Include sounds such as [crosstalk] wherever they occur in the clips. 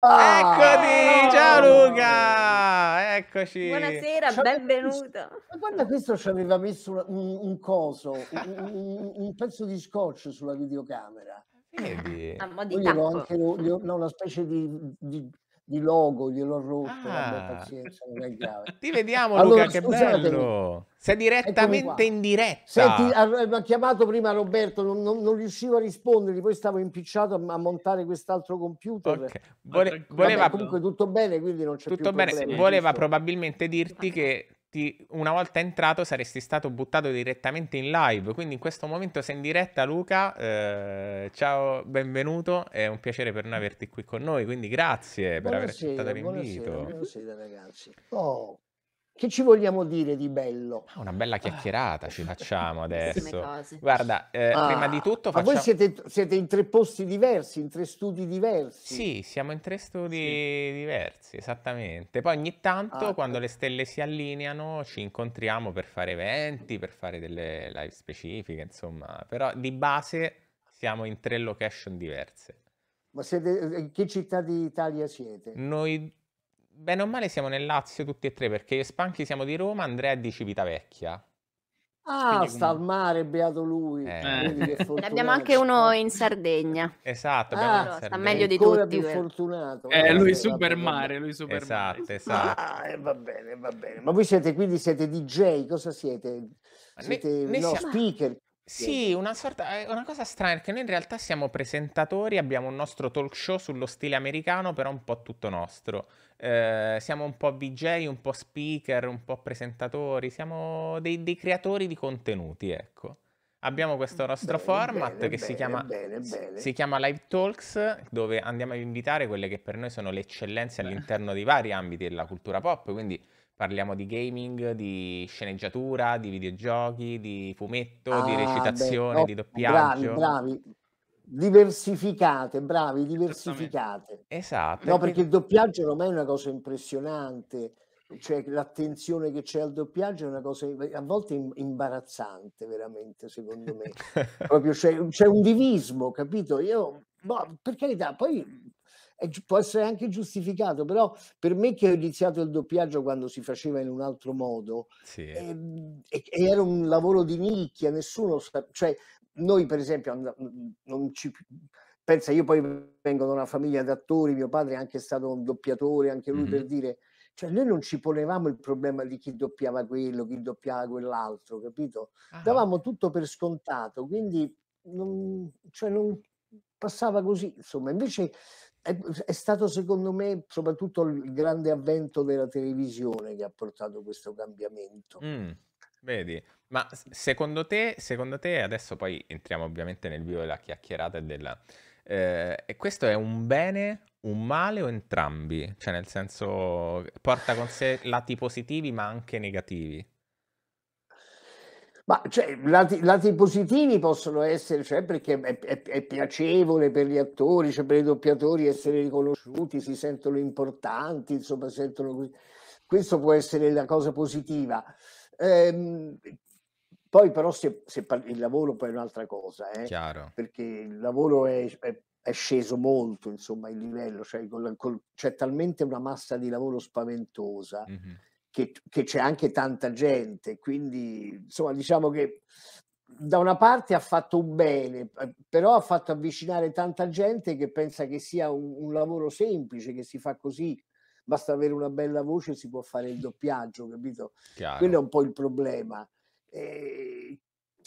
Eccoti, oh. ciao Luca, eccoci. Buonasera, benvenuto. Ma guarda, questo ci aveva messo un, un coso, un, un, un, pezzo di scotch sulla videocamera. Vedi? Ah, glielo anche, glielo, no, una specie di, di di logo, gliel'ho rotto. Ah. Pazienza, [laughs] Ti vediamo allora, Luca, che bello. Sei direttamente in diretta. Senti, eh, ha chiamato prima Roberto, non, non, non, riuscivo a rispondergli, poi stavo impicciato a, a montare quest'altro computer. Okay. Vole, Vabbè, voleva, comunque tutto bene, quindi non c'è tutto più bene. Problema, voleva giusto. probabilmente dirti che ti, una volta entrato saresti stato buttato direttamente in live. Quindi in questo momento sei in diretta, Luca. Eh, ciao, benvenuto. È un piacere per noi averti qui con noi. Quindi grazie buonasera, per aver accettato l'invito. Buonasera, buonasera ragazzi. Oh, che ci vogliamo dire di bello? Ah, una bella ah. chiacchierata ci facciamo [laughs] adesso. Guarda, eh, ah. prima di tutto facciamo... Ma voi siete, siete, in tre posti diversi, in tre studi diversi. Sì, siamo in tre studi sì. diversi, esattamente. Poi ogni tanto, ah. quando le stelle si allineano, ci incontriamo per fare eventi, per fare delle live specifiche, insomma. Però di base siamo in tre location diverse. Ma siete, eh, in che città d'Italia siete? Noi bene o male siamo nel Lazio tutti e tre, perché io e Spanchi siamo di Roma, Andrea è di Civitavecchia. Ah, Quindi, sta al mare, beato lui. Eh. eh. Ne abbiamo anche uno eh. in Sardegna. Esatto, ah, Sardegna. sta meglio di Ancora tutti. Più fortunato. Eh, eh, lui supermare, lui supermare. Esatto, esatto. Ah, eh, va bene, va bene. Ma voi siete quindi siete DJ, cosa siete? Siete ne, ne no, siamo... speaker. Sì, una sorta, una cosa strana è che noi in realtà siamo presentatori, abbiamo un nostro talk show sullo stile americano, però un po' tutto nostro. Eh, siamo un po' VJ, un po' speaker, un po' presentatori, siamo dei, dei creatori di contenuti, ecco. Abbiamo questo nostro bene, format bene, che bene, si, chiama, si, chiama, Live Talks, dove andiamo a invitare quelle che per noi sono le eccellenze all'interno di vari ambiti della cultura pop, quindi Parliamo di gaming, di sceneggiatura, di videogiochi, di fumetto, ah, di recitazione, beh, no, di doppiaggio. Bravi, bravi. Diversificate, bravi, diversificate. Esatto. No, perché il doppiaggio ormai è una cosa impressionante cioè l'attenzione che c'è al doppiaggio è una cosa a volte imbarazzante veramente secondo me [laughs] proprio c'è, c'è un divismo capito io boh, per carità poi può essere anche giustificato, però per me che ho iniziato il doppiaggio quando si faceva in un altro modo, sì. Ehm, e, e, era un lavoro di nicchia, nessuno sa, cioè noi per esempio non ci pensa io poi vengo da una famiglia di attori, mio padre è anche stato un doppiatore, anche lui mm-hmm. per dire cioè noi non ci ponevamo il problema di chi doppiava quello, chi doppiava quell'altro, capito? Ah. Davamo tutto per scontato, quindi non, cioè non passava così, insomma, invece è, è, stato secondo me soprattutto il grande avvento della televisione che ha portato questo cambiamento. Mm, vedi, ma secondo te, secondo te, adesso poi entriamo ovviamente nel vivo della chiacchierata e della... Eh, questo è un bene, un male o entrambi? Cioè nel senso porta con sé lati positivi ma anche negativi? Ma cioè, lati, lati, positivi possono essere, cioè, perché è, è, è, piacevole per gli attori, cioè per i doppiatori essere riconosciuti, si sentono importanti, insomma, sentono così. Questo può essere la cosa positiva. Ehm, poi però se, se parli, il lavoro poi è un'altra cosa, eh? perché il lavoro è, è, sceso molto, insomma, il livello, cioè, col, col, c'è talmente una massa di lavoro spaventosa. Mm-hmm che, che c'è anche tanta gente, quindi insomma diciamo che da una parte ha fatto un bene, però ha fatto avvicinare tanta gente che pensa che sia un, un lavoro semplice, che si fa così, basta avere una bella voce si può fare il doppiaggio, capito? Chiaro. Quello è un po' il problema. Eh,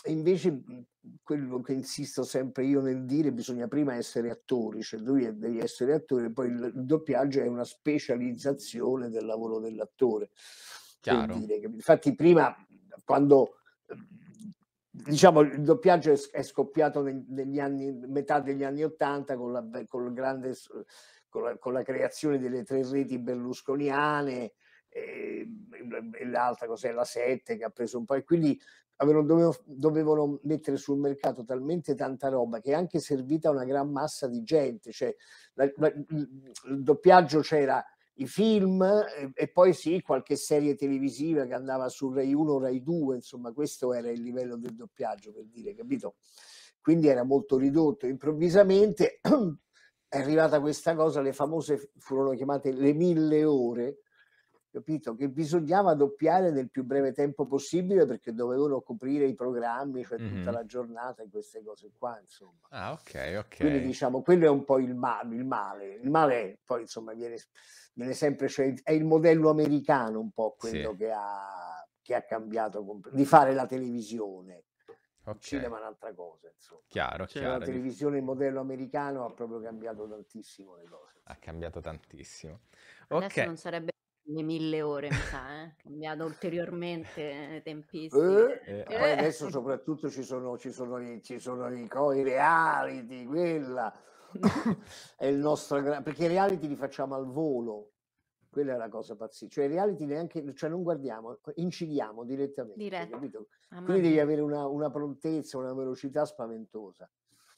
e invece mhmm, quello che insisto sempre io nel dire bisogna prima essere attori, cioè lui è, devi essere attore, poi il, doppiaggio è una specializzazione del lavoro dell'attore. Dire, infatti prima quando mhmm, diciamo il doppiaggio è, è scoppiato negli anni metà degli anni 80 con la, con grande con la, con la creazione delle tre reti berlusconiane ehm, e l'altra cos'è la 7 che ha preso un po' e quindi avevano, dovevo, dovevano mettere sul mercato talmente tanta roba che è anche servita a una gran massa di gente, cioè la, la, il doppiaggio c'era i film e, e, poi sì qualche serie televisiva che andava su Rai 1 Rai 2, insomma questo era il livello del doppiaggio per dire, capito? Quindi era molto ridotto, improvvisamente [clears throat] è arrivata questa cosa, le famose furono chiamate le mille ore, capito? Che bisognava doppiare nel più breve tempo possibile perché dovevano coprire i programmi, cioè mm-hmm. tutta la giornata e queste cose qua, insomma. Ah, ok, ok. Quindi diciamo, quello è un po' il, ma- il male. Il male poi, insomma, viene, viene sempre, cioè, è il modello americano un po' quello sì. che, ha, che, ha, cambiato, comp- di fare la televisione. Okay. Il cinema è un'altra cosa, insomma. Chiaro, cioè, chiaro. La televisione, il modello americano ha proprio cambiato tantissimo le cose. Insomma. Ha cambiato tantissimo. Adesso okay. non sarebbe le mille ore, mi sa, eh? cambiato ulteriormente le eh, tempistiche. Eh? eh, eh, poi adesso soprattutto ci sono, ci sono, i, ci sono i, i reality, quella [laughs] è il nostro grande, perché i reality li facciamo al volo, quella è la cosa pazzesca, cioè i reality neanche, cioè non guardiamo, incidiamo direttamente, Diretto. capito? Quindi devi avere una, una prontezza, una velocità spaventosa.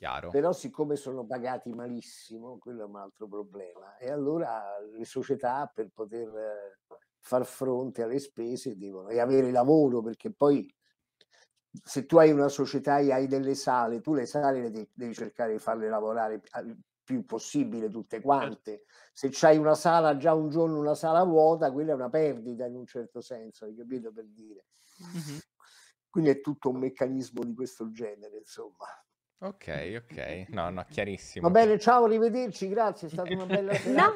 Chiaro. Però siccome sono pagati malissimo, quello è un altro problema. E allora le società per poter eh, far fronte alle spese devono e avere lavoro, perché poi se tu hai una società e hai delle sale, tu le sale le devi, devi cercare di farle lavorare eh, il più possibile tutte quante. Certo. Se c'hai una sala già un giorno una sala vuota, quella è una perdita in un certo senso, hai capito per dire. Mm-hmm. Quindi è tutto un meccanismo di questo genere, insomma. Ok, ok, no, no, chiarissimo. Va bene, ciao, arrivederci, grazie, è stata una bella [laughs] serata.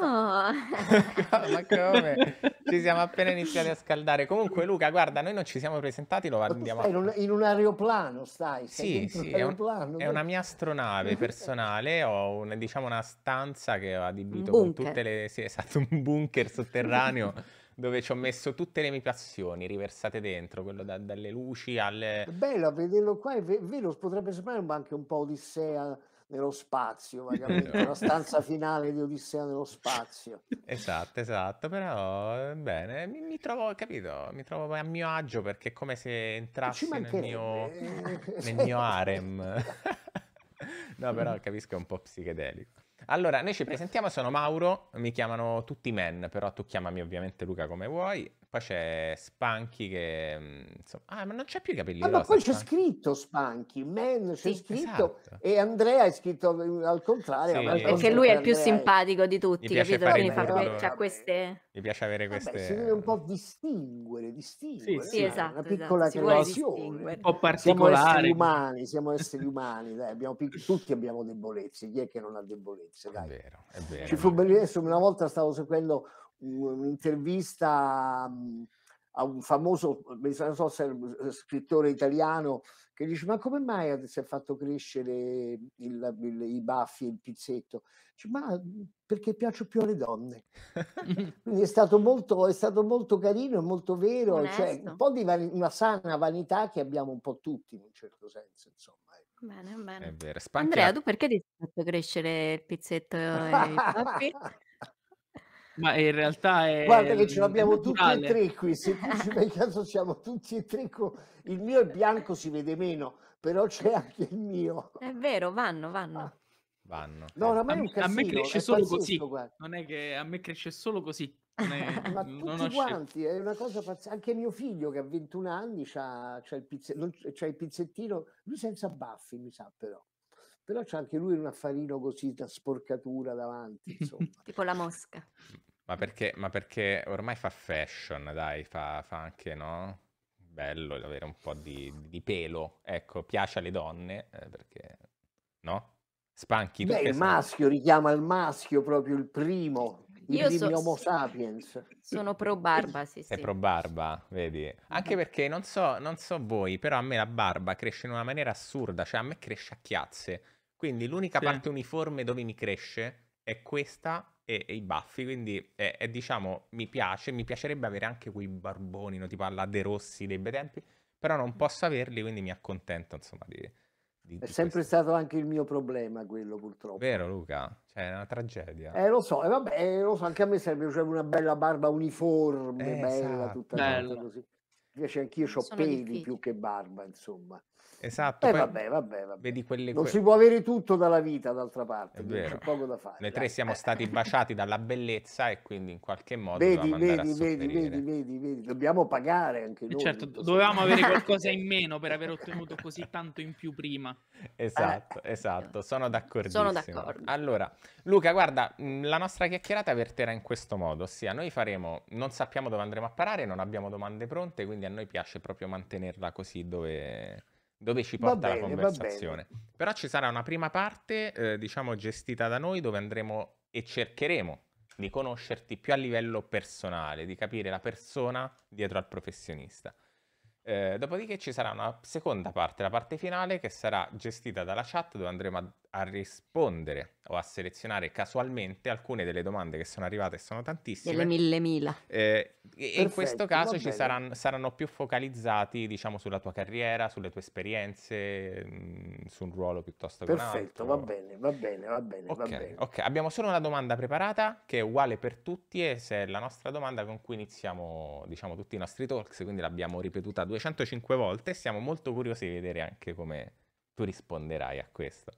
No! [laughs] Ma come? [laughs] Ci siamo appena iniziati a scaldare. Comunque Luca, guarda, noi non ci siamo presentati, lo andiamo a... in, un, in un aeroplano stai? sì, sì, è, un, è, una mia astronave personale, ho un, diciamo una stanza che ho adibito un con tutte le... Sì, stato un bunker sotterraneo dove ci ho messo tutte le mie passioni riversate dentro, quello da, dalle luci alle... È bello vederlo qua, è vero, potrebbe sembrare anche un po' Odissea nello spazio, [laughs] la stanza finale di Odissea nello spazio. Esatto, esatto, però eh, bene, mi, mi, trovo, capito, mi trovo a mio agio perché è come se entrassi nel mio, nel [laughs] mio harem. [laughs] no, però capisco è un po' psichedelico. Allora, noi ci presentiamo, sono Mauro, mi chiamano tutti men, però tu chiamami ovviamente Luca come vuoi. Poi c'è Spanky che... Mhmm, insomma, ah, ma non c'è più i capelli ah, rosa. Ma poi c'è Spanky. scritto Spanky, Man c'è sì, scritto esatto. e Andrea è scritto mhmm, al contrario. Sì, perché lui è il più Andrea simpatico è... di tutti, capito? Quindi fa que- cioè, queste... Mi piace avere queste... Vabbè, si deve un po' distinguere, distinguere. Sì, sì eh, esatto, una esatto, piccola esatto. creazione. Un po' particolare. Siamo esseri umani, siamo [laughs] esseri umani, dai, abbiamo pic- tutti abbiamo debolezze, chi è che non ha debolezze? Dai. È vero, è vero. Ci fu bellissimo, una volta stavo seguendo un'intervista mhmm, a un famoso non so se scrittore italiano che dice ma come mai si è fatto crescere il, il, i baffi e il pizzetto dice, ma mhmm, perché piaccio più alle donne [laughs] quindi è stato molto, è stato molto carino molto vero Onesto. cioè, un po' di van- una sana vanità che abbiamo un po' tutti in un certo senso insomma ecco. Bene, bene. Andrea, tu perché ti hai fatto crescere il pizzetto e i baffi? [laughs] Ma in realtà è... Guarda che ce l'abbiamo tutti e tre qui, se tu ci fai caso siamo tutti e tre, con... il mio è bianco, si vede meno, però c'è anche il mio. È vero, vanno, vanno. Ah. Vanno. No, a, me, a me cresce solo così, guarda. non è che a me cresce solo così. È... [laughs] Ma tutti quanti, scelto. è una cosa pazzesca. Anche mio figlio che ha 21 anni c'ha, c'ha, il, pizze... c'ha il pizzettino, lui senza baffi mi sa però però c'è anche lui un affarino così da sporcatura davanti, insomma. [laughs] tipo la mosca. [laughs] Ma perché, ma perché ormai fa fashion, dai, fa, fa anche, no? Bello avere un po' di, di pelo, ecco, piace alle donne, eh, perché, no? Spanchi tu Beh, il maschio richiama il maschio proprio il primo, il Io so, Homo sapiens. Sono pro barba, sì, sì. È pro barba, vedi? Anche esatto. perché non so, non so voi, però a me la barba cresce in una maniera assurda, cioè a me cresce a chiazze. Quindi l'unica sì. parte uniforme dove mi cresce è questa e, e i baffi, quindi è, è, diciamo, mi piace, mi piacerebbe avere anche quei barboni, no? tipo alla De Rossi dei bei tempi, però non mm. posso averli, quindi mi accontento, insomma, di... Di, è sempre questo. stato anche il mio problema quello purtroppo. Vero Luca? Cioè è una tragedia. Eh lo so, eh, vabbè, eh, lo so anche a me serve cioè, una bella barba uniforme, eh, bella, esatto. tutta Bello. così. Invece anch'io ho peli difficili. più che barba, insomma. Esatto, eh, vabbè, vabbè, vabbè. Vedi quelle, non si può avere tutto dalla vita, d'altra parte, c'è poco da fare. Noi tre siamo stati [laughs] baciati dalla bellezza e quindi in qualche modo vedi, vedi, vedi, vedi, vedi, vedi, dobbiamo pagare anche eh, noi. Certo, dovevamo avere [laughs] qualcosa in meno per aver ottenuto così tanto in più prima. Esatto, eh. esatto, sono d'accordissimo. Sono d'accordo. Allora, Luca, guarda, mm, la nostra chiacchierata verterà in questo modo, ossia noi faremo, non sappiamo dove andremo a parare, non abbiamo domande pronte, quindi a noi piace proprio mantenerla così dove dove ci porta bene, la conversazione. Però ci sarà una prima parte, eh, diciamo, gestita da noi, dove andremo e cercheremo di conoscerti più a livello personale, di capire la persona dietro al professionista. Eh, dopodiché ci sarà una seconda parte, la parte finale, che sarà gestita dalla chat, dove andremo a, a rispondere o a selezionare casualmente alcune delle domande che sono arrivate, sono tantissime. Delle mille mila. Eh, e in questo caso ci saranno, saranno, più focalizzati, diciamo, sulla tua carriera, sulle tue esperienze, mh, mm, su un ruolo piuttosto che Perfetto, un altro. va bene, va bene, va bene, okay, va bene. Ok, abbiamo solo una domanda preparata che è uguale per tutti e se è la nostra domanda con cui iniziamo, diciamo, tutti i nostri talks, quindi l'abbiamo ripetuta 205 volte e siamo molto curiosi di vedere anche come tu risponderai a questo.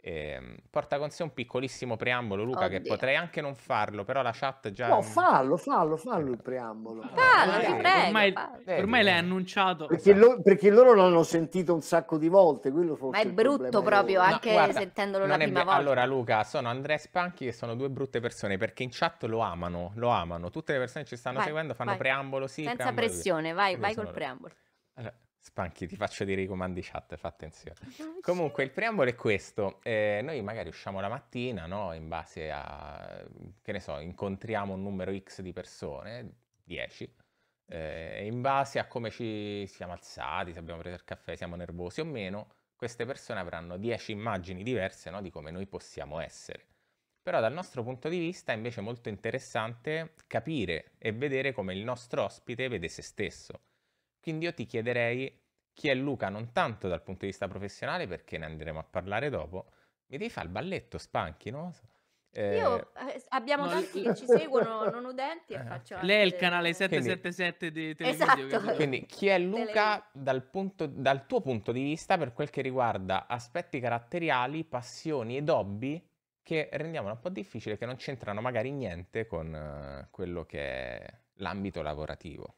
Eh, porta con sé un piccolissimo preambolo, Luca, Oddio. che potrei anche non farlo, però la chat già... No, fallo, fallo, fallo il preambolo. Fallo, ah, eh, prego, ormai, prego. ormai l'hai annunciato. Perché, lo, perché loro l'hanno sentito un sacco di volte, Ma è brutto proprio, è anche no, guarda, sentendolo la prima be- volta. Allora, Luca, sono Andrea Spanchi che sono due brutte persone, perché in chat lo amano, lo amano. Tutte le persone che ci stanno vai, seguendo fanno vai. preambolo, sì. Senza preambolo, pressione, vai, vai col preambolo. Spanchi, ti faccio dire i comandi chat fa attenzione. Ah, Comunque, il preambolo è questo. Eh, noi magari usciamo la mattina, no? In base a, che ne so, incontriamo un numero X di persone, 10, eh, in base a come ci siamo alzati, se abbiamo preso il caffè, siamo nervosi o meno, queste persone avranno 10 immagini diverse, no? Di come noi possiamo essere. Però dal nostro punto di vista è invece molto interessante capire e vedere come il nostro ospite vede se stesso quindi io ti chiederei chi è Luca, non tanto dal punto di vista professionale, perché ne andremo a parlare dopo, mi devi fare il balletto, spanchi, no? Eh, Io eh, abbiamo no, tanti che ci seguono non udenti e eh. faccio Lei è il canale 777 quindi, di Televideo. Esatto. Quindi chi è Luca dal, punto, dal, tuo punto di vista per quel che riguarda aspetti caratteriali, passioni ed hobby che rendiamo un po' difficile, che non c'entrano magari niente con eh, quello che è l'ambito lavorativo.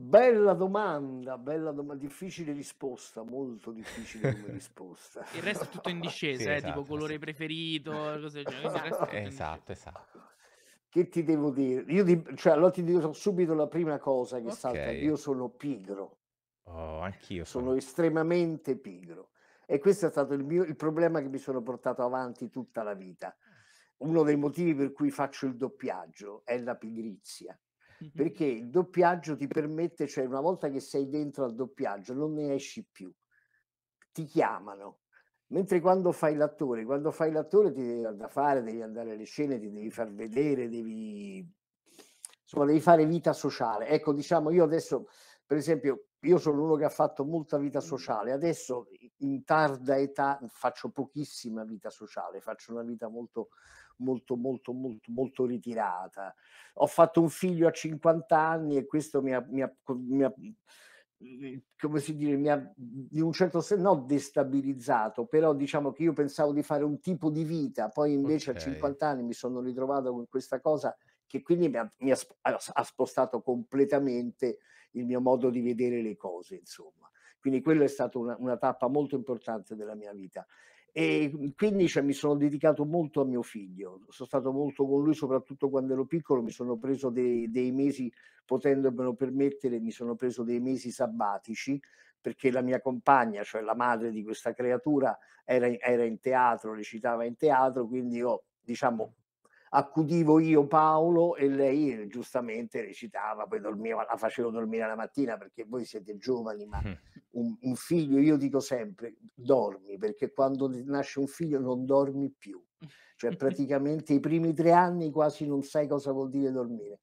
Bella domanda, bella domanda, difficile risposta, molto difficile come [laughs] risposta. il resto è tutto in discesa, sì, eh, esatto, tipo colore sì. preferito, cose del genere. Esatto, esatto. Che ti devo dire? Io di... cioè, allora ti dico subito la prima cosa che okay. salta, io sono pigro. Oh, anch'io sono. sono estremamente pigro. E questo è stato il, mio, il problema che mi sono portato avanti tutta la vita. Uno dei motivi per cui faccio il doppiaggio è la pigrizia perché il doppiaggio ti permette, cioè una volta che sei dentro al doppiaggio non ne esci più, ti chiamano. Mentre quando fai l'attore, quando fai l'attore ti devi andare a fare, devi andare alle scene, ti devi far vedere, devi insomma devi fare vita sociale. Ecco, diciamo, io adesso, per esempio, io sono uno che ha fatto molta vita sociale, adesso in tarda età faccio pochissima vita sociale, faccio una vita molto, molto, molto, molto, molto ritirata. Ho fatto un figlio a 50 anni e questo mi ha, mi ha, mi ha mm, come si dice, mi ha in un certo senso non destabilizzato, però diciamo che io pensavo di fare un tipo di vita, poi invece okay. a 50 anni mi sono ritrovato con questa cosa che quindi mi, ha, mi ha, ha, spostato completamente il mio modo di vedere le cose, insomma. Quindi quello è stata una, una tappa molto importante della mia vita. E mhmm, quindi cioè, mi sono dedicato molto a mio figlio, sono stato molto con lui, soprattutto quando ero piccolo, mi sono preso dei, dei mesi, potendomelo permettere, mi sono preso dei mesi sabbatici perché la mia compagna, cioè la madre di questa creatura, era, era in teatro, recitava in teatro, quindi ho diciamo accudivo io Paolo e lei eh, giustamente recitava, poi dormiva, la facevo dormire la mattina perché voi siete giovani, ma un, un figlio, io dico sempre, dormi perché quando nasce un figlio non dormi più, cioè [laughs] praticamente i primi tre anni quasi non sai cosa vuol dire dormire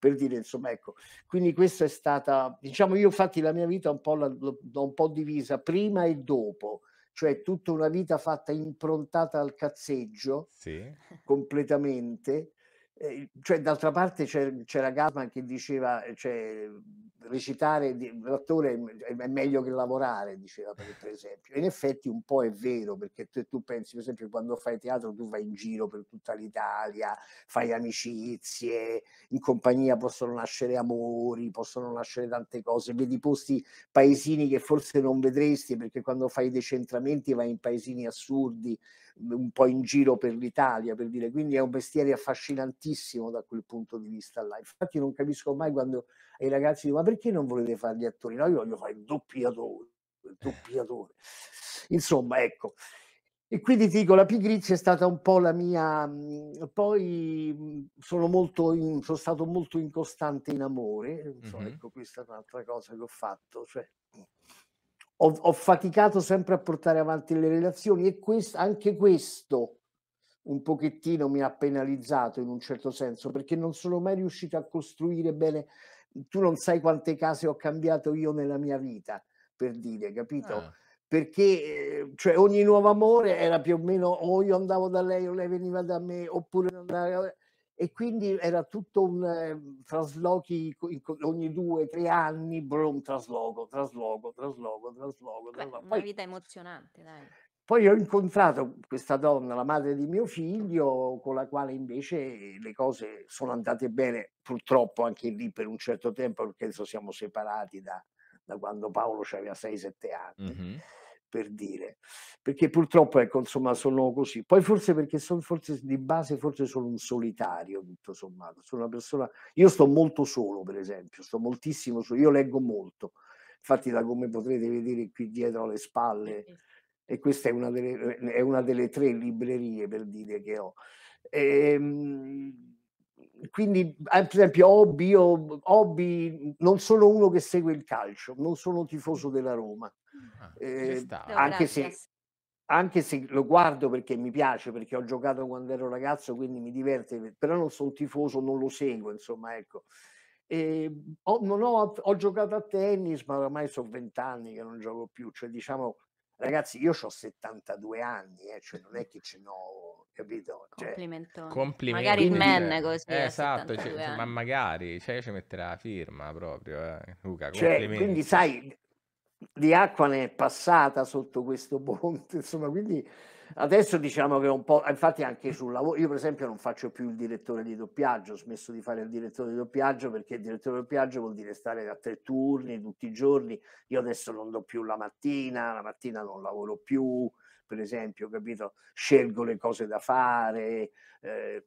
per dire insomma ecco quindi questa è stata diciamo io infatti la mia vita un po' l'ho un po' divisa prima e dopo cioè tutta una vita fatta improntata al cazzeggio sì. completamente Ehm, cioè, d'altra parte c'era Gasman che diceva eh, cioè, recitare l'attore è meglio che lavorare, diceva per esempio. in effetti un po' è vero, perché tu, tu pensi, per esempio, quando fai teatro tu vai in giro per tutta l'Italia, fai amicizie, in compagnia possono nascere amori, possono nascere tante cose, vedi posti, paesini che forse non vedresti, perché quando fai i decentramenti vai in paesini assurdi un po' in giro per l'Italia, per dire, quindi è un mestiere affascinantissimo da quel punto di vista là. Infatti non capisco mai quando i ragazzi dicono, ma perché non volete fare gli attori? No, io voglio fare il doppiatore, il doppiatore. Insomma, ecco. E quindi ti dico, la pigrizia è stata un po' la mia... Mhmm, poi mhmm, sono, molto in, sono stato molto incostante in amore, so, mm-hmm. ecco, questa è un'altra cosa che ho fatto. Cioè, ho, ho, faticato sempre a portare avanti le relazioni e quest, anche questo un pochettino mi ha penalizzato in un certo senso perché non sono mai riuscito a costruire bene. Tu non sai quante case ho cambiato io nella mia vita, per dire, capito? Ah. Perché eh, cioè, ogni nuovo amore era più o meno o io andavo da lei o lei veniva da me oppure andavo e quindi era tutto un eh, traslochi ogni due, tre anni, brum, trasloco, trasloco, trasloco, trasloco. Beh, trasloco. Poi, una vita emozionante, dai. Poi ho incontrato questa donna, la madre di mio figlio, con la quale invece le cose sono andate bene, purtroppo anche lì per un certo tempo, perché adesso siamo separati da, da quando Paolo aveva 6-7 anni. Mm-hmm per dire, perché purtroppo ecco, insomma, sono così. Poi forse perché sono forse di base forse sono un solitario, tutto sommato, sono una persona, io sto molto solo per esempio, sto moltissimo solo, io leggo molto, infatti da come potrete vedere qui dietro alle spalle, e questa è una delle, è una delle tre librerie per dire che ho. E, ehm, quindi per esempio hobby, hobby non sono uno che segue il calcio, non sono tifoso della Roma eh, anche, se, anche, se, lo guardo perché mi piace, perché ho giocato quando ero ragazzo, quindi mi diverte, però non sono tifoso, non lo seguo, insomma, ecco. E ehm, ho, ho, ho, giocato a tennis, ma ormai sono vent'anni che non gioco più, cioè diciamo, ragazzi, io ho 72 anni, eh, cioè non è che ce n'ho, capito? Cioè, complimenti. Magari il men così. Eh, esatto, cioè, ma magari cioè, ci metterà la firma proprio, eh. Luca. Cioè, quindi sai, di acqua ne è passata sotto questo [laughs] ponte, insomma, quindi adesso diciamo che un po', infatti anche sul lavoro, io per esempio non faccio più il direttore di doppiaggio, ho smesso di fare il direttore di doppiaggio perché il direttore di doppiaggio vuol dire stare da tre turni tutti i giorni, io adesso non do più la mattina, la mattina non lavoro più, per esempio, capito? Scelgo le cose da fare, eh,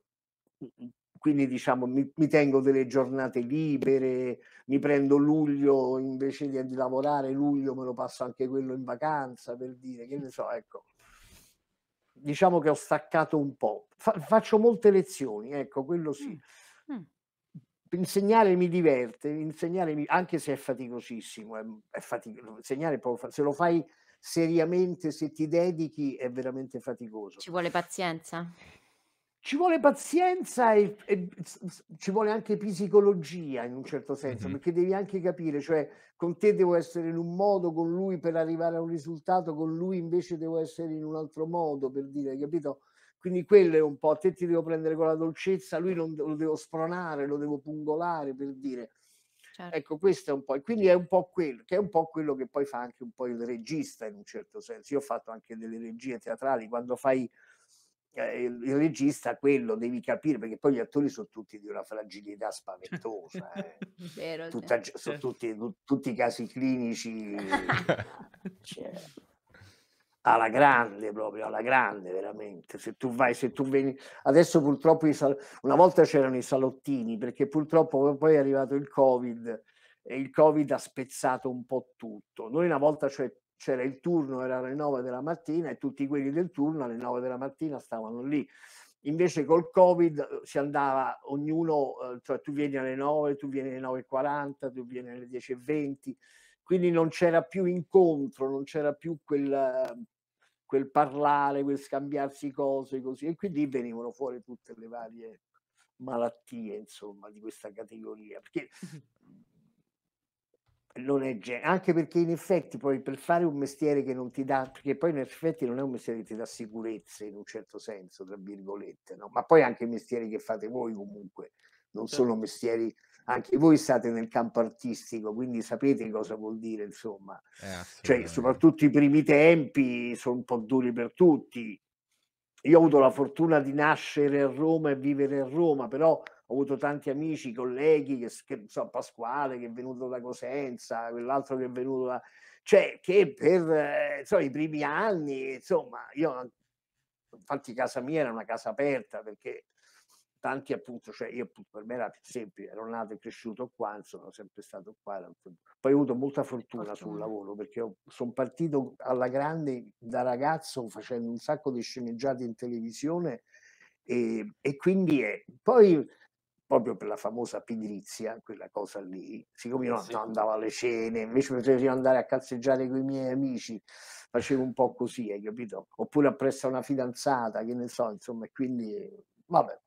quindi diciamo mi, mi, tengo delle giornate libere, mi prendo luglio invece di, di, lavorare, luglio me lo passo anche quello in vacanza per dire che ne so, ecco. Diciamo che ho staccato un po'. Fa, faccio molte lezioni, ecco, quello sì. Mm. mm. Insegnare mi diverte, insegnare mi, anche se è faticosissimo, è, è fatico, insegnare può, se lo fai seriamente, se ti dedichi, è veramente faticoso. Ci vuole pazienza. Ci vuole pazienza e, e ci vuole anche psicologia in un certo senso, mm-hmm. perché devi anche capire, cioè con te devo essere in un modo, con lui per arrivare a un risultato, con lui invece devo essere in un altro modo, per dire, capito? Quindi quello è un po', a te ti devo prendere con la dolcezza, lui non, lo devo spronare, lo devo pungolare, per dire. Certo. Ecco, questo è un po', e quindi è un po' quello, che è un po' quello che poi fa anche un po' il regista in un certo senso. Io ho fatto anche delle regie teatrali, quando fai eh, il, il, regista quello devi capire perché poi gli attori sono tutti di una fragilità spaventosa eh. [laughs] Vero, Tutta, certo. sono tutti, tu, tutti i casi clinici [laughs] cioè, alla grande proprio alla grande veramente se tu vai se tu vieni adesso purtroppo sal... una volta c'erano i salottini perché purtroppo poi è arrivato il covid e il covid ha spezzato un po' tutto noi una volta cioè c'era il turno, era alle 9 della mattina e tutti quelli del turno alle 9 della mattina stavano lì. Invece col Covid eh, si andava ognuno, eh, cioè tu vieni alle 9, tu vieni alle 9.40, tu vieni alle 10.20, quindi non c'era più incontro, non c'era più quel, quel parlare, quel scambiarsi cose così e quindi venivano fuori tutte le varie malattie insomma di questa categoria perché mhm non è genere, anche perché in effetti poi per fare un mestiere che non ti dà, perché poi in effetti non è un mestiere che ti dà sicurezza in un certo senso, tra virgolette, no? ma poi anche i mestieri che fate voi comunque non certo. sono mestieri, anche voi state nel campo artistico, quindi sapete cosa vuol dire, insomma, eh, cioè, soprattutto i primi tempi sono un po' duri per tutti. Io ho avuto la fortuna di nascere a Roma e vivere a Roma, però ho avuto tanti amici, colleghi, che, che so, Pasquale che è venuto da Cosenza, quell'altro che è venuto da... Cioè, che per insomma, eh, i primi anni, insomma, io, infatti casa mia era una casa aperta perché tanti appunto, cioè io appunto per me era più semplice, ero nato e cresciuto qua, insomma, sono sempre stato qua. Poi ho avuto molta fortuna, sul lavoro perché sono partito alla grande da ragazzo facendo un sacco di sceneggiate in televisione e, e quindi è, poi proprio per la famosa pigrizia, quella cosa lì, siccome io eh sì. andavo alle cene, invece preferivo andare a calzeggiare con i miei amici, facevo un po' così, hai capito? Oppure appresso a una fidanzata, che ne so, insomma, e quindi vabbè.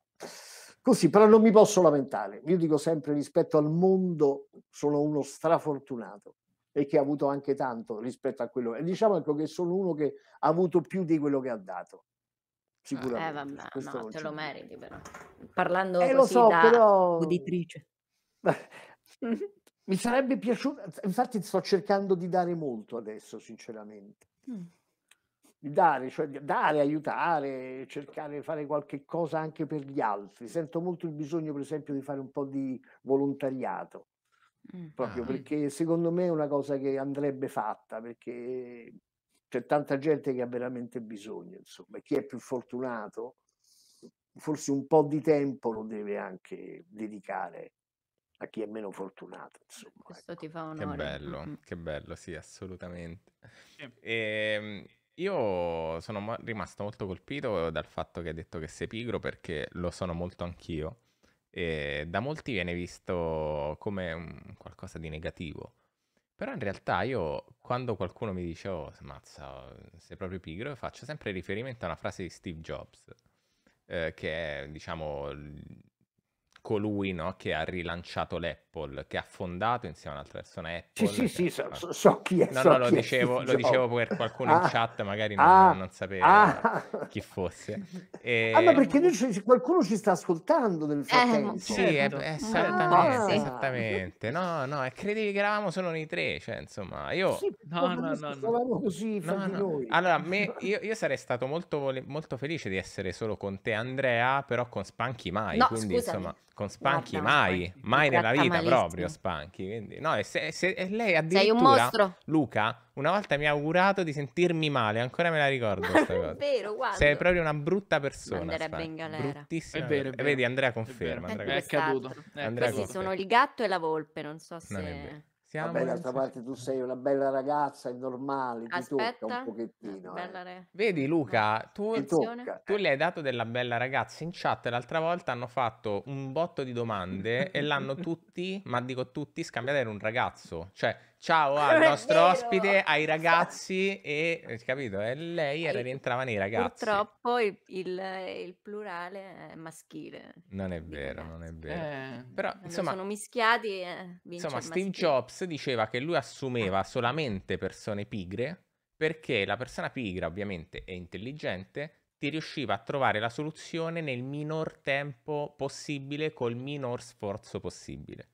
Così, però non mi posso lamentare. Io dico sempre rispetto al mondo sono uno strafortunato e che ha avuto anche tanto rispetto a quello. E diciamo ecco che sono uno che ha avuto più di quello che ha dato. Eh, sicuramente. Eh, vabbè, Questo no, te lo meriti però. Parlando eh, lo so, da però... uditrice. [laughs] Mi sarebbe piaciuto, infatti sto cercando di dare molto adesso, sinceramente. Mm. Dare, cioè dare, aiutare, cercare di fare qualche cosa anche per gli altri. Sento molto il bisogno, per esempio, di fare un po' di volontariato, mm. proprio ah. perché secondo me è una cosa che andrebbe fatta, perché c'è tanta gente che ha veramente bisogno, insomma, chi è più fortunato forse un po' di tempo lo deve anche dedicare a chi è meno fortunato. Insomma, Questo ecco. ti fa onore. Che bello, mm-hmm. che bello, sì, assolutamente. E, ehm, io sono rimasto molto colpito dal fatto che hai detto che sei pigro perché lo sono molto anch'io. E da molti viene visto come qualcosa di negativo. Però in realtà io quando qualcuno mi dice oh mazza sei proprio pigro faccio sempre riferimento a una frase di Steve Jobs eh, che è diciamo colui no, che ha rilanciato l'Apple Apple che ha fondato insieme a un'altra persona Apple. Sì, sì, sì, so, so, chi è. No, so no, lo, dicevo, lo dicevo, oh. per qualcuno ah, in chat, magari non, ah, non sapeva ah, chi fosse. E... [laughs] Ah, ma perché noi, qualcuno ci sta ascoltando nel eh, frattempo. Eh, sì, certo. è, eh, è ah, esattamente, sì. esattamente. No, no, e credevi che eravamo solo noi tre, cioè, insomma, io... Sì, no, no, no, no. così no, no. Allora, me, [laughs] io, io, sarei stato molto, molto, felice di essere solo con te, Andrea, però con Spanchi mai, no, quindi scusami. insomma, con Spanchi mai, mai nella vita, proprio Spanchi. Quindi, no, e se, se e lei addirittura... Sei un mostro. Luca, una volta mi ha augurato di sentirmi male, ancora me la ricordo questa cosa. è vero, guarda. Sei proprio una brutta persona. Andrebbe in galera. Bruttissima. È vero, è vero. Vedi, Andrea conferma. È, Andrea, è, è Andrea Così conferma. sono il gatto e la volpe, non so se... Non è vero. Siamo Vabbè, d'altra in... parte tu sei una bella ragazza, è normale, Aspetta. ti tocca un pochettino. Eh. Vedi Luca, tu, tu eh. le hai dato della bella ragazza. In chat l'altra volta hanno fatto un botto di domande e l'hanno [laughs] tutti, ma dico tutti, scambiato era un ragazzo. Cioè, Ciao [laughs] al nostro vero. ospite, ai ragazzi e eh, capito? Eh, lei era, rientrava nei ragazzi. Purtroppo il, il, plurale è maschile. Non è vero, ragazzi. non è vero. Eh, Però insomma, sono mischiati. Eh, insomma, Steve Jobs diceva che lui assumeva ah. solamente persone pigre perché la persona pigra, ovviamente, è intelligente, ti riusciva a trovare la soluzione nel minor tempo possibile col minor sforzo possibile.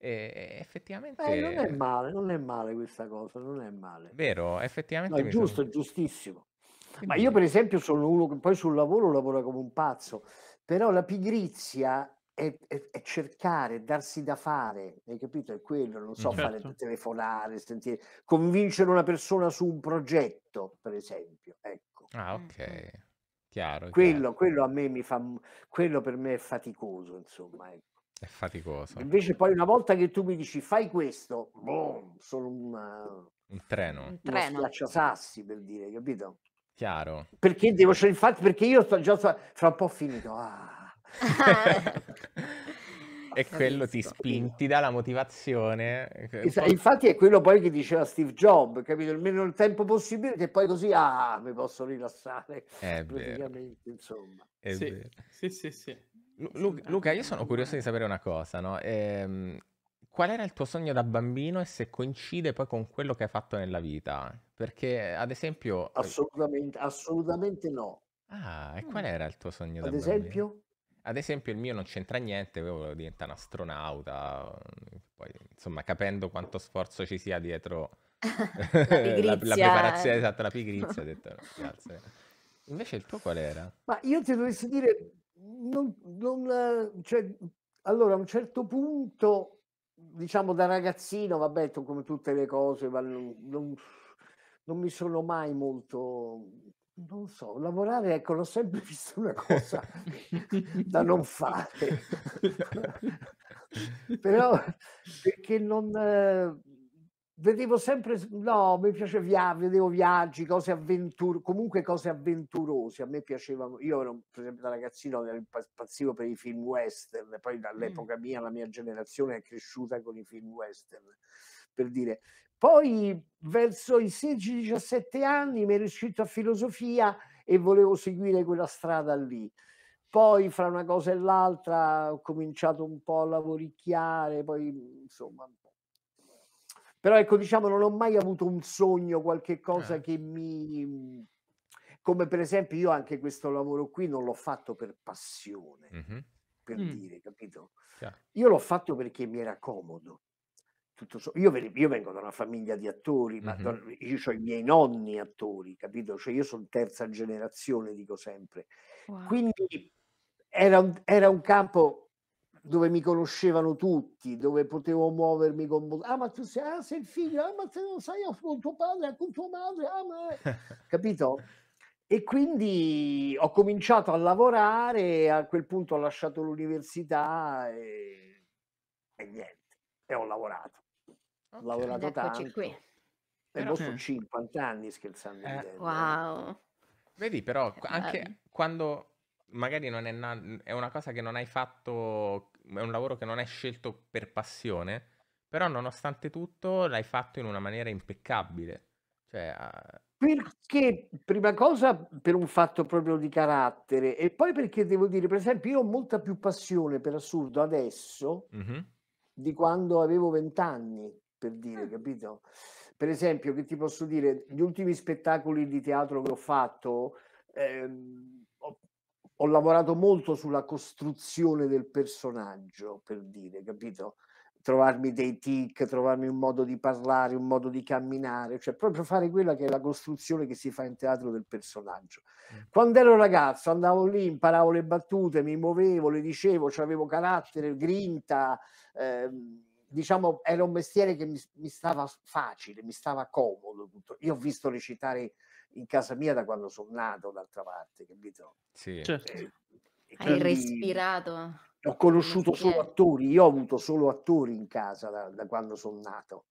E effettivamente eh, non è male, non è male questa cosa, non è male. Vero, effettivamente. No, è giusto, sono... è giustissimo. Quindi... Ma io per esempio sono uno che poi sul lavoro lavora come un pazzo, però la pigrizia è, è, è cercare, darsi da fare, hai capito? È quello, non so, certo. fare telefonare, sentire, convincere una persona su un progetto, per esempio. Ecco. Ah, ok. Mm-hmm. Chiaro, quello, chiaro. quello a me mi fa quello per me è faticoso, insomma, ecco. È faticoso. Invece poi una volta che tu mi dici fai questo, boh, sono un, un treno. Un treno. sassi per dire, capito? Chiaro. Perché devo, cioè, infatti, perché io sto già fra un po' finito. Ah. [laughs] e quello ti, spinti ti dà la motivazione. Esatto, infatti è quello poi che diceva Steve Jobs, capito? Il meno il tempo possibile che poi così ah, mi posso rilassare. È vero. Insomma. È sì. vero. Sì, sì, sì. Lu- Luca, io sono curioso di sapere una cosa, no? Ehm, qual era il tuo sogno da bambino e se coincide poi con quello che hai fatto nella vita? Perché, ad esempio... Eh assolutamente, assolutamente no. Ah, e qual mm. era il tuo sogno Ad da bambino? Ad esempio, Ad esempio, il mio non c'entra niente, io volevo diventare un astronauta, poi, insomma, capendo quanto sforzo ci sia dietro [laughs] [laughs] la la, la preparazione, eh. esatto, la pigrizia, ho detto, no, [laughs] grazie. Invece il tuo qual era? ma io ti dovessi dire non, non, cioè, allora a un certo punto, diciamo da ragazzino, vabbè, come tutte le cose, ma non, non, non mi sono mai molto non so, lavorare, ecco, l'ho sempre [laughs] visto una cosa [laughs] da non fare. [laughs] Però perché non, eh, vedevo sempre, no, mi piaceva via, vedevo viaggi, cose avventur- comunque cose avventurose, a me piacevano, io ero, per esempio da ragazzino ero impazzivo per i film western, poi dall'epoca mm. mia la mia generazione è cresciuta con i film western, per dire. Poi verso i 16-17 anni mi ero iscritto a filosofia e volevo seguire quella strada lì. Poi fra una cosa e l'altra ho cominciato un po' a lavoricchiare, poi insomma però ecco, diciamo, non ho mai avuto un sogno, qualche cosa eh. che mi... Come per esempio io anche questo lavoro qui non l'ho fatto per passione, mm-hmm. per mm. dire, capito? Yeah. Io l'ho fatto perché mi era comodo. So. Io, io, vengo da una famiglia di attori, ma mm-hmm. io ho i miei nonni attori, capito? Cioè io sono terza generazione, dico sempre. Wow. Quindi era un, era un campo dove mi conoscevano tutti, dove potevo muovermi con... Ah, ma tu sei, ah, sei il figlio, ah, ma te lo sai ah, con tuo padre, ah, con tua madre, ah, ma... [laughs] capito? E quindi ho cominciato a lavorare, a quel punto ho lasciato l'università e, e niente, e ho lavorato. Okay, ho lavorato tanto. Qui. E Però... sono 50 mm. anni scherzando. Eh, eh, wow. Vedi però, anche eh, quando magari non è, na- è una cosa che non hai fatto è un lavoro che non è scelto per passione, però nonostante tutto l'hai fatto in una maniera impeccabile. Cioè, ah, perché prima cosa per un fatto proprio di carattere e poi perché devo dire, per esempio, io ho molta più passione per assurdo adesso mm-hmm. di quando avevo vent'anni, per dire, mm. capito? Per esempio, che ti posso dire, gli ultimi spettacoli di teatro che ho fatto, ehm, ho lavorato molto sulla costruzione del personaggio, per dire, capito? Trovarmi dei tic, trovarmi un modo di parlare, un modo di camminare, cioè proprio fare quella che è la costruzione che si fa in teatro del personaggio. Mm. Quando ero ragazzo andavo lì, imparavo le battute, mi muovevo, le dicevo, cioè avevo carattere, grinta, eh, diciamo era un mestiere che mi, mi stava facile, mi stava comodo. Tutto. Io ho visto recitare in casa mia da quando sono nato, d'altra parte, capito? Sì. Certo. E, eh, e Hai respirato. Ho conosciuto solo attori, io ho avuto solo attori in casa da, da quando sono nato.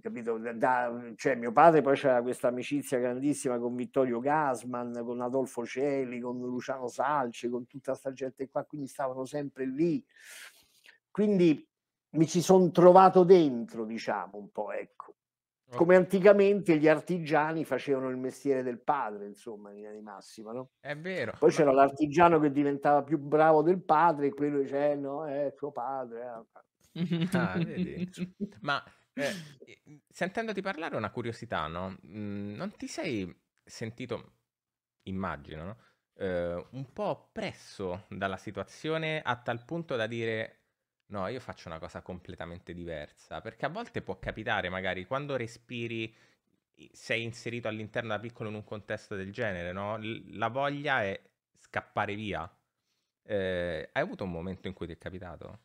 Capito? Da, cioè, mio padre poi c'era questa amicizia grandissima con Vittorio Gasman, con Adolfo Celi, con Luciano Salci, con tutta questa gente qua, quindi stavano sempre lì. Quindi mi ci sono trovato dentro, diciamo un po', ecco. Eh. come anticamente gli artigiani facevano il mestiere del padre, insomma, in linea di massima, no? È vero. Poi c'era l'artigiano che diventava più bravo del padre e quello dice, eh, no, eh, è tuo padre. Eh. Ah, ah". ah [laughs] Ma eh, sentendoti parlare una curiosità, no? Mm, non ti sei sentito, immagino, no? eh, un po' oppresso dalla situazione a tal punto da dire No, io faccio una cosa completamente diversa, perché a volte può capitare, magari quando respiri, sei inserito all'interno da piccolo in un contesto del genere, no? la voglia è scappare via. Eh, hai avuto un momento in cui ti è capitato?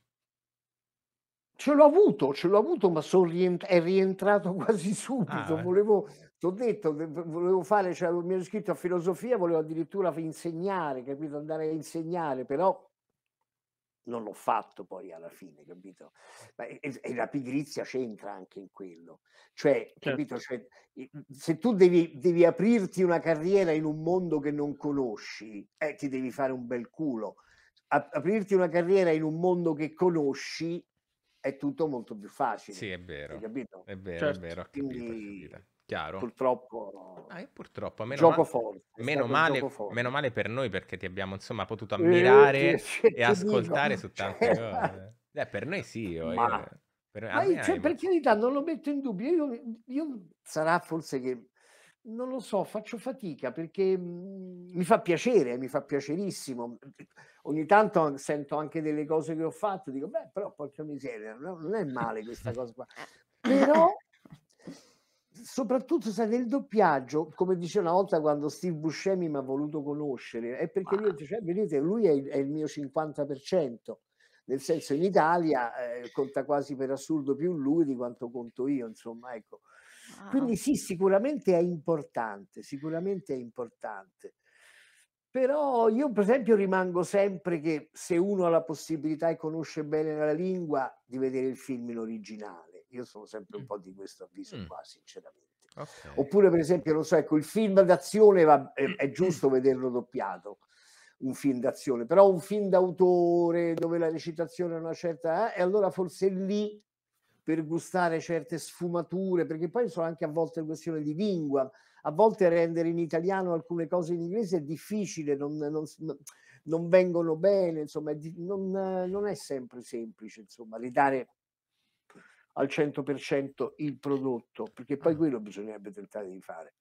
Ce l'ho avuto, ce l'ho avuto, ma rientr- è rientrato [laughs] quasi subito. Ah, eh. volevo, ti ho detto, volevo fare, cioè, mi ero iscritto a filosofia, volevo addirittura insegnare, capito? Andare a insegnare, però non l'ho fatto poi alla fine, capito? Ma, e, e, la pigrizia c'entra anche in quello. Cioè, certo. capito? Cioè, mhmm, se tu devi, devi, aprirti una carriera in un mondo che non conosci, eh, ti devi fare un bel culo. A, aprirti una carriera in un mondo che conosci è tutto molto più facile. Sì, è vero. Hai capito? È vero, certo. è vero. Ho capito, Quindi, ho capito. Chiaro. Purtroppo, ah, purtroppo meno gioco ma... forte. Meno male, forte. meno male per noi perché ti abbiamo insomma potuto eh, ammirare eh, che, che e ascoltare dico. su cioè tante cioè... cose. Eh, per noi sì, [laughs] io, ma, io, per, ma io, cioè, per carità non lo metto in dubbio, io, io sarà forse che non lo so, faccio fatica perché mm, mi fa piacere, mi fa piacerissimo. Ogni tanto sento anche delle cose che ho fatto, dico, beh, però porca miseria, non è male questa [laughs] cosa qua. Però soprattutto sai, nel doppiaggio, come dice una volta quando Steve Buscemi mi ha voluto conoscere, è perché wow. cioè, vedete, lui è il, è il, mio 50%, nel senso in Italia eh, conta quasi per assurdo più lui di quanto conto io, insomma, ecco. Ah, Quindi ah. sì, sicuramente è importante, sicuramente è importante. Però io per esempio rimango sempre che se uno ha la possibilità e conosce bene la lingua di vedere il film in originale io sono sempre un po' di questo avviso qua, sinceramente. Okay. Oppure, per esempio, non so, ecco, il film d'azione va, è, è giusto vederlo doppiato, un film d'azione, però un film d'autore dove la recitazione è una certa... Eh, e allora forse lì per gustare certe sfumature, perché poi sono anche a volte questione di lingua, a volte rendere in italiano alcune cose in inglese è difficile, non, non, non vengono bene, insomma, non, non, è sempre semplice, insomma, ridare al 100% il prodotto, perché poi ah. quello bisognerebbe tentare di fare.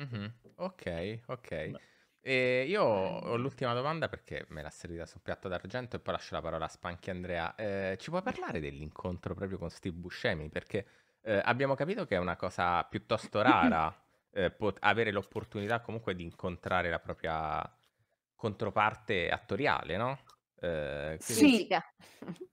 Mm-hmm. Ok, ok. E io ho l'ultima domanda perché me l'ha servita su un piatto d'argento e poi lascio la parola a Spanchi Andrea. Eh, ci puoi parlare dell'incontro proprio con Steve Buscemi? Perché eh, abbiamo capito che è una cosa piuttosto rara [laughs] eh, pot- avere l'opportunità comunque di incontrare la propria controparte attoriale, no? Eh, sì,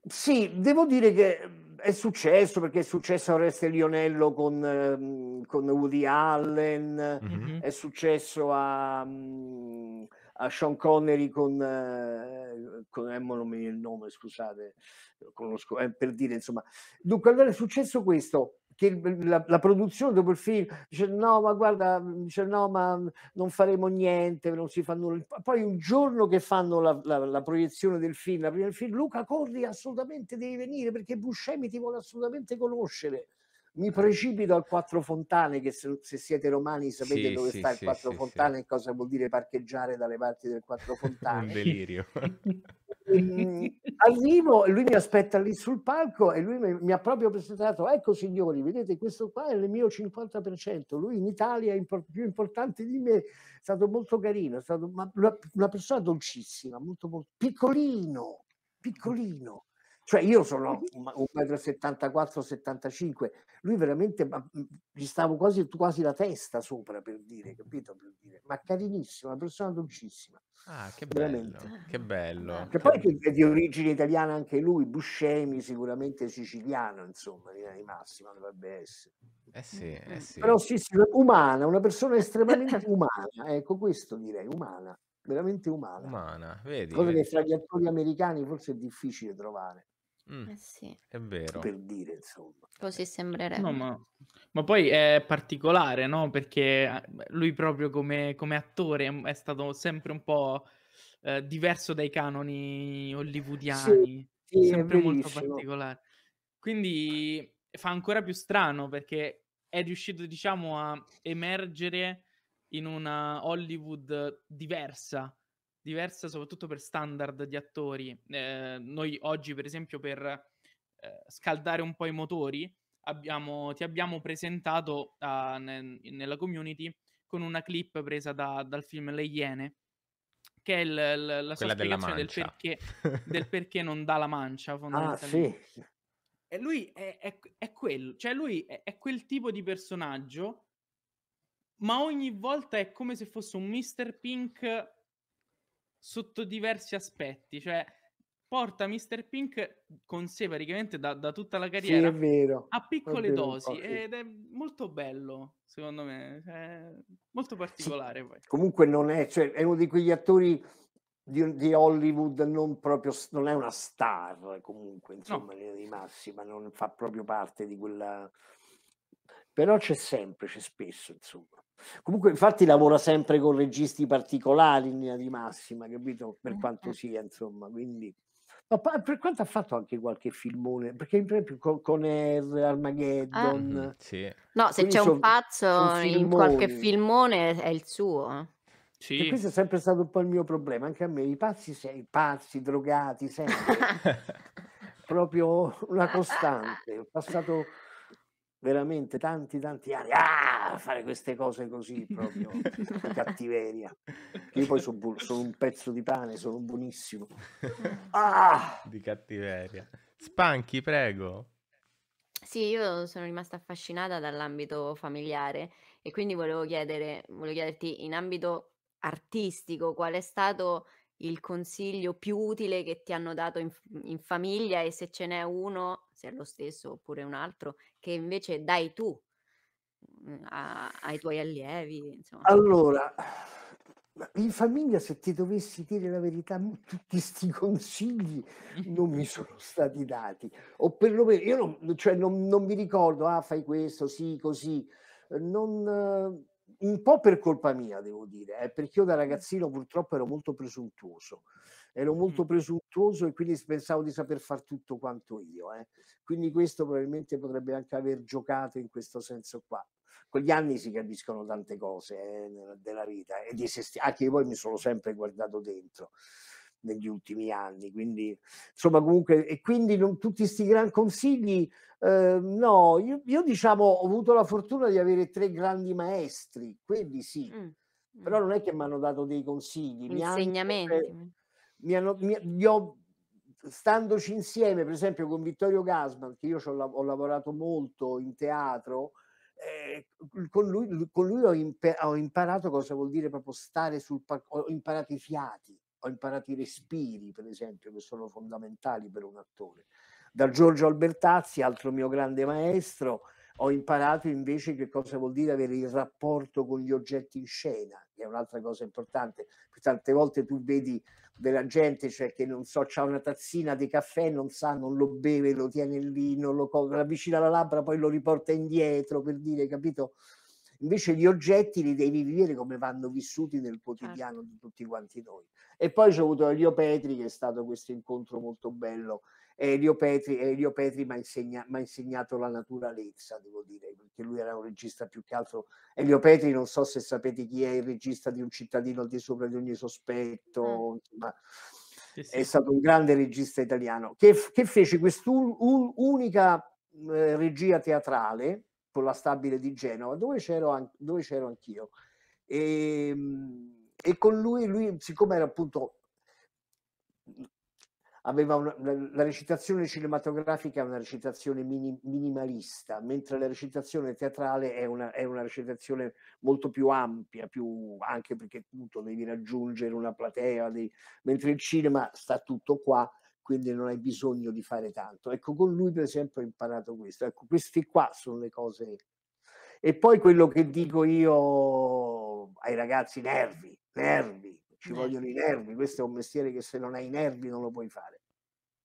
sì, devo dire che mhmm, è successo perché è successo a Oreste Lionello con, mhmm, con Woody Allen, mm-hmm. è successo a, mhmm, a Sean Connery con, eh, con eh, non mi viene il nome, scusate, conosco, eh, per dire insomma. Dunque, allora è successo questo che la, la, produzione dopo il film dice no ma guarda mhmm, dice no ma mhmm, non faremo niente non si fa nulla poi un giorno che fanno la, la, la proiezione del film la prima del film Luca corri assolutamente devi venire perché Buscemi ti vuole assolutamente conoscere mi precipito al Quattro Fontane, che se, se siete romani sapete sì, dove sì, sta il sì, Quattro Fontane e cosa vuol dire parcheggiare dalle parti del Quattro [laughs] Fontane. Un delirio. Ehm, arrivo E, lui mi aspetta lì sul palco e lui mi, mi, ha proprio presentato, ecco signori, vedete questo qua è il mio 50%, lui in Italia è impor- più importante di me, è stato molto carino, è stato una, una persona dolcissima, molto, molto piccolino, piccolino cioè io sono un metro 74, 75, lui veramente gli stavo quasi, quasi la testa sopra per dire, capito? Per dire. Ma carinissimo, una persona dolcissima. Ah, che bello, che bello. Che poi è di origine italiana anche lui, Buscemi sicuramente siciliano, insomma, di eh, massima dovrebbe essere. Eh sì, eh sì. Però sì, sì, umana, una persona estremamente [laughs] umana, ecco questo direi, umana veramente umana. umana vedi, Cosa vedi. che fra gli attori americani forse è difficile trovare. Mm, eh sì. È vero. Per dire, insomma. Così sembrerebbe. No, ma... ma, poi è particolare, no? Perché eh, lui proprio come, come attore è stato sempre un po' eh, diverso dai canoni hollywoodiani. Sì, sì, sempre molto particolare. Quindi fa ancora più strano perché è riuscito, diciamo, a emergere in una Hollywood diversa diversa soprattutto per standard di attori. Eh, noi oggi, per esempio, per eh, scaldare un po' i motori, abbiamo, ti abbiamo presentato uh, ne, nella community con una clip presa da, dal film Le Iene, che è il, l, la sua spiegazione del perché, [laughs] del perché, non dà la mancia, fondamentalmente. Ah, sì. E lui è, è, è quello, cioè lui è, è quel tipo di personaggio, ma ogni volta è come se fosse un Mr. Pink sotto diversi aspetti, cioè porta Mr. Pink con sé praticamente da, da tutta la carriera sì, a piccole vero, dosi ed è molto bello secondo me cioè, molto particolare sì. poi. comunque non è, cioè, è uno di quegli attori di, di, Hollywood non proprio non è una star comunque insomma no. di massima non fa proprio parte di quella però c'è sempre, c'è spesso, insomma. Comunque, infatti, lavora sempre con registi particolari in linea di massima, capito? Per quanto sia, insomma, quindi. Ma per quanto ha fatto anche qualche filmone, perché per esempio con, con er, Air, ah. Armageddon. Eh. Sì. No, se c'è un pazzo in qualche filmone è il suo. Sì. E questo è sempre stato un po' il mio problema, anche a me, i pazzi sei, pazzi, drogati, sempre. [laughs] Proprio una costante. Ho passato veramente tanti tanti anni a ah, fare queste cose così proprio [laughs] cattiveria io poi sono, bu- sono, un pezzo di pane sono buonissimo [laughs] ah! di cattiveria Spanchi prego sì io sono rimasta affascinata dall'ambito familiare e quindi volevo chiedere volevo chiederti in ambito artistico qual è stato il consiglio più utile che ti hanno dato in, in, famiglia e se ce n'è uno, se è lo stesso oppure un altro, che invece dai tu mm, a, ai tuoi allievi. Insomma. Allora, in famiglia, se ti dovessi dire la verità, tutti questi consigli non mi [laughs] sono stati dati, o perlomeno io non, cioè non, non mi ricordo, ah fai questo, sì, così, non un po' per colpa mia, devo dire, eh, perché io da ragazzino purtroppo ero molto presuntuoso, ero molto presuntuoso e quindi pensavo di saper fare tutto quanto io. Eh. Quindi questo probabilmente potrebbe anche aver giocato in questo senso qua. Con gli anni si capiscono tante cose eh, della vita e di se stessi, anche io poi mi sono sempre guardato dentro negli ultimi anni. Quindi, insomma, comunque, e quindi non, tutti questi gran consigli, eh, no, io, io, diciamo ho avuto la fortuna di avere tre grandi maestri, quelli sì, mm. però mm. non è che mi hanno dato dei consigli. Insegnamenti. Mi hanno, mi, mi ho, standoci insieme, per esempio con Vittorio Gasman, che io ho, ho lavorato molto in teatro, eh, con lui, con lui ho, imper- ho, imparato cosa vuol dire proprio stare sul palco, ho imparato i fiati, ho imparato i respiri, per esempio, che sono fondamentali per un attore. Da Giorgio Albertazzi, altro mio grande maestro, ho imparato invece che cosa vuol dire avere il rapporto con gli oggetti in scena, che è un'altra cosa importante. Tante volte tu vedi della gente, cioè che non so, c'ha una tazzina di caffè, non sa, non lo beve, lo tiene lì, non lo avvicina alla labbra, poi lo riporta indietro per dire, capito? Invece gli oggetti li devi vivere come vanno vissuti nel quotidiano certo. di tutti quanti noi. E poi c'è avuto Elio Petri, che è stato questo incontro molto bello. Elio Petri, Elio Petri mi ha insegna, insegnato la naturalezza, devo dire, perché lui era un regista più che altro. Elio Petri, non so se sapete chi è il regista di Un cittadino al di sopra di ogni sospetto, mm. ma sì, sì. è stato un grande regista italiano, che, che fece quest'unica un, regia teatrale con la stabile di Genova, dove c'ero, an- dove c'ero anch'io. E, ehm, e, con lui, lui, siccome era appunto, aveva una, la, recitazione cinematografica è una recitazione mini, minimalista, mentre la recitazione teatrale è una, è una recitazione molto più ampia, più, anche perché appunto devi raggiungere una platea, devi, mentre il cinema sta tutto qua quindi non hai bisogno di fare tanto. Ecco, con lui per esempio ho imparato questo. Ecco, queste qua sono le cose. E poi quello che dico io ai ragazzi, nervi, nervi, ci vogliono i nervi, questo è un mestiere che se non hai i nervi non lo puoi fare.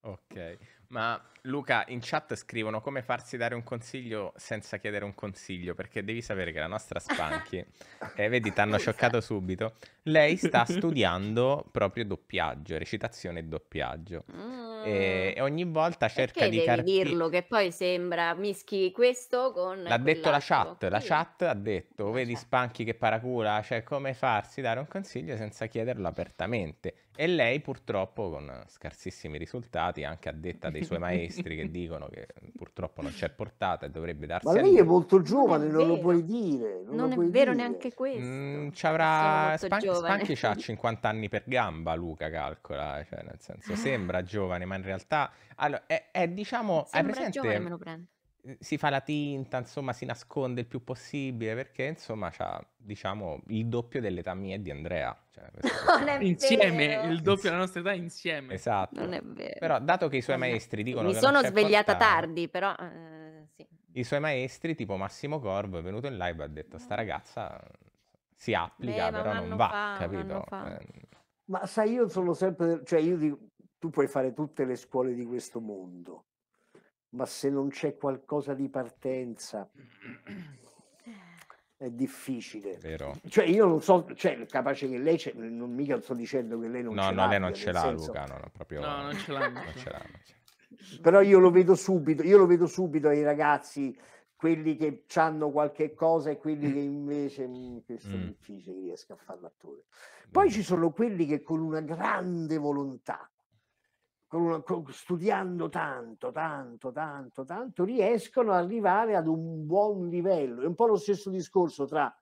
Ok, ma Luca, in chat scrivono come farsi dare un consiglio senza chiedere un consiglio, perché devi sapere che la nostra Spanchi, [laughs] eh, vedi, ti hanno scioccato subito, lei sta [laughs] studiando proprio doppiaggio, recitazione e doppiaggio. Mm. E, ogni volta cerca perché di... Perché devi carti... dirlo, che poi sembra mischi questo con... L'ha detto la chat, la chat ha detto, vedi Spanchi che paracula, cioè come farsi dare un consiglio senza chiederlo apertamente. E lei purtroppo con scarsissimi risultati, anche a detta dei suoi maestri che [laughs] dicono che purtroppo non c'è portata e dovrebbe darsi Ma lei è molto giovane, non, non lo puoi dire. Non, non è vero dire. neanche questo. Mm, c'avrà... Span- Spanchi ha 50 anni per gamba, Luca calcola, cioè nel senso sembra giovane, ma in realtà... Allora, è, è diciamo... Sembra hai presente... giovane, me lo prendo. Uhm, si fa la tinta, insomma, si nasconde il più possibile perché, insomma, ha diciamo il doppio dell'età mia e di Andrea. Cioè, [laughs] insieme, vero. il doppio della nostra età insieme. Esatto. Non è vero. Però, dato che i suoi maestri dicono Mi sono svegliata portata, tardi, però. Eh, sì. I suoi maestri, tipo Massimo Corvo, è venuto in live e ha detto: Sta ragazza si applica, Beh, però non va, fa, capito? Eh, ma sai, io sono sempre. cioè, io dico, tu puoi fare tutte le scuole di questo mondo ma se non c'è qualcosa di partenza è difficile. Vero. Cioè io non so, cioè capace che lei, ce, non mica sto dicendo che lei non no, ce no, No, lei non ce l'ha senso... Luca, no, no, proprio... No, non ce l'ha. non ce l'ha, Però io lo vedo subito, io lo vedo subito ai ragazzi, quelli che hanno qualche cosa e quelli che invece questo mm. è mm. difficile riesco a fare l'attore. Poi mm. ci sono quelli che con una grande volontà con una, con, studiando tanto, tanto, tanto, tanto, riescono ad arrivare ad un buon livello. È un po' lo stesso discorso tra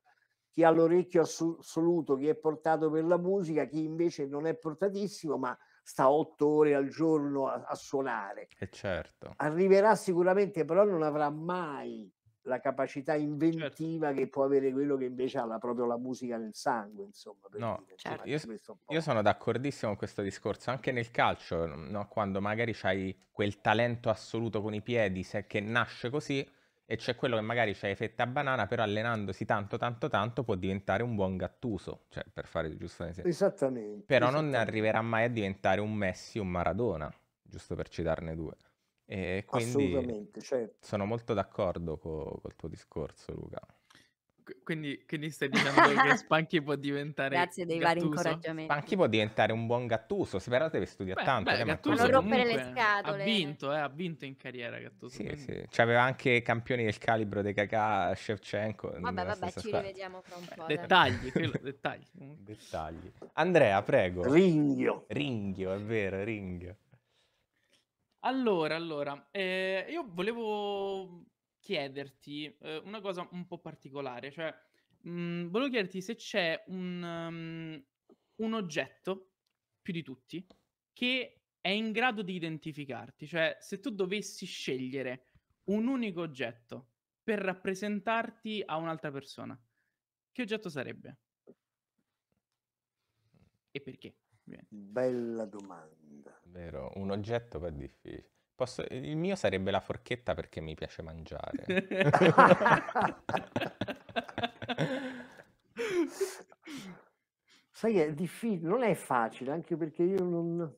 chi ha l'orecchio assoluto, chi è portato per la musica, chi invece non è portatissimo, ma sta otto ore al giorno a, a suonare. E eh, certo. Arriverà sicuramente, però non avrà mai la capacità certo. inventiva certo. che può avere quello che invece ha la, proprio la musica nel sangue, insomma. no, dire, certo. io, io, sono d'accordissimo con questo discorso, anche nel calcio, no? quando magari hai quel talento assoluto con i piedi se, che nasce così e c'è quello che magari c'hai fetta a banana, però allenandosi tanto, tanto, tanto può diventare un buon gattuso, cioè per fare giusto un esempio. Esattamente. Però esattamente. non arriverà mai a diventare un Messi, un Maradona, giusto per citarne due. E quindi certo. sono molto d'accordo co- col tuo discorso, Luca. quindi, quindi, stai dicendo che [laughs] Spanky può diventare Grazie dei gattuso? vari incoraggiamenti. Spanky può diventare un buon gattuso, sperate che studia beh, tanto. Beh, Gattuso non rompere le scatole. Ha vinto, eh, ha vinto in carriera Gattuso. Sì, sì. C'aveva anche campioni del calibro di Kakà, Shevchenko. Vabbè, vabbè, ci squadra. rivediamo fra un po'. Dettagli, quello, [laughs] dettagli. dettagli. Andrea, prego. Ringhio. Ringhio, è vero, Ringhio. Allora, allora, eh, io volevo chiederti, ehm, una cosa un po' particolare, cioè, mhmm, volevo chiederti se c'è un mhmm, un oggetto, più di tutti, che è in grado di identificarti. Cioè, se tu dovessi scegliere un unico oggetto per rappresentarti a un'altra persona, che oggetto sarebbe? E perché? Bene. Bella domanda. Vero, un oggetto è difficile. Posso... Il mio sarebbe la forchetta perché mi piace mangiare. [laughs] Sai, che è difficile, non è facile, anche perché io non,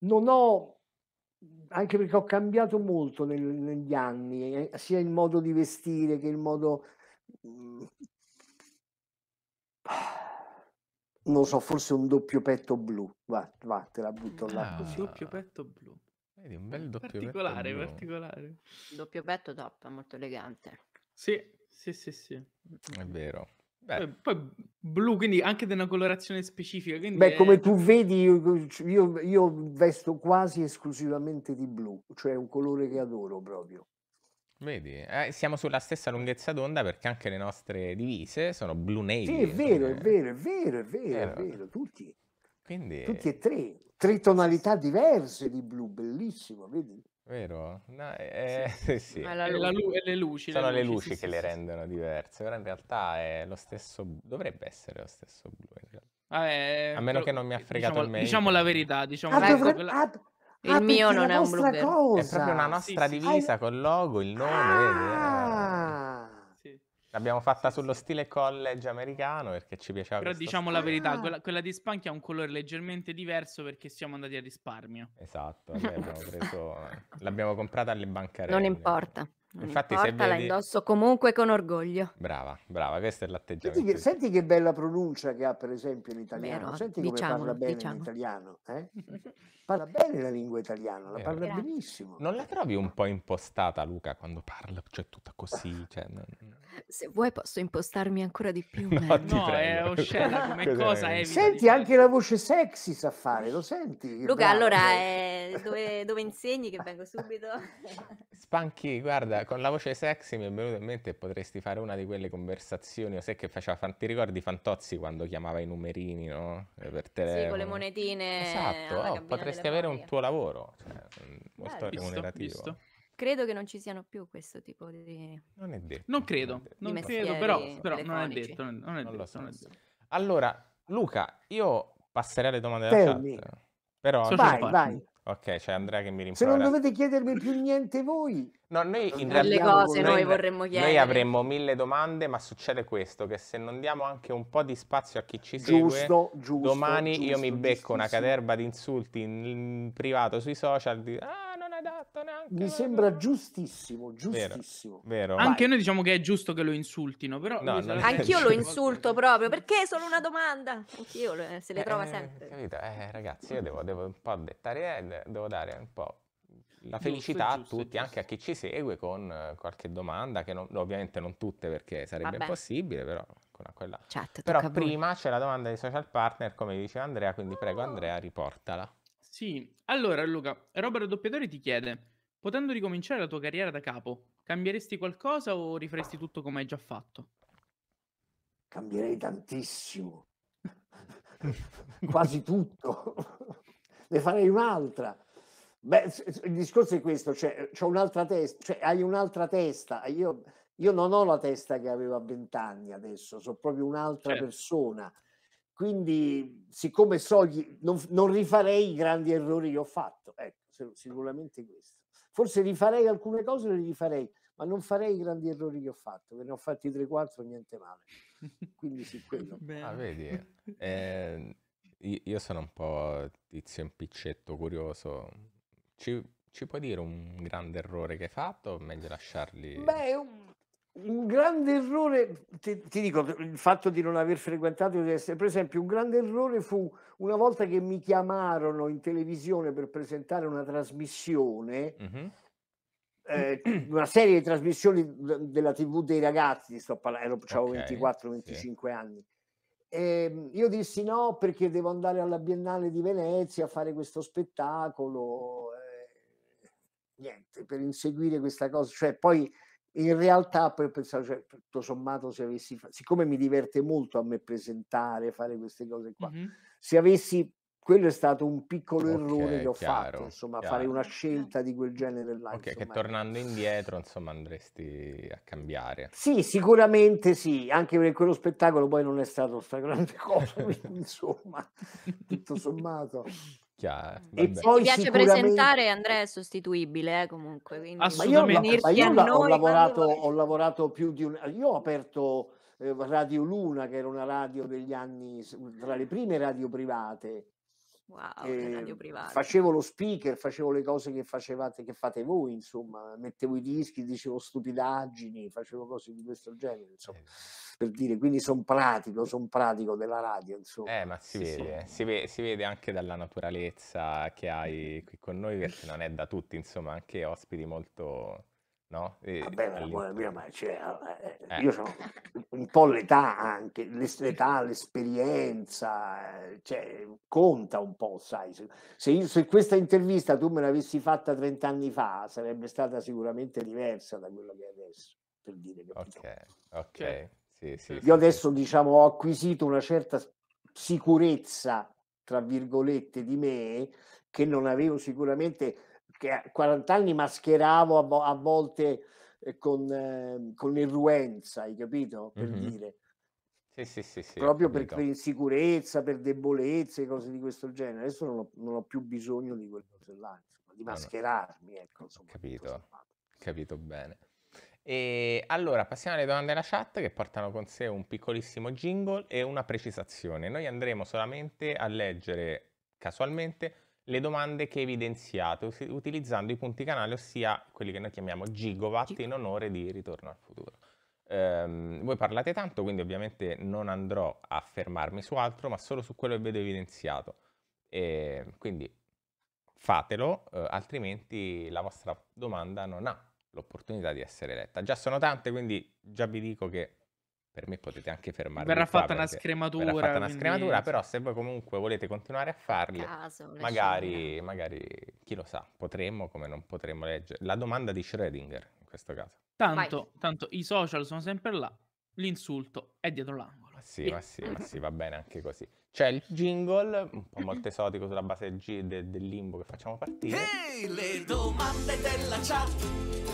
non ho, anche perché ho cambiato molto nel, negli anni, eh, sia il modo di vestire che il modo... Mm, non so, forse un doppio petto blu. Va, va te la butto ah, là così. Ah. Doppio petto blu. Vedi, un bel doppio particolare, petto particolare. Doppio petto top, molto elegante. Sì, sì, sì, sì. È vero. Beh. Poi, blu, quindi anche di una colorazione specifica. Beh, è... come tu vedi, io, io, io vesto quasi esclusivamente di blu, cioè un colore che adoro proprio. Vedi, eh, siamo sulla stessa lunghezza d'onda perché anche le nostre divise sono blu navy. Sì, è vero, è vero, è vero, è vero, è eh, vero, tutti. Quindi... Tutti e tre, tre tonalità diverse di blu, bellissimo, vedi? Vero? No, eh, sì. Eh, [laughs] sì. La, la, lu- le luci. Sono le luci, sì, che sì, le rendono diverse, però in realtà è lo stesso, dovrebbe essere lo stesso blu in realtà. eh, a meno però, che non mi ha fregato diciamo, il mail. Diciamo la verità, diciamo ah, ecco, dovrebbe, ah, Ah, il mio non è un blu verde. Cosa. È proprio una nostra sì, divisa sì. il logo, il nome. Ah. Eh, sì. L'abbiamo fatta sullo stile college americano perché ci piaceva. Però diciamo stile. la verità, ah. quella, quella di Spanchi ha un colore leggermente diverso perché siamo andati a risparmio. Esatto, preso, [laughs] l'abbiamo comprata alle bancarelle. Non importa. Non Infatti, se importa, la indosso comunque con orgoglio. Brava, brava, questo è l'atteggiamento. Senti che, senti che bella pronuncia che ha, per esempio, in italiano. Vero, senti come parla bene diciamo. l'italiano. Eh? [laughs] Parla bene la lingua italiana, la eh, parla grazie. benissimo. Non la trovi un po' impostata, Luca, quando parla? Cioè, tutta così. Cioè, non... Se vuoi posso impostarmi ancora di più. [laughs] No, no è oscena [laughs] come cosa. È senti anche la voce sexy sa fare, lo senti? Luca, bravo. allora eh, dove, dove, insegni che vengo subito? [laughs] Spanchi, guarda, con la voce sexy mi è venuto in mente che potresti fare una di quelle conversazioni, o sai che faceva, ti ricordi Fantozzi quando chiamava i numerini, no? Eh, per telefono. Sì, con le monetine. Esatto, oh, potresti avere un tuo lavoro, cioè, molto Bello. remunerativo. visto credo che non ci siano più questo tipo di... Non è detto. Non credo, non, credo, però, però non è detto. Non, è detto, non è detto. Allora, Luca, io passerei alle domande della chat. Però... Vai, vai. vai. Ok, c'è Andrea che mi rimprovera. Se non dovete chiedermi più niente voi. No, noi in realtà... cose noi, noi vorremmo chiedere. Noi avremmo mille domande, ma succede questo, che se non diamo anche un po' di spazio a chi ci giusto, segue, giusto, domani giusto, io mi becco una caterba di insulti in, in privato sui social di... Ah, adatto neanche. Mi sembra giustissimo, giustissimo. Vero, vero. Anche noi diciamo che è giusto che lo insultino, però... No, sarei... Anch'io lo [laughs] insulto proprio, perché è solo una domanda. Anch'io lo, eh, se le eh, sempre. Capito? Eh, ragazzi, io devo, devo un po' dettare, eh, devo dare un po' la felicità giusto, a tutti, anche a chi ci segue con eh, qualche domanda, che non, ovviamente non tutte perché sarebbe Vabbè. impossibile, però con quella. Chat, però prima c'è la domanda di social partner, come diceva Andrea, quindi oh. prego Andrea riportala. Sì, allora Luca, Robert Doppiatore ti chiede, potendo ricominciare la tua carriera da capo, cambieresti qualcosa o rifaresti tutto come hai già fatto? Cambierei tantissimo, [laughs] quasi tutto, ne farei un'altra. Beh, il discorso è questo, cioè, un'altra testa, cioè, hai un'altra testa, io, io, non ho la testa che aveva vent'anni adesso, sono proprio un'altra certo. persona quindi, siccome so, gli, non, non, rifarei i grandi errori che ho fatto, ecco, sicuramente questo. Forse rifarei alcune cose, le rifarei, ma non farei i grandi errori che ho fatto, ve ne ho fatti 3-4, niente male. [laughs] Quindi sì, quello. ah, vedi, eh, [laughs] ehm, io sono un po' tizio impiccetto, curioso. Ci, ci puoi dire un grande errore che hai fatto o meglio lasciarli? Beh, un, un grande errore, ti, ti, dico, il fatto di non aver frequentato per esempio, un grande errore fu una volta che mi chiamarono in televisione per presentare una trasmissione, mm-hmm. eh, una serie di trasmissioni della TV dei ragazzi, sto parlando, avevo okay, 24-25 sì. anni. E ehm, io dissi no perché devo andare alla Biennale di Venezia a fare questo spettacolo, eh, niente, per inseguire questa cosa, cioè poi in realtà poi pensavo, cioè, tutto sommato, se avessi, siccome mi diverte molto a me presentare, fare queste cose qua, mm-hmm. se avessi, quello è stato un piccolo okay, errore che ho chiaro, fatto, insomma, chiaro. fare una scelta di quel genere là. Ok, insomma, che ecco. tornando indietro, insomma, andresti a cambiare. Sì, sicuramente sì, anche perché quello spettacolo poi non è stato [laughs] sta grande cosa, insomma, tutto sommato. Chiaro, mm. e poi Mi piace sicuramente... presentare Andrea è sostituibile eh, comunque. Quindi... Assolutamente. Ma io, ma io ho, lavorato, ho lavorato più di un... Io ho aperto eh, Radio Luna, che era una radio degli anni, tra le prime radio private, Wow, eh, facevo lo speaker, facevo le cose che facevate, che fate voi, insomma, mettevo i dischi, dicevo stupidaggini, facevo cose di questo genere, insomma, eh. per dire, quindi sono pratico, sono pratico della radio, insomma. Eh, ma si, sì, vede, eh, Si, ve- si, vede anche dalla naturalezza che hai qui con noi, perché non è da tutti, insomma, anche ospiti molto No? E, Vabbè, ah, ma, ma cioè, eh, eh. io sono un po' l'età anche, l'età, l'esperienza, eh, cioè, conta un po', sai. Se, io, se questa intervista tu me l'avessi fatta 30 anni fa, sarebbe stata sicuramente diversa da quella che è adesso, per dire che... Ok, ok. Cioè, sì, sì, cioè, io sì, adesso, diciamo, ho acquisito una certa sicurezza, tra virgolette, di me, che non avevo sicuramente che a 40 anni mascheravo a, volte eh, con, eh, con irruenza, hai capito? Per mm-hmm. dire. Sì, sì, sì, sì, Proprio per, per, insicurezza, per debolezze, cose di questo genere. Adesso non ho, non ho più bisogno di quelle là, insomma, di mascherarmi. Ecco, insomma, capito, capito bene. E allora passiamo alle domande della chat che portano con sé un piccolissimo jingle e una precisazione. Noi andremo solamente a leggere casualmente le domande che evidenziate utilizzando i punti canali, ossia quelli che noi chiamiamo gigawatt, gigawatt. in onore di Ritorno al futuro. Um, voi parlate tanto, quindi ovviamente non andrò a fermarmi su altro, ma solo su quello che vedo evidenziato. E ehm, quindi fatelo, eh, altrimenti la vostra domanda non ha l'opportunità di essere letta. Già sono tante, quindi già vi dico che per me potete anche fermarvi. Verrà fatta una scrematura. Verrà fatta una quindi... scrematura, però se voi comunque volete continuare a farli, Caso, magari, magari, chi lo sa, potremmo come non potremmo leggere. La domanda di Schrödinger in questo caso. Tanto, tanto i social sono sempre là, l'insulto è dietro l'angolo. Ma sì, e... ma sì, ma sì, va bene anche così. C'è il jingle, un po' molto [laughs] esotico sulla base del, G de, del limbo che facciamo partire. hey, le domande della chat,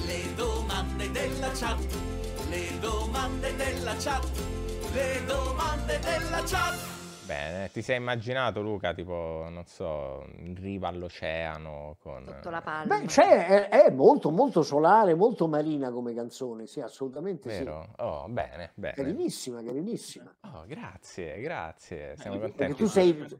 le domande della chat, le domande chat, le domande della chat. Bene, ti sei immaginato Luca, tipo, non so, in riva all'oceano con... Sotto la palma. Beh, cioè, è, è, molto, molto solare, molto marina come canzone, sì, assolutamente Vero? Sì. Oh, bene, bene. Carinissima, carinissima. Oh, grazie, grazie, siamo eh, contenti. Perché tu sei,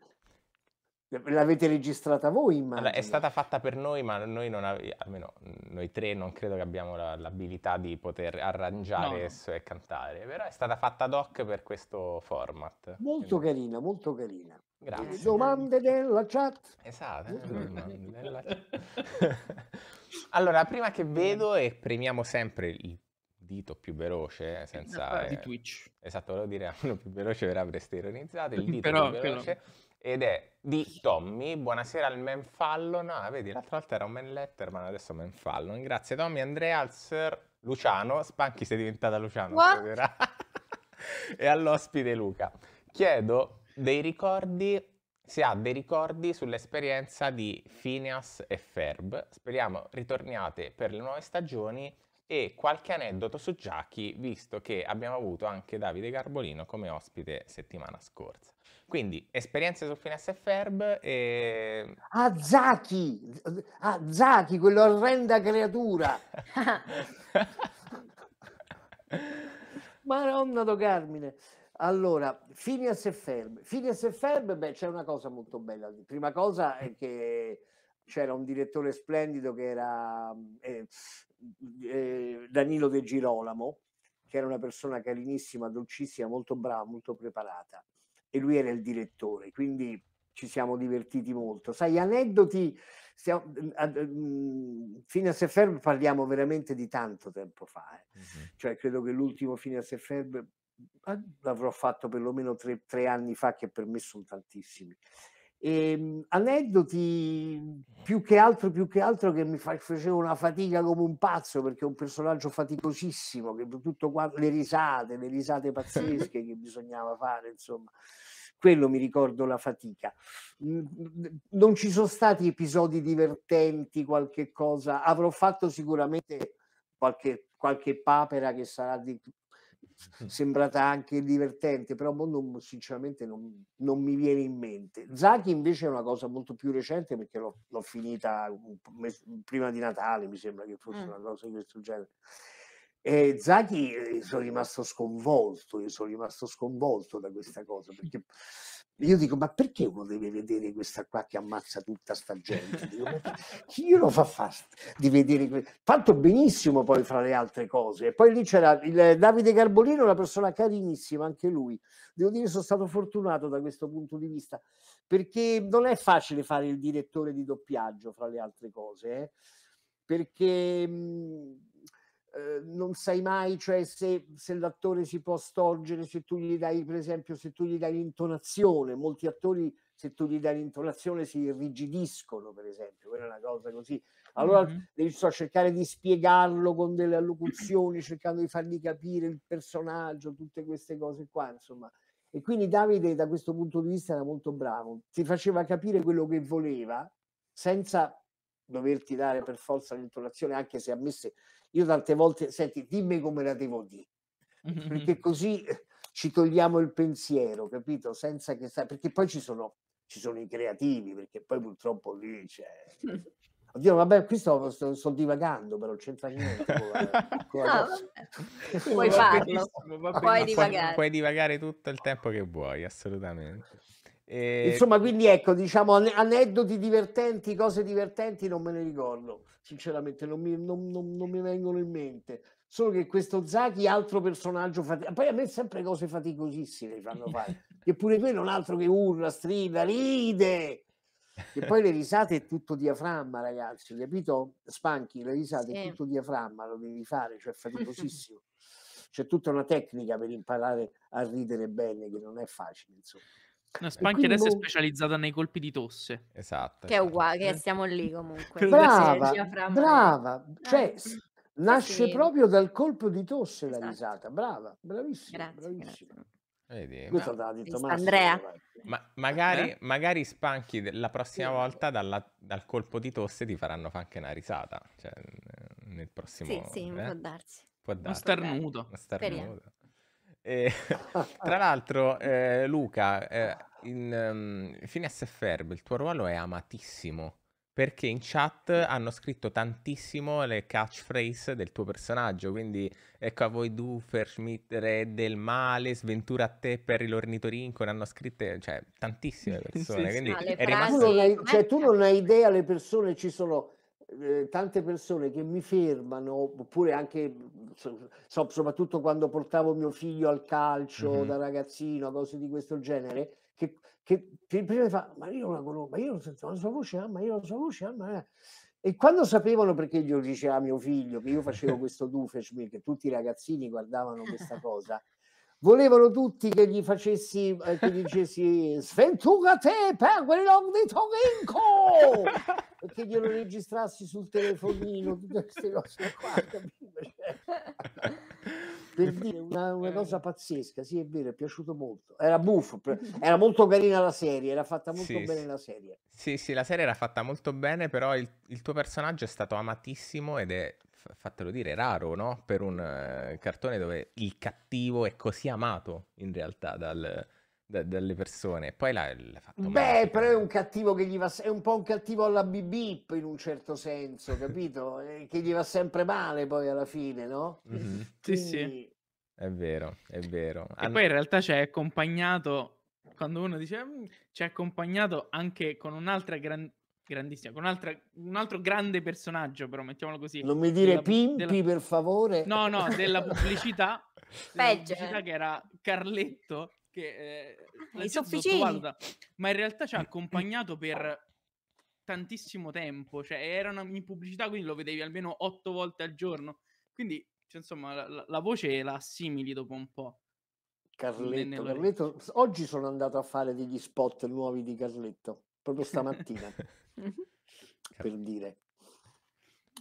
L'avete registrata voi, immagino. Allora, è stata fatta per noi, ma noi non ave- almeno noi tre non credo che abbiamo la- l'abilità di poter arrangiare no. e cantare, però è stata fatta ad hoc per questo format. Molto Quindi... carina, molto carina. Grazie. domande della chat. Esatto, eh. domande della chat. [laughs] allora, prima che vedo e premiamo sempre il dito più veloce, eh, senza... Eh, di Twitch. Esatto, volevo dire uno [laughs] più veloce, verrà presto ironizzato, il [laughs] dito però, più veloce... Però ed è di Tommy. Buonasera al Man Fallon. Ah, vedi, l'altra volta era un Man ma adesso Man Fallon. Grazie Tommy, Andrea, al Sir Luciano. Spanchi sei diventata Luciano stasera. [laughs] e all'ospite Luca. Chiedo dei ricordi, se ha dei ricordi sull'esperienza di Phineas e Ferb. Speriamo ritorniate per le nuove stagioni e qualche aneddoto su Jackie, visto che abbiamo avuto anche Davide Garbolino come ospite settimana scorsa. Quindi esperienze su Finesse e Ferb e... Ehm, ah, Zaki! Ah, Zaki, quell'orrenda creatura! [laughs] Maronna do Carmine! Allora, Phineas e Ferb. Phineas e Ferb, beh, c'è una cosa molto bella. Prima cosa è che c'era un direttore splendido che era eh, eh, Danilo De Girolamo, che era una persona carinissima, dolcissima, molto brava, molto preparata e lui era il direttore, quindi ci siamo divertiti molto. Sai, aneddoti, stiamo, ad, ad, Finas e Ferb parliamo veramente di tanto tempo fa, eh. mm-hmm. cioè credo che l'ultimo Finas e Ferb eh, l'avrò fatto perlomeno tre, tre anni fa che per me sono tantissimi e, ehm, aneddoti più che altro, più che altro che mi facevo una fatica come un pazzo perché è un personaggio faticosissimo, che tutto quanto, le risate, le risate pazzesche che bisognava fare, insomma quello mi ricordo la fatica. Non ci sono stati episodi divertenti, qualche cosa, avrò fatto sicuramente qualche, qualche papera che sarà di Mm. sembrata anche divertente, però non, sinceramente non, non, mi viene in mente. Zaki invece è una cosa molto più recente perché l'ho, l'ho finita mes- prima di Natale, mi sembra che fosse mm. una cosa di questo genere. E Zaki eh, sono rimasto sconvolto, io sono rimasto sconvolto da questa cosa perché io dico, ma perché uno deve vedere questa qua che ammazza tutta sta gente? Dico, chi lo fa fast di vedere questo? Fatto benissimo poi fra le altre cose. E poi lì c'era il Davide Garbolino, una persona carinissima, anche lui. Devo dire, sono stato fortunato da questo punto di vista, perché non è facile fare il direttore di doppiaggio, fra le altre cose, eh? perché... Mh, mhmm, eh, non sai mai cioè, se, se, l'attore si può storgere, se tu gli dai, per esempio, se tu gli dai l'intonazione. Molti attori, se tu gli dai l'intonazione, si irrigidiscono, per esempio, quella è una cosa così. Allora mm-hmm. devi so, cercare di spiegarlo con delle allocuzioni, cercando di fargli capire il personaggio, tutte queste cose qua, insomma. E quindi Davide da questo punto di vista era molto bravo, ti faceva capire quello che voleva senza doverti dare per forza l'intonazione, anche se a me se, io tante volte, senti, dimmi come la devo dire, mm-hmm. perché così eh, ci togliamo il pensiero, capito? Senza che sa... perché poi ci sono, ci sono i creativi, perché poi purtroppo lì c'è. [laughs] Oddio, vabbè, qui sto, sto, sto divagando, però non c'entra niente. Con la, [laughs] con la... No, [laughs] puoi farlo, puoi puoi divagare tutto il tempo che vuoi, assolutamente. E... Eh, insomma, quindi ecco, diciamo, aneddoti divertenti, cose divertenti non me ne ricordo, sinceramente non mi, non, non, non mi vengono in mente. Solo che questo Zaki, altro personaggio, fati- poi a me sempre cose faticosissime fanno fare, [laughs] eppure lui non altro che urla, strida, ride. E poi le risate è tutto diaframma, ragazzi, capito? Spanchi, le risate sì. è tutto diaframma, lo devi fare, cioè è [laughs] faticosissimo. C'è tutta una tecnica per imparare a ridere bene che non è facile, insomma. Una spancheressa quindi... specializzata nei colpi di tosse. Esatto. Che è esatto. uguale, che siamo lì comunque. Brava, brava. Cioè, eh. nasce sì. proprio dal colpo di tosse esatto. la risata. Brava, bravissima. Grazie, bravissima. Grazie. Vedi, ma... Massimo, Andrea. Ma magari, eh? magari, spanchi la prossima sì. volta dalla, dal colpo di tosse ti faranno anche una risata. Cioè, nel prossimo... Sì, sì, eh? può darsi. Può darsi. Uno starnuto. Uno starnuto. E, eh, [laughs] tra l'altro, eh, Luca, eh, in um, ehm, Finesse Ferb il tuo ruolo è amatissimo perché in chat hanno scritto tantissimo le catchphrase del tuo personaggio, quindi ecco a voi Dufer, Schmidt, Re del male, sventura a te per l'ornitorinco, ne hanno scritte cioè, tantissime [laughs] persone, sì, sì, quindi sì, ah, è rimasto... Tu hai, cioè tu non hai idea, le persone ci sono eh, tante persone che mi fermano, oppure anche, so, soprattutto quando portavo mio figlio al calcio mm-hmm. da ragazzino, cose di questo genere, che, che prima fa, ma io la conosco, ma io non sento la sua voce, ah, ma io la sua voce, ma... E quando sapevano perché glielo diceva mio figlio, che io facevo [laughs] questo Dufeshmil, che tutti i ragazzini guardavano questa cosa, volevano tutti che gli facessi eh, che gli dicessi sventura te per quello di Torinco che glielo registrassi sul telefonino tutte queste cose qua cioè, per dire una, una, eh. cosa pazzesca sì è vero è piaciuto molto era buffo era molto carina la serie era fatta molto sì, bene la serie sì sì la serie era fatta molto bene però il, il tuo personaggio è stato amatissimo ed è fatelo dire, raro, no? Per un eh, cartone dove il cattivo è così amato in realtà dal, da, dalle persone. Poi l'ha, l'ha fatto Beh, male. però è un cattivo che gli va è un po' un cattivo alla bibip in un certo senso, capito? [laughs] Eh, che gli va sempre male poi alla fine, no? Mm-hmm. Quindi... Sì, sì. È vero, è vero. E An... poi in realtà c'è accompagnato quando uno dice mm", ci ha accompagnato anche con un'altra gran- grandissima, con un altro grande personaggio, però mettiamolo così. Non mi dire della, Pimpi, della... per favore. No, no, della [laughs] pubblicità, della pubblicità eh. che era Carletto, che eh, la ma in realtà ci ha mm. accompagnato per tantissimo tempo, cioè erano in pubblicità, quindi lo vedevi almeno otto volte al giorno, quindi cioè, insomma la, la voce la assimili dopo un po'. Carletto, Carletto, oggi sono andato a fare degli spot nuovi di Carletto proprio stamattina. [laughs] Mm-hmm. per certo. dire.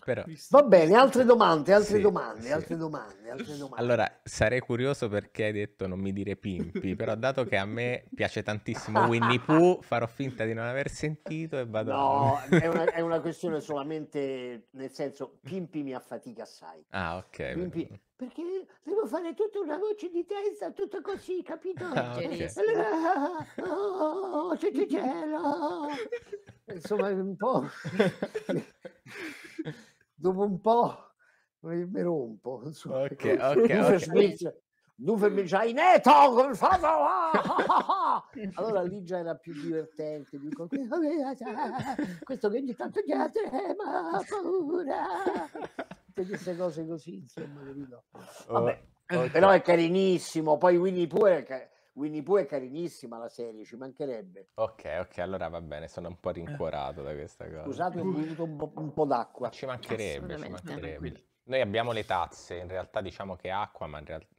Però. Va bene, altre domande, altre, sì, domande, sì. altre domande, altre domande, Allora, sarei curioso perché hai detto non mi dire pimpi, però dato che a me piace tantissimo Winnie Pooh, farò finta di non aver sentito e vado... No, è una, è una questione solamente, nel senso, pimpi mi affatica assai. Ah, ok. Pimpi, perché devo fare tutta una voce di testa, tutto così, capito? [laughs] Ah, okay. allora, oh, c'è, c'è, c'è, no. Insomma, un po'... [laughs] dopo un po' mi, rompo. Insomma. Ok, ok, ok. Dunque mi già in eto, come fa? Allora lì già era più divertente. Dico, questo che ogni tanto gli altri, eh, ma ha paura tutte queste cose così, insomma, capito? Vabbè, oh, eh, okay. Però è carinissimo, poi Winnie Pooh è car- Winnie Pooh è carinissima la serie, ci mancherebbe. Ok, ok, allora va bene, sono un po' rincuorato da questa cosa. Scusate, ho bevuto un, po', un po' d'acqua. Ci mancherebbe, ci mancherebbe. Noi abbiamo le tazze, in realtà diciamo che è acqua, ma in realtà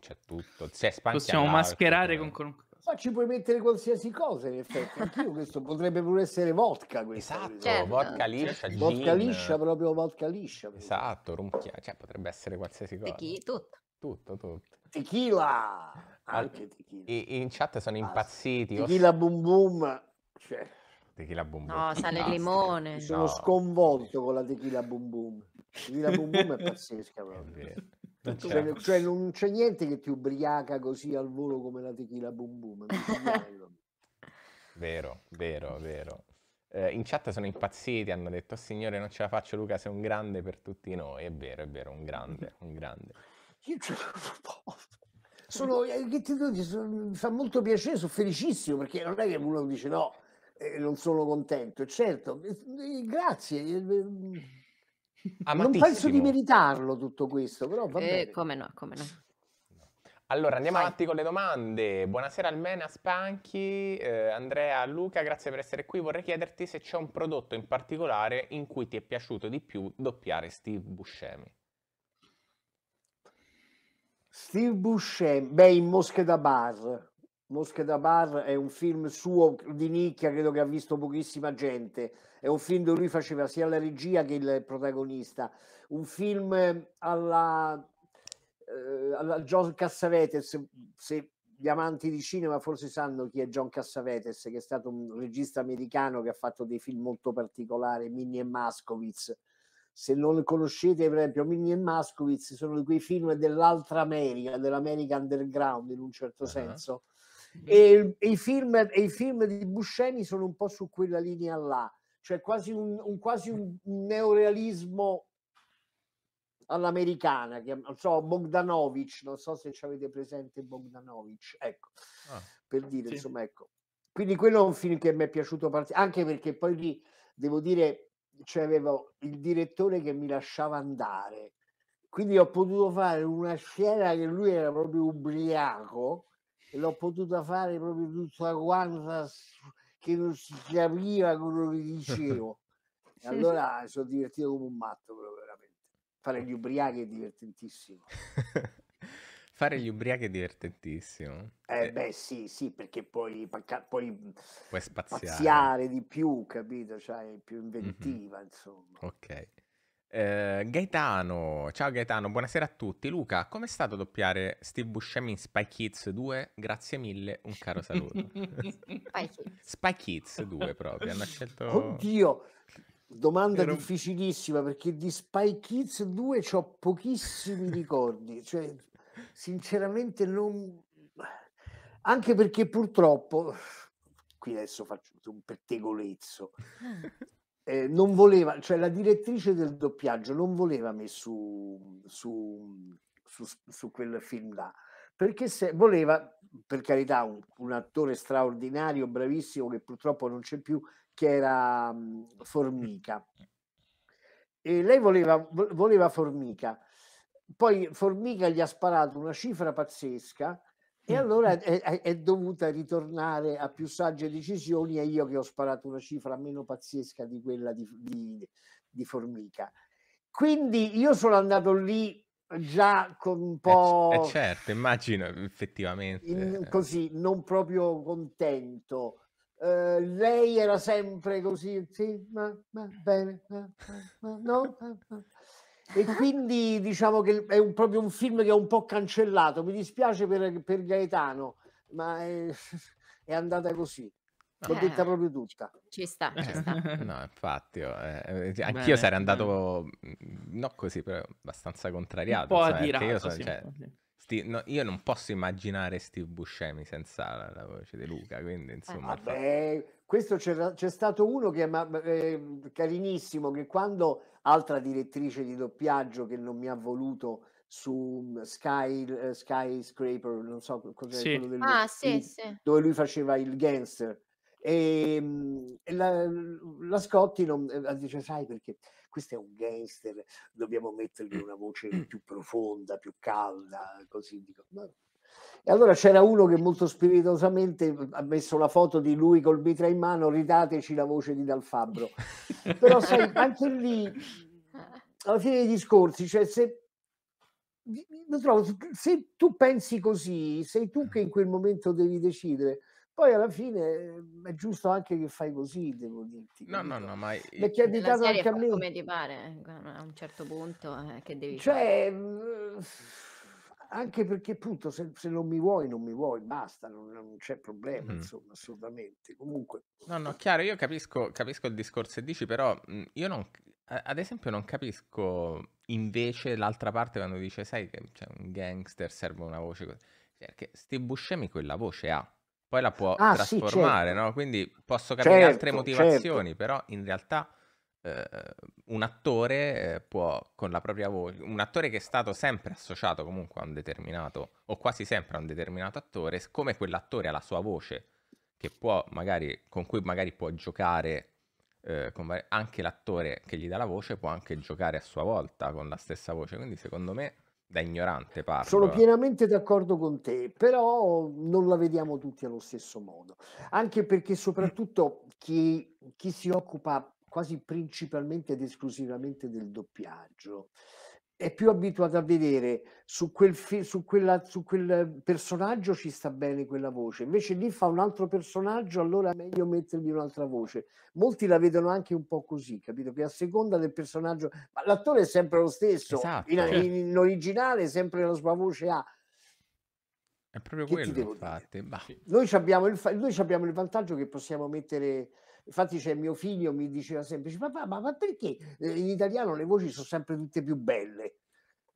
c'è tutto. Si è Possiamo mascherare eh. con, con, ma ci puoi mettere qualsiasi cosa, in effetti. Anch'io questo potrebbe pure essere vodka. Questa, esatto, certo. vodka liscia, gin. Vodka liscia, proprio vodka liscia. Proprio. Esatto, rumchia, cioè potrebbe essere qualsiasi cosa. Tequila, tutto. Tutto, tutto. Tequila! Anche tequila. I, in chat sono impazziti. Tequila oh, boom boom. Cioè. Tequila boom boom. No, sale e limone. Sono no. sconvolto con la tequila boom boom. Tequila boom boom è pazzesca proprio. È non certo. Cioè, non c'è niente che ti ubriaca così al volo come la tequila boom boom. [laughs] vero, vero, vero. Eh, in chat sono impazziti, hanno detto, oh, signore non ce la faccio Luca, sei un grande per tutti noi. È vero, è vero, un grande, un grande. Io ce la sono, eh, che ti devo dire, mi fa molto piacere, sono felicissimo perché non è che uno dice no, eh, non sono contento, certo, eh, grazie. Eh, eh, non penso di meritarlo tutto questo, però va eh, bene. Eh, come no, come no. Allora, andiamo Vai. avanti con le domande. Buonasera Almena, Spanchi, eh, Andrea, Luca, grazie per essere qui. Vorrei chiederti se c'è un prodotto in particolare in cui ti è piaciuto di più doppiare Steve Buscemi. Steve Buscemi, beh, in Mosche da Bar. Mosche da Bar è un film suo di nicchia, credo che ha visto pochissima gente è un film dove lui faceva sia la regia che il protagonista, un film ehm, alla, eh, alla John Cassavetes, se gli amanti di cinema forse sanno chi è John Cassavetes, che è stato un regista americano che ha fatto dei film molto particolari, Minnie e Mascovitz. Se non conoscete, per esempio, Minnie e Mascovitz sono di quei film dell'altra America, dell'America underground in un certo uh -huh. senso. E, e, i film, e i film di Buscemi sono un po' su quella linea là cioè quasi un, un, quasi un neorealismo all'americana, che, non so, Bogdanovic, non so se ci avete presente Bogdanovic, ecco, ah, per dire, sì. insomma, ecco. Quindi quello è un film che mi è piaciuto particolarmente, anche perché poi lì, devo dire, cioè il direttore che mi lasciava andare, quindi ho potuto fare una scena che lui era proprio ubriaco, e l'ho potuta fare proprio tutta quanta che non si capiva quello che dicevo. E [laughs] allora mi sono divertito come un matto, però veramente. Fare gli ubriachi è divertentissimo. [laughs] Fare gli ubriachi è divertentissimo. Eh, eh. beh, sì, sì, perché poi puoi spaziare. spaziare. di più, capito? Cioè, più inventiva, mm-hmm. insomma. Ok. Eh, Gaetano, ciao Gaetano, buonasera a tutti. Luca, com'è stato doppiare Steve Buscemi in Spy Kids 2? Grazie mille, un caro saluto. Spy, Kids. Spy Kids 2 proprio, hanno scelto... Oddio, domanda Ero... difficilissima perché di Spy Kids 2 ho pochissimi ricordi, cioè sinceramente non... Anche perché purtroppo, qui adesso faccio un pettegolezzo, ah eh, non voleva, cioè la direttrice del doppiaggio non voleva me su, su, su, su quel film là, perché se voleva, per carità, un, un, attore straordinario, bravissimo, che purtroppo non c'è più, che era um, Formica. E lei voleva, voleva Formica, poi Formica gli ha sparato una cifra pazzesca e allora è, è, dovuta ritornare a più sagge decisioni e io che ho sparato una cifra meno pazzesca di quella di, di, di Formica. Quindi io sono andato lì già con un eh, po'... Eh, certo, immagino effettivamente. In, così, non proprio contento. Uh, lei era sempre così, sì, ma, ma bene, ma, ma, no, e quindi diciamo che è un, proprio un film che ho un po' cancellato. Mi dispiace per, per Gaetano, ma è, [laughs] è andata così. L'ho eh. detta proprio tutta. Ci sta, ci sta. [laughs] no, infatti, oh, eh, eh, anch'io bene, sarei andato, mm, non così, però abbastanza contrariato. Un po' adirato, io, sono, sì, cioè, sì. no, io, non posso immaginare Steve Buscemi senza la, la voce di Luca, quindi insomma... Eh, vabbè, questo c'è, c'è stato uno che è eh, carinissimo, che quando altra direttrice di doppiaggio che non mi ha voluto su mm, Sky, uh, Skyscraper, non so cos'è sì. quello del, ah, sì, il, sì. dove lui faceva il gangster. Ehm, e, la, la, Scotti non, eh, dice: Sai perché questo è un gangster, dobbiamo mettergli una voce più profonda, più calda. Così dico: no, e allora c'era uno che molto spiritosamente ha messo la foto di lui col mitra in mano, ridateci la voce di Dal Fabbro. Però sai, anche lì, alla fine dei discorsi, cioè se Trovo, se tu pensi così, sei tu che in quel momento devi decidere. Poi alla fine eh, è giusto anche che fai così, devo dirti. No, no, no, ma è capitato anche a me. Come ti pare eh, a un certo punto eh, che devi Cioè, fare. Mm, anche perché appunto se, se, non mi vuoi non mi vuoi, basta, non, non c'è problema, mm. insomma, assolutamente. Comunque... No, no, chiaro, io capisco, capisco il discorso e dici, però mhmm, io non, ad esempio non capisco invece l'altra parte quando dice, sai che c'è un gangster, serve una voce così. Perché Steve Buscemi quella voce ha, poi la può ah, trasformare, sì, certo. no? Quindi posso capire certo, altre certo. motivazioni, certo. però in realtà Uh, un attore eh, può con la propria voce, un attore che è stato sempre associato comunque a un determinato, o quasi sempre a un determinato attore, come quell'attore ha la sua voce, che può magari, con cui magari può giocare, eh, con, anche l'attore che gli dà la voce può anche giocare a sua volta con la stessa voce, quindi secondo me da ignorante parlo. Sono pienamente d'accordo con te, però non la vediamo tutti allo stesso modo, anche perché soprattutto chi, chi si occupa quasi principalmente ed esclusivamente del doppiaggio. È più abituato a vedere su quel, fi- su, quella, su quel personaggio ci sta bene quella voce, invece lì fa un altro personaggio, allora è meglio mettergli un'altra voce. Molti la vedono anche un po' così, capito? Che a seconda del personaggio, ma l'attore è sempre lo stesso, esatto. in, cioè in, originale sempre la sua voce ha. È proprio che quello, infatti. Noi abbiamo, il, noi abbiamo il vantaggio che possiamo mettere Infatti c'è mio figlio, mi diceva sempre, papà, ma, perché eh, in italiano le voci sono sempre tutte più belle?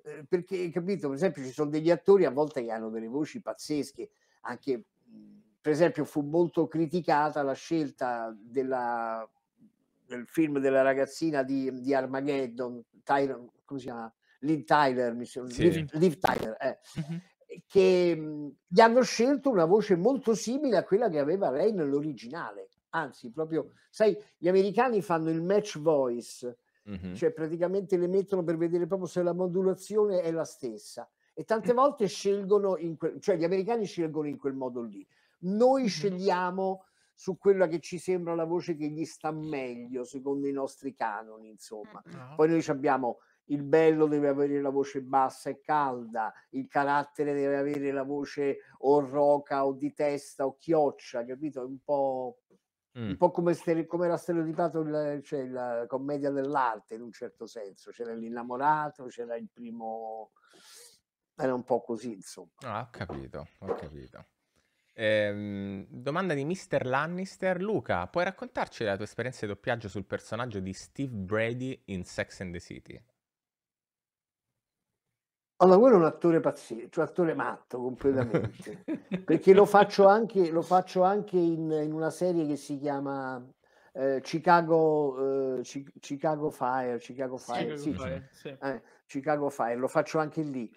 Eh, perché, capito, per esempio ci sono degli attori a volte che hanno delle voci pazzesche, anche mhmm, per esempio fu molto criticata la scelta della, del film della ragazzina di, di Armageddon, Tyler, come si chiama? Liv Tyler, mi sembra, sì. Liv, Liv Tyler, eh, uh-huh. che mh, mhmm, gli hanno scelto una voce molto simile a quella che aveva lei nell'originale anzi proprio, sai, gli americani fanno il match voice, mm-hmm. cioè praticamente le mettono per vedere proprio se la modulazione è la stessa e tante volte scelgono, in que- cioè gli americani scelgono in quel modo lì, noi scegliamo su quella che ci sembra la voce che gli sta meglio secondo i nostri canoni, insomma. Ah, ah, Poi noi abbiamo il bello deve avere la voce bassa e calda, il carattere deve avere la voce o roca o di testa o chioccia, capito? È un po' Mm. Un po' come, stere- come era stereotipato il, cioè, la commedia dell'arte in un certo senso, c'era l'innamorato, c'era il primo, era un po' così insomma. Ah, ho capito, ho capito. Eh, domanda di Mr. Lannister. Luca, puoi raccontarci la tua esperienza di doppiaggio sul personaggio di Steve Brady in Sex and the City? Allora, quello è un attore pazzesco, cioè, un attore matto completamente, [laughs] perché lo faccio anche, lo faccio anche in, in una serie che si chiama eh, Chicago, eh, Chicago Fire, Chicago Fire, Chicago, sì, Fire sì. Eh, Chicago Fire, lo faccio anche lì.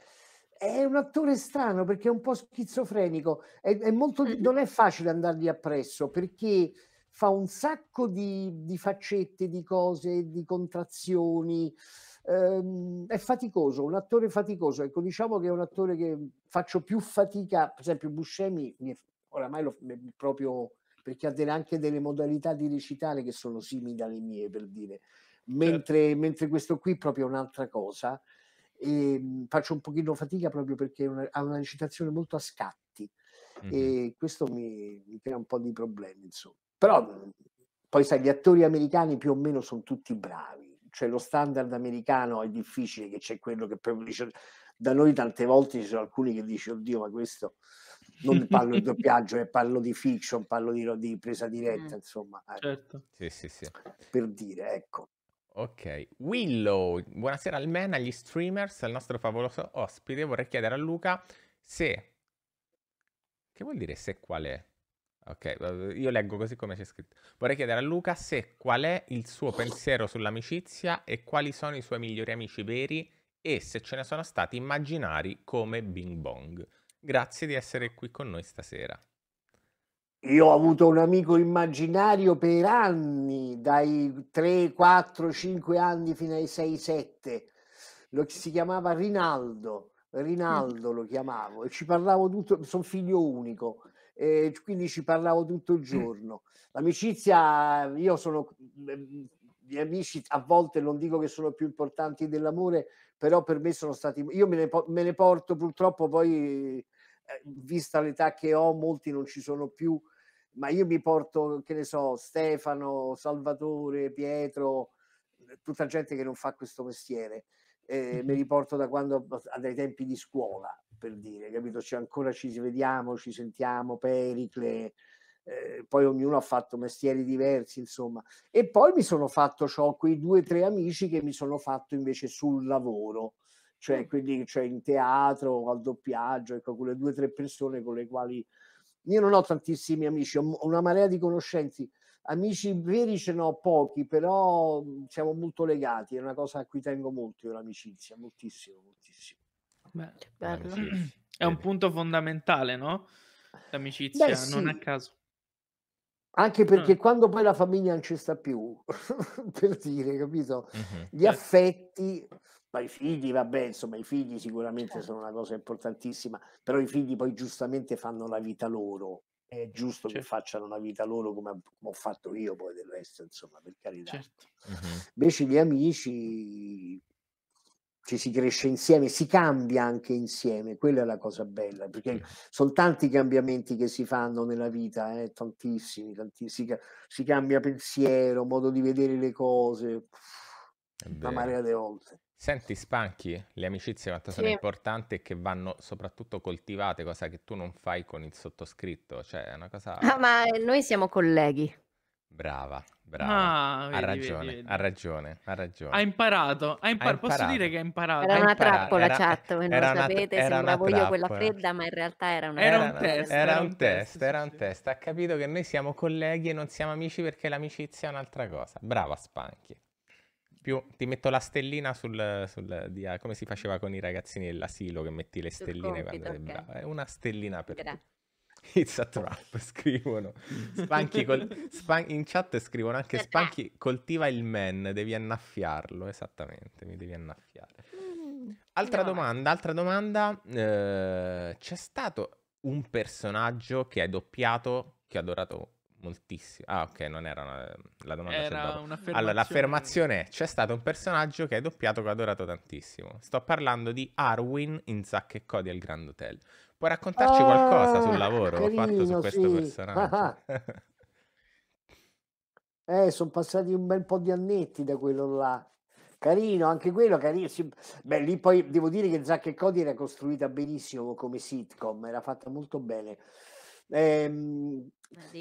È un attore strano perché è un po' schizofrenico, è, è molto, non è facile andargli appresso perché fa un sacco di, di faccette, di cose, di contrazioni. Ehm, è faticoso, un attore faticoso, ecco diciamo che è un attore che faccio più fatica, per esempio Buscemi, oramai lo, proprio perché ha delle, anche delle modalità di recitare che sono simili alle mie, per dire, mentre, certo. mentre questo qui è proprio un'altra cosa. E ehm, faccio un pochino fatica proprio perché una, ha una recitazione molto a scatti mm-hmm. e questo mi, mi, crea un po' di problemi, insomma. Però mhmm, poi sai, gli attori americani più o meno sono tutti bravi cioè lo standard americano è difficile che c'è quello che proprio dice da noi tante volte ci sono alcuni che dice oddio ma questo non parlo di doppiaggio eh, parlo di fiction parlo di, di presa diretta mm. insomma eh. certo. eh. sì, sì, sì. per dire ecco Ok, Willow, buonasera al men, agli streamers, al nostro favoloso ospite. Vorrei chiedere a Luca se... Che vuol dire se qual è? ok, io leggo così come c'è scritto. Vorrei chiedere a Luca se qual è il suo pensiero sull'amicizia e quali sono i suoi migliori amici veri e se ce ne sono stati immaginari come Bing Bong. Grazie di essere qui con noi stasera. Io ho avuto un amico immaginario per anni, dai 3, 4, 5 anni fino ai 6, 7. Lo, si chiamava Rinaldo, Rinaldo lo chiamavo e ci parlavo tutto, sono figlio unico e quindi ci parlavo tutto il mm. giorno. L'amicizia, io sono, ehm, gli amici a volte non dico che sono più importanti dell'amore, però per me sono stati, io me ne, me ne porto purtroppo poi, eh, vista l'età che ho, molti non ci sono più, ma io mi porto, che ne so, Stefano, Salvatore, Pietro, eh, tutta gente che non fa questo mestiere. Eh, me mm-hmm. li porto da quando dai tempi di scuola per dire, capito? C'è ancora ci vediamo, ci sentiamo, Pericle, eh, poi ognuno ha fatto mestieri diversi, insomma. E poi mi sono fatto, ciò, quei due o tre amici che mi sono fatto invece sul lavoro, cioè, mm. quindi, cioè in teatro, al doppiaggio, ecco, quelle due o tre persone con le quali... Io non ho tantissimi amici, ho una marea di conoscenti, amici veri ce n'ho pochi, però mm, siamo molto legati, è una cosa a cui tengo molto io l'amicizia, moltissimo, moltissimo. Beh, Bello. È un punto fondamentale, no? L'amicizia, Beh, sì. non a caso. Anche perché mm. quando poi la famiglia non ci sta più, [laughs] per dire, capito? Mm-hmm. Gli certo. affetti, ma i figli, vabbè, insomma, i figli sicuramente certo. sono una cosa importantissima, però i figli poi giustamente fanno la vita loro. È giusto certo. che facciano la vita loro come, come, ho fatto io poi del resto, insomma, per carità. Certo. Mm-hmm. Invece gli amici, ci si cresce insieme, si cambia anche insieme, quella è la cosa bella, perché sono tanti i cambiamenti che si fanno nella vita, eh, tantissimi, tantissimi, si, cambia pensiero, modo di vedere le cose, una marea di volte. Senti Spanchi, le amicizie quanto sono sì. importanti e che vanno soprattutto coltivate, cosa che tu non fai con il sottoscritto, cioè è una cosa... Ah, ma eh, noi siamo colleghi. Brava, brava. Ah, vedi, ha, ragione, vedi, vedi. ha ragione, ha ragione, ha imparato, ha impar- ha imparato. posso dire che ha imparato. Era ha una imparato. trappola era, chat, voi non lo sapete, era sembravo io quella fredda, ma in realtà era una Era un test, era un test, era un test. Ha capito che noi siamo colleghi e non siamo amici perché l'amicizia è un'altra cosa. Brava Spanchi. Più, ti metto la stellina sul, sul come si faceva con i ragazzini dell'asilo che metti le stelline compito, quando okay. brava. Una stellina per Grazie. It's a trap, [laughs] scrivono. Spanky col... Span... In chat scrivono anche eh, Spanky coltiva il men, devi annaffiarlo, esattamente, mi devi annaffiare. Mm. Altra no. domanda, altra domanda. Eh, c'è stato un personaggio che hai doppiato, che ho adorato moltissimo. Ah, ok, non era una... la domanda. Era allora, l'affermazione è: c'è stato un personaggio che hai doppiato che ho adorato tantissimo. Sto parlando di Arwin in Zack e Cody al Grand Hotel. Puoi raccontarci ah, qualcosa sul ah, lavoro carino, fatto su questo sì. personaggio? Ah, ah. eh, sono passati un bel po' di annetti da quello là. Carino, anche quello carino. Beh, lì poi devo dire che Zack e Cody era costruita benissimo come sitcom, era fatta molto bene. Ehm,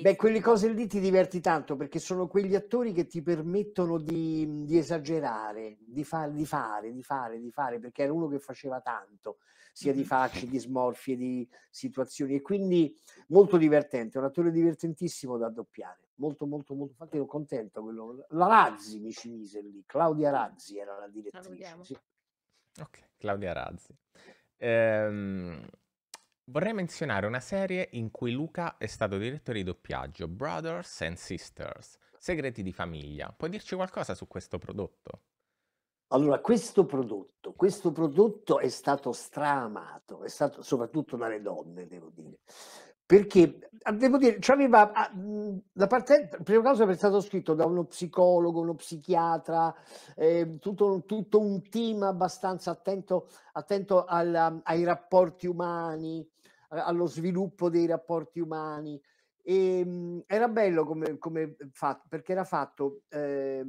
Beh, quelle cose lì ti diverti tanto perché sono quegli attori che ti permettono di, di esagerare, di, far, di, fare, di fare, di fare, perché era uno che faceva tanto, sia di mm-hmm. facce, di smorfie, di situazioni e quindi molto divertente, un attore divertentissimo da doppiare, molto molto molto, infatti ero contento, quello, la Razzi mi ci mise lì, Claudia Razzi era la direttrice. Sì. Ok, Claudia Razzi. Ehm, Vorrei menzionare una serie in cui Luca è stato direttore di doppiaggio, Brothers and Sisters, Segreti di famiglia. Puoi dirci qualcosa su questo prodotto? Allora, questo prodotto, questo prodotto è stato stramato, è stato soprattutto dalle donne, devo dire. Perché, ah, devo dire, c'aveva ah, la partenza, prima cosa è stato scritto da uno psicologo, uno psichiatra, eh, tutto, tutto, un team abbastanza attento, attento alla, ai rapporti umani, allo sviluppo dei rapporti umani. E, ehm, mh, era bello come, come eh, fatto, perché era fatto eh,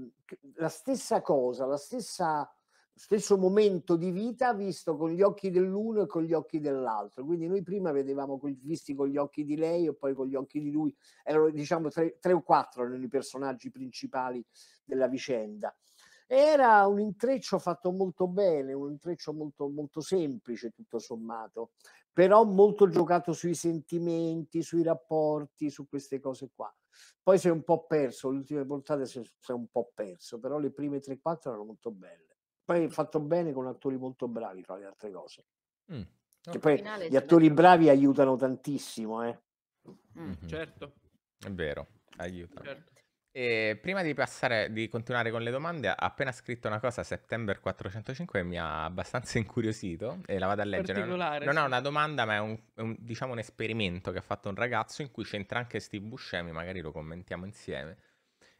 la stessa cosa, la stessa stesso momento di vita visto con gli occhi dell'uno e con gli occhi dell'altro. Quindi noi prima vedevamo visti con gli occhi di lei e poi con gli occhi di lui. Erano diciamo tre, tre o quattro erano i personaggi principali della vicenda. Era un intreccio fatto molto bene, un intreccio molto, molto semplice tutto sommato però molto giocato sui sentimenti, sui rapporti, su queste cose qua. Poi si è un po' perso, le ultime puntate si è un po' perso, però le prime 3-4 erano molto belle. Poi è fatto bene con attori molto bravi, tra le altre cose. Mm. Che poi gli attori bravi aiutano tantissimo, eh. Mm. Mm-hmm. Certo. È vero, aiutano. Certo. E prima di passare, di continuare con le domande, ha appena scritto una cosa, September 405, mi ha abbastanza [laughs] incuriosito e la vado a leggere. Non, non è una domanda, ma è, un, un, diciamo, un, esperimento che ha fatto un ragazzo in cui c'entra anche Steve Buscemi, magari lo commentiamo insieme.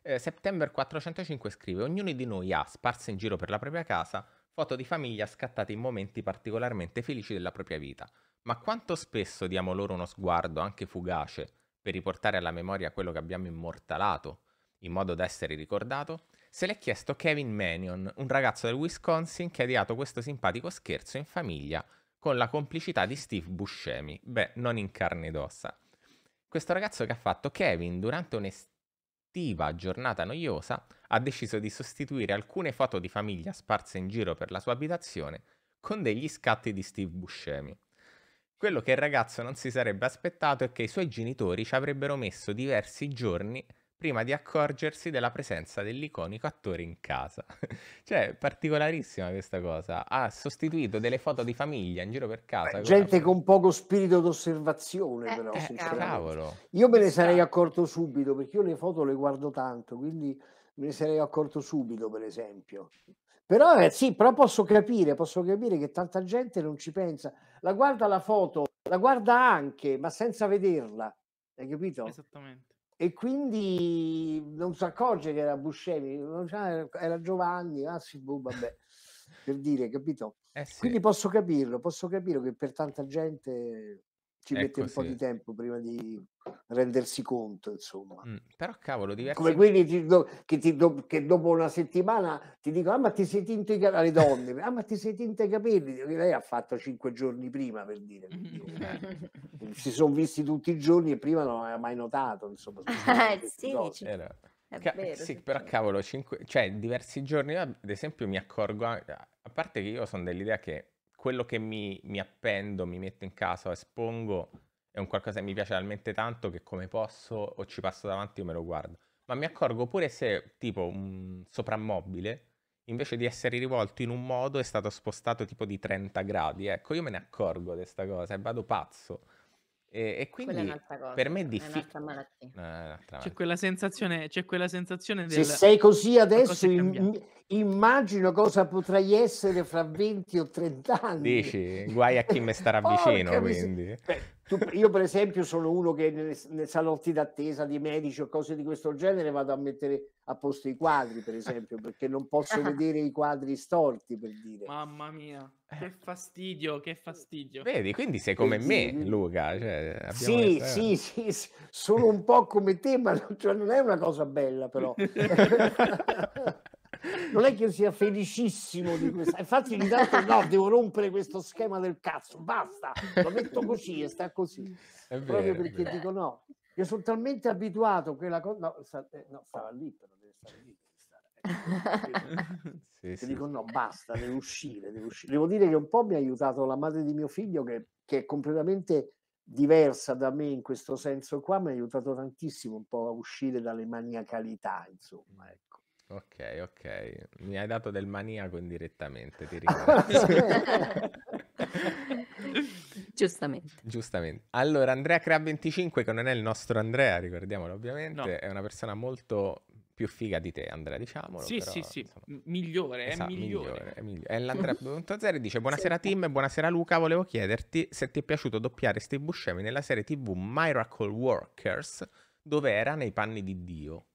Eh, September 405 scrive, ognuno di noi ha, sparse in giro per la propria casa, foto di famiglia scattate in momenti particolarmente felici della propria vita. Ma quanto spesso diamo loro uno sguardo, anche fugace, per riportare alla memoria quello che abbiamo immortalato? in modo da essere ricordato, se l'è chiesto Kevin Mannion, un ragazzo del Wisconsin che ha ideato questo simpatico scherzo in famiglia con la complicità di Steve Buscemi. Beh, non in carne ed ossa. Questo ragazzo che ha fatto Kevin durante un'estiva giornata noiosa ha deciso di sostituire alcune foto di famiglia sparse in giro per la sua abitazione con degli scatti di Steve Buscemi. Quello che il ragazzo non si sarebbe aspettato è che i suoi genitori ci avrebbero messo diversi giorni prima di accorgersi della presenza dell'iconico attore in casa. [laughs] cioè, particolarissima questa cosa. Ha sostituito delle foto di famiglia in giro per casa. Beh, gente una... con poco spirito d'osservazione, eh, però. Eh, cavolo. Io me ne sarei accorto subito, perché io le foto le guardo tanto, quindi me ne sarei accorto subito, per esempio. Però eh, sì, però posso capire, posso capire che tanta gente non ci pensa. La guarda la foto, la guarda anche, ma senza vederla. Hai capito? Esattamente e quindi non si accorge che era Buscemi, era Giovanni, ah sì, boh, vabbè, per dire, capito? Eh sì. Quindi posso capirlo, posso capire che per tanta gente ci ecco, mette un sì. po' di tempo prima di rendersi conto, insomma. Mm, però cavolo, diversi... Come quelli ti do, che, ti do, che, dopo una settimana ti dicono, ah ma ti sei tinto i capelli, alle donne, ah ma ti sei tinto i capelli, lei ha fatto cinque giorni prima per dire. Eh. Eh. si sono visti tutti i giorni e prima non aveva mai notato, insomma. Eh, sì, Era... Ca- vero, sì, però cavolo, cinque... cioè diversi giorni, ad esempio mi accorgo, a parte che io sono dell'idea che quello che mi, mi appendo, mi metto in casa, espongo, è un qualcosa che mi piace talmente tanto che come posso o ci passo davanti io me lo guardo. Ma mi accorgo pure se tipo un soprammobile, invece di essere rivolto in un modo, è stato spostato tipo di 30 gradi. Ecco, io me ne accorgo di questa cosa e vado pazzo. E, e, quindi cosa, per me è difficile. Eh, c'è, quella sensazione, c'è, quella sensazione, del... Se sei così adesso, immagino cosa potrai essere fra 20 o 30 anni. Dici, guai a chi mi starà vicino. quindi. tu, io per esempio sono uno che nei, nei salotti d'attesa di medici o cose di questo genere vado a mettere a posto i quadri, per esempio, perché non posso [laughs] vedere i quadri storti, per dire. Mamma mia, che fastidio, che fastidio. Vedi, quindi sei come me, Luca. Cioè, sì, sì, sì, sì, sono un po' come te, ma non, cioè, non è una cosa bella, però. [laughs] [laughs] non è che io sia felicissimo di questo. Infatti, ogni no, devo rompere questo schema del cazzo. Basta, lo metto così e sta così. Vero, Proprio perché dico no. Io sono talmente abituato a quella cosa. No, sta, eh, no, stava lì, però deve stare lì. Eh, [laughs] sì, sì. dico no basta devo uscire, devo uscire devo dire che un po' mi ha aiutato la madre di mio figlio che, che è completamente diversa da me in questo senso qua mi ha aiutato tantissimo un po' a uscire dalle maniacalità insomma ecco Ok, ok. Mi hai dato del maniaco indirettamente, ti [laughs] ringrazio. Giustamente. Giustamente. Allora, Andrea Crea 25, che non è il nostro Andrea, ricordiamolo ovviamente, no. è una persona molto più figa di te, Andrea, diciamolo. Sì, però, sì, sì, insomma, migliore, esatto, è migliore. È, migliore. è l'Andrea 2.0 [laughs] dice, buonasera sì. team, buonasera Luca, volevo chiederti se ti è piaciuto doppiare Steve Buscemi nella serie tv Miracle Workers, dove era nei panni di Dio.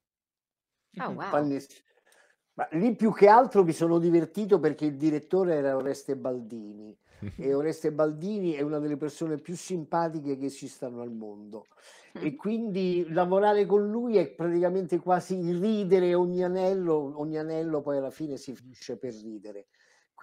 Oh, wow. Panni, ma lì più che altro mi sono divertito perché il direttore era Oreste Baldini e [laughs] Oreste Baldini è una delle persone più simpatiche che stanno al mondo e mm. quindi lavorare con lui è praticamente quasi ridere ogni anello, ogni anello poi alla fine si finisce per ridere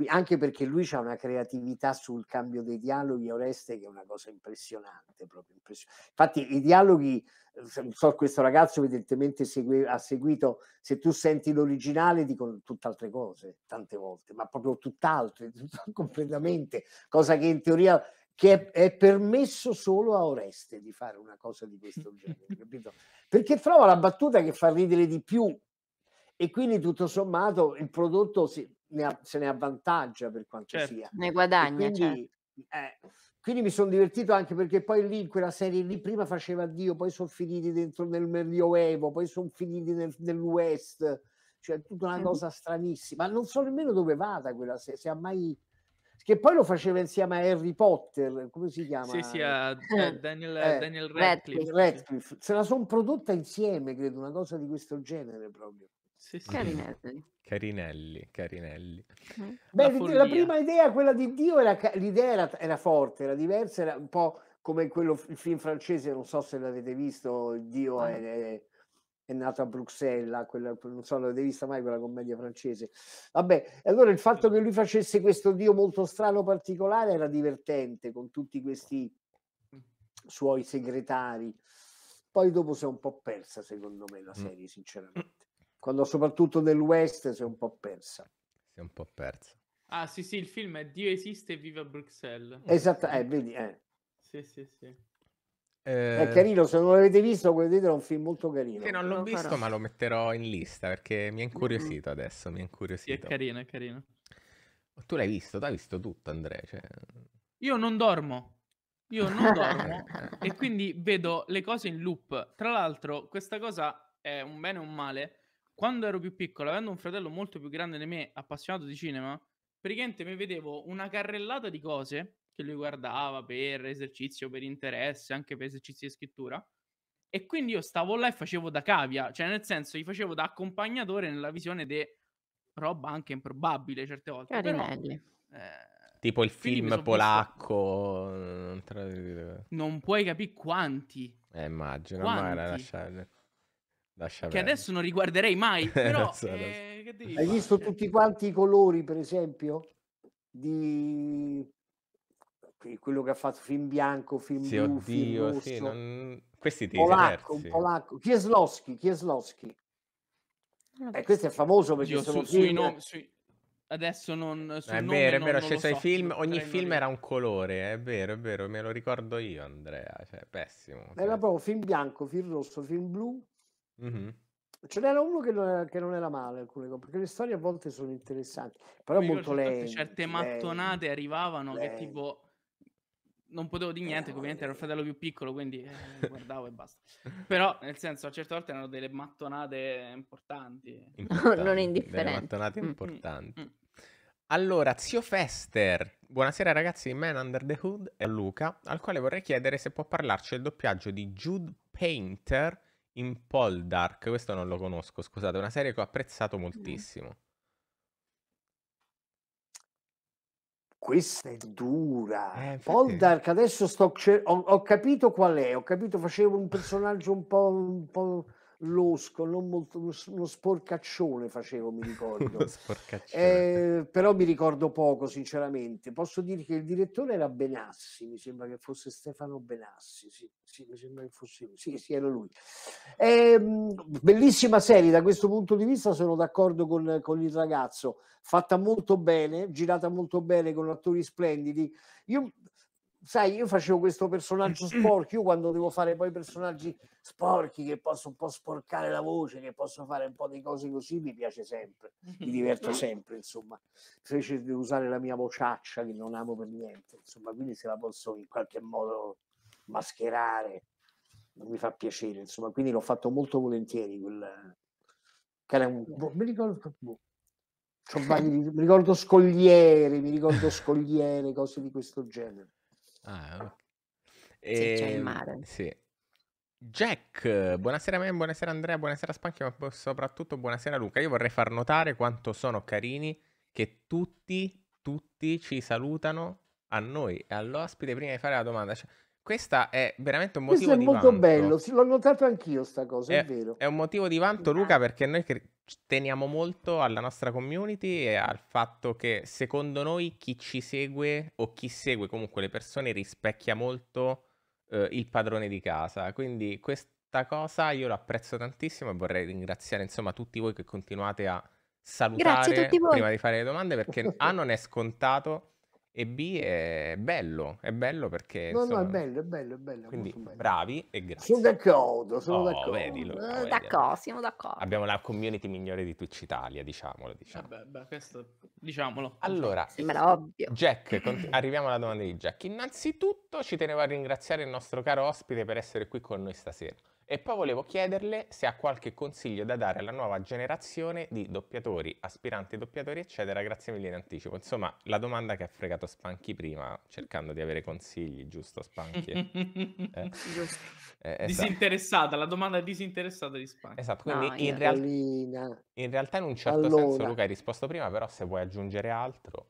qui, anche perché lui ha una creatività sul cambio dei dialoghi Oreste che è una cosa impressionante, proprio impressionante. Infatti i dialoghi, eh, so questo ragazzo evidentemente segue, ha seguito, se tu senti l'originale dicono tutt'altre cose tante volte, ma proprio tutt'altre, [laughs] tutt'altre completamente, cosa che in teoria che è, è, permesso solo a Oreste di fare una cosa di questo genere, [laughs] capito? Perché trova la battuta che fa ridere di più e quindi tutto sommato il prodotto si, ne se ne avvantaggia per quanto certo. sia. Ne guadagna. quindi, certo. eh, quindi mi sono divertito anche perché poi lì in quella serie lì prima faceva Dio, poi sono finiti dentro nel Medioevo, poi sono finiti nel, nell'West, cioè tutta una cosa stranissima. Non so nemmeno dove vada quella serie, se ha mai che poi lo faceva insieme a Harry Potter, come si chiama? Sì, sì, a eh, eh, Daniel, eh, Daniel Radcliffe. Radcliffe. Se la sono prodotta insieme, credo, una cosa di questo genere proprio. Sì, sì. Carinelli. Carinelli, Carinelli. Mm. La, la, prima idea, quella di Dio, era, l'idea era, era forte, era diversa, era un po' come quello, il film francese, non so se l'avete visto, Dio ah. è, è, è, nato a Bruxelles, quella, non so, l'avete vista mai quella commedia francese. Vabbè, allora il fatto che lui facesse questo Dio molto strano, particolare, era divertente con tutti questi suoi segretari. Poi dopo si è un po' persa, secondo me, la mm. serie, mm. sinceramente quando soprattutto West si è un po' persa. Si è un po' persa. Ah sì sì, il film è Dio esiste e vive a Bruxelles. Esatto, eh, vedi, eh. Sì sì sì. Eh, è carino, se non l'avete visto, vedete, è un film molto carino. Che non l'ho visto, farò. ma lo metterò in lista perché mi è incuriosito adesso. Mi è incuriosito. Sì, è carino, è carino. Tu l'hai visto, tu hai visto tutto, Andrea. Cioè... Io non dormo. Io non [laughs] dormo e quindi vedo le cose in loop. Tra l'altro, questa cosa è un bene o un male quando ero più piccolo, avendo un fratello molto più grande di me, appassionato di cinema, praticamente mi vedevo una carrellata di cose che lui guardava per esercizio, per interesse, anche per esercizi di scrittura. E quindi io stavo là e facevo da cavia, cioè nel senso gli facevo da accompagnatore nella visione di roba anche improbabile certe volte. Però, eh, tipo il film polacco. Visto... Non puoi capire quanti. Eh, immagino, quanti. ma era lasciare Lascia che bene. adesso non riguarderei mai, [laughs] però... so, eh, Hai fare? visto tutti quanti i colori, per esempio, di quello che ha fatto film bianco, film sì, blu, oddio, film sì, non... questi tesi polacco, un polacco. Kieslowski, Kieslowski. Eh, questo è famoso perché oddio, sono su, film... sui nomi, sui... Adesso non... Sul è vero, è vero, non, cioè, so, film, ogni film era un colore, è vero, è vero, me lo ricordo io Andrea, cioè, pessimo. Era cioè. proprio film bianco, film rosso, film blu, Mm-hmm. Ce n'era uno che non era, che non era male, cose, perché le storie a volte sono interessanti, però Mi molto lente. Certe lenti, mattonate arrivavano lenti. che tipo non potevo dire niente, eh, ovviamente ero il fratello più piccolo, quindi eh, guardavo e basta. Però, nel senso, a certe volte erano delle mattonate importanti. [laughs] importanti non indifferenti. Delle mattonate mm, mm, importanti. Mm, mm, Allora, zio Fester, buonasera ragazzi di Man Under the Hood, è Luca, al quale vorrei chiedere se può parlarci del doppiaggio di Jude Painter in Paul Dark, questo non lo conosco, scusate, è una serie che ho apprezzato moltissimo. Questa è dura. Eh, infatti- Poldark, adesso sto, cer- ho, ho capito qual è, ho capito, facevo un personaggio un po', un po' losco, non molto, uno sporcaccione facevo, mi ricordo. [laughs] eh, però mi ricordo poco, sinceramente. Posso dire che il direttore era Benassi, mi sembra che fosse Stefano Benassi, sì, sì mi sembra che fosse lui. Sì, sì, era lui. Eh, bellissima serie, da questo punto di vista sono d'accordo con, con il ragazzo. Fatta molto bene, girata molto bene, con attori splendidi. Io sai, io facevo questo personaggio [clears throat] sporco, io quando devo fare poi personaggi sporchi che posso un po' sporcare la voce, che posso fare un po' di cose così, mi piace sempre, mi diverto [laughs] sempre, insomma, invece di usare la mia vociaccia che non amo per niente, insomma, quindi se la posso in qualche modo mascherare, non mi fa piacere, insomma, quindi l'ho fatto molto volentieri quel che era un boh, mi ricordo boh, cioè, [laughs] mi ricordo scogliere, mi ricordo scogliere, cose di questo genere. Ah, ok. E... Se c'è il ehm, mare. Sì. Jack, buonasera a me, buonasera Andrea, buonasera Spanchi, ma boh, soprattutto buonasera Luca. Io vorrei far notare quanto sono carini che tutti, tutti ci salutano a noi e all'ospite prima di fare la domanda. Cioè, questo è veramente un motivo di vanto. Questo è molto bello, l'ho notato anch'io sta cosa, è, è, eh, vero. È un motivo di vanto Luca perché noi teniamo molto alla nostra community e al fatto che secondo noi chi ci segue o chi segue comunque le persone rispecchia molto eh, il padrone di casa, quindi questa cosa io l'apprezzo tantissimo e vorrei ringraziare insomma tutti voi che continuate a salutare prima di fare le domande perché A [laughs] ah, non è scontato e B è bello, è bello perché... No, insomma, no, è bello, è bello, è bello. Quindi bello. bravi e grazie. Sono d'accordo, sono oh, d'accordo. Vedilo, eh, d'accordo, siamo d'accordo. Abbiamo la community migliore di Twitch Italia, diciamolo. diciamolo. Vabbè, beh, questo, diciamolo. Allora, sembra ovvio. Jack, cont- arriviamo alla domanda di Jack. Innanzitutto ci tenevo a ringraziare il nostro caro ospite per essere qui con noi stasera. E poi volevo chiederle se ha qualche consiglio da dare alla nuova generazione di doppiatori, aspiranti doppiatori, eccetera. Grazie mille in anticipo. Insomma, la domanda che ha fregato Spanchi prima, cercando di avere consigli, giusto Spanchi? eh, [laughs] eh, esatto. disinteressata, la domanda è disinteressata di Spanchi. Esatto, quindi no, in, real... in, realtà in un certo allora. senso Luca hai risposto prima, però se vuoi aggiungere altro...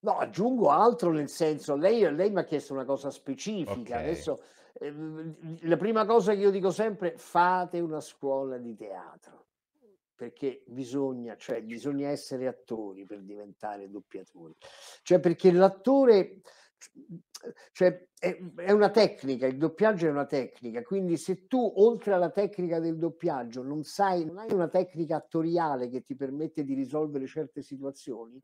No, aggiungo altro nel senso, lei, lei mi ha chiesto una cosa specifica, okay. adesso Ehm, la prima cosa che io dico sempre, fate una scuola di teatro, perché bisogna, cioè, bisogna essere attori per diventare doppiatori. Cioè, perché l'attore cioè, è, è, una tecnica, il doppiaggio è una tecnica, quindi se tu oltre alla tecnica del doppiaggio non, sai, non hai una tecnica attoriale che ti permette di risolvere certe situazioni,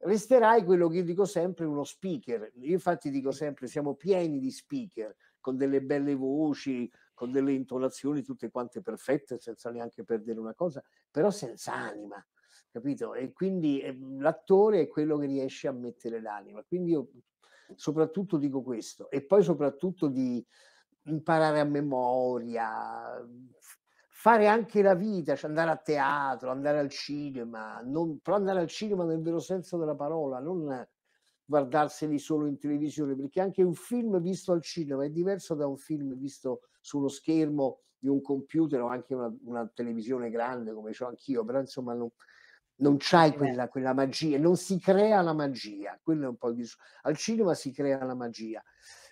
resterai quello che io dico sempre uno speaker. Io infatti dico sempre siamo pieni di speaker, con delle belle voci, con delle intonazioni tutte quante perfette, senza neanche perdere una cosa, però senza anima, capito? E quindi eh, l'attore è quello che riesce a mettere l'anima. Quindi io soprattutto dico questo, e poi soprattutto di imparare a memoria, fare anche la vita, cioè andare a teatro, andare al cinema, non, però andare al cinema nel vero senso della parola, non guardarseli solo in televisione, perché anche un film visto al cinema è diverso da un film visto sullo schermo di un computer o anche una, una televisione grande come ho anch'io, però insomma non, non c'hai quella, quella, magia, non si crea la magia, quello è un po' di... al cinema si crea la magia,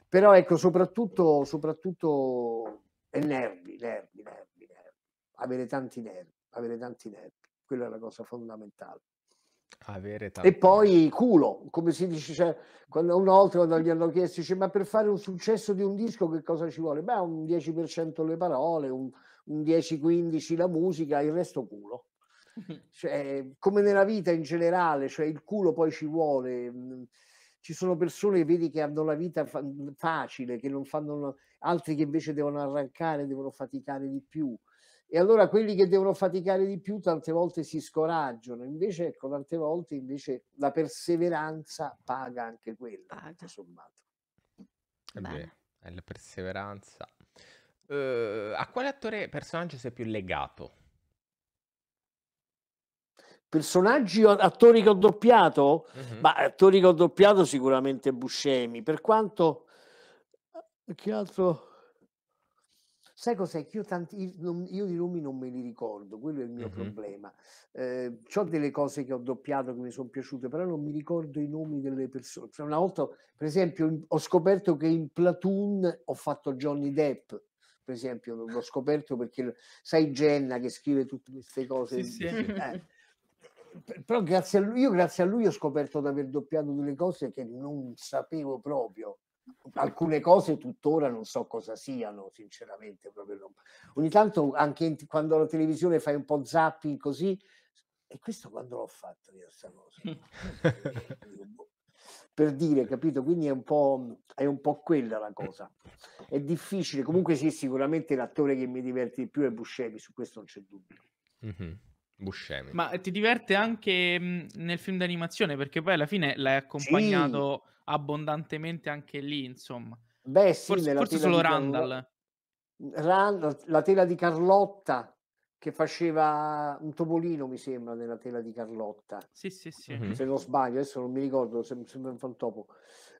però ecco soprattutto, soprattutto è nervi, nervi, nervi, nervi, avere tanti nervi, avere tanti nervi, quella è la cosa fondamentale. Avere ah, E poi culo, come si dice, cioè, quando una volta quando gli hanno chiesto, dice, ma per fare un successo di un disco che cosa ci vuole? Beh, un 10% le parole, un, un 10-15 la musica, il resto culo. [laughs] Cioè, come nella vita in generale, cioè il culo poi ci vuole. Mm, ci sono persone, vedi, che hanno la vita fa- facile, che non fanno, altri che invece devono arrancare, devono faticare di più e allora quelli che devono faticare di più tante volte si scoraggiano, invece ecco, tante volte invece la perseveranza paga anche quella, paga. sommato. Beh, è la perseveranza. Uh, a quale attore personaggio sei più legato? Personaggi o attori che ho doppiato? Uh-huh. Ma attori che ho doppiato sicuramente Buscemi, per quanto eh, che altro Sai cos'è? Che io, tanti, non, io di nomi non me li ricordo, quello è il mio mm-hmm. problema. Eh, ho delle cose che ho doppiato che mi sono piaciute, però non mi ricordo i nomi delle persone. Cioè, una volta, per esempio, ho scoperto che in Platoon ho fatto Johnny Depp. Per esempio, l'ho scoperto perché sai Jenna che scrive tutte queste cose. Sì, sì. [laughs] Eh, però grazie a lui, io grazie a lui ho scoperto di aver doppiato delle cose che non sapevo proprio alcune cose tuttora non so cosa siano, sinceramente. Non... Ogni tanto, anche in, quando la televisione fai un po' zappi così, e questo quando l'ho fatto io, sta cosa? Mm. [laughs] per dire, capito? Quindi è un, po', è un po' quella la cosa. È difficile, comunque sì, sicuramente l'attore che mi diverte di più è Buscemi, su questo non c'è dubbio. Mm-hmm. Buscemi. Ma ti diverte anche nel film d'animazione perché poi alla fine l'hai accompagnato sì abbondantemente anche lì, insomma. Beh, sì, forse, forse solo Randall. Randall. La tela di Carlotta che faceva un topolino, mi sembra, nella tela di Carlotta. Sì, sì, sì. Se non sbaglio, adesso non mi ricordo, sembra un fantopo.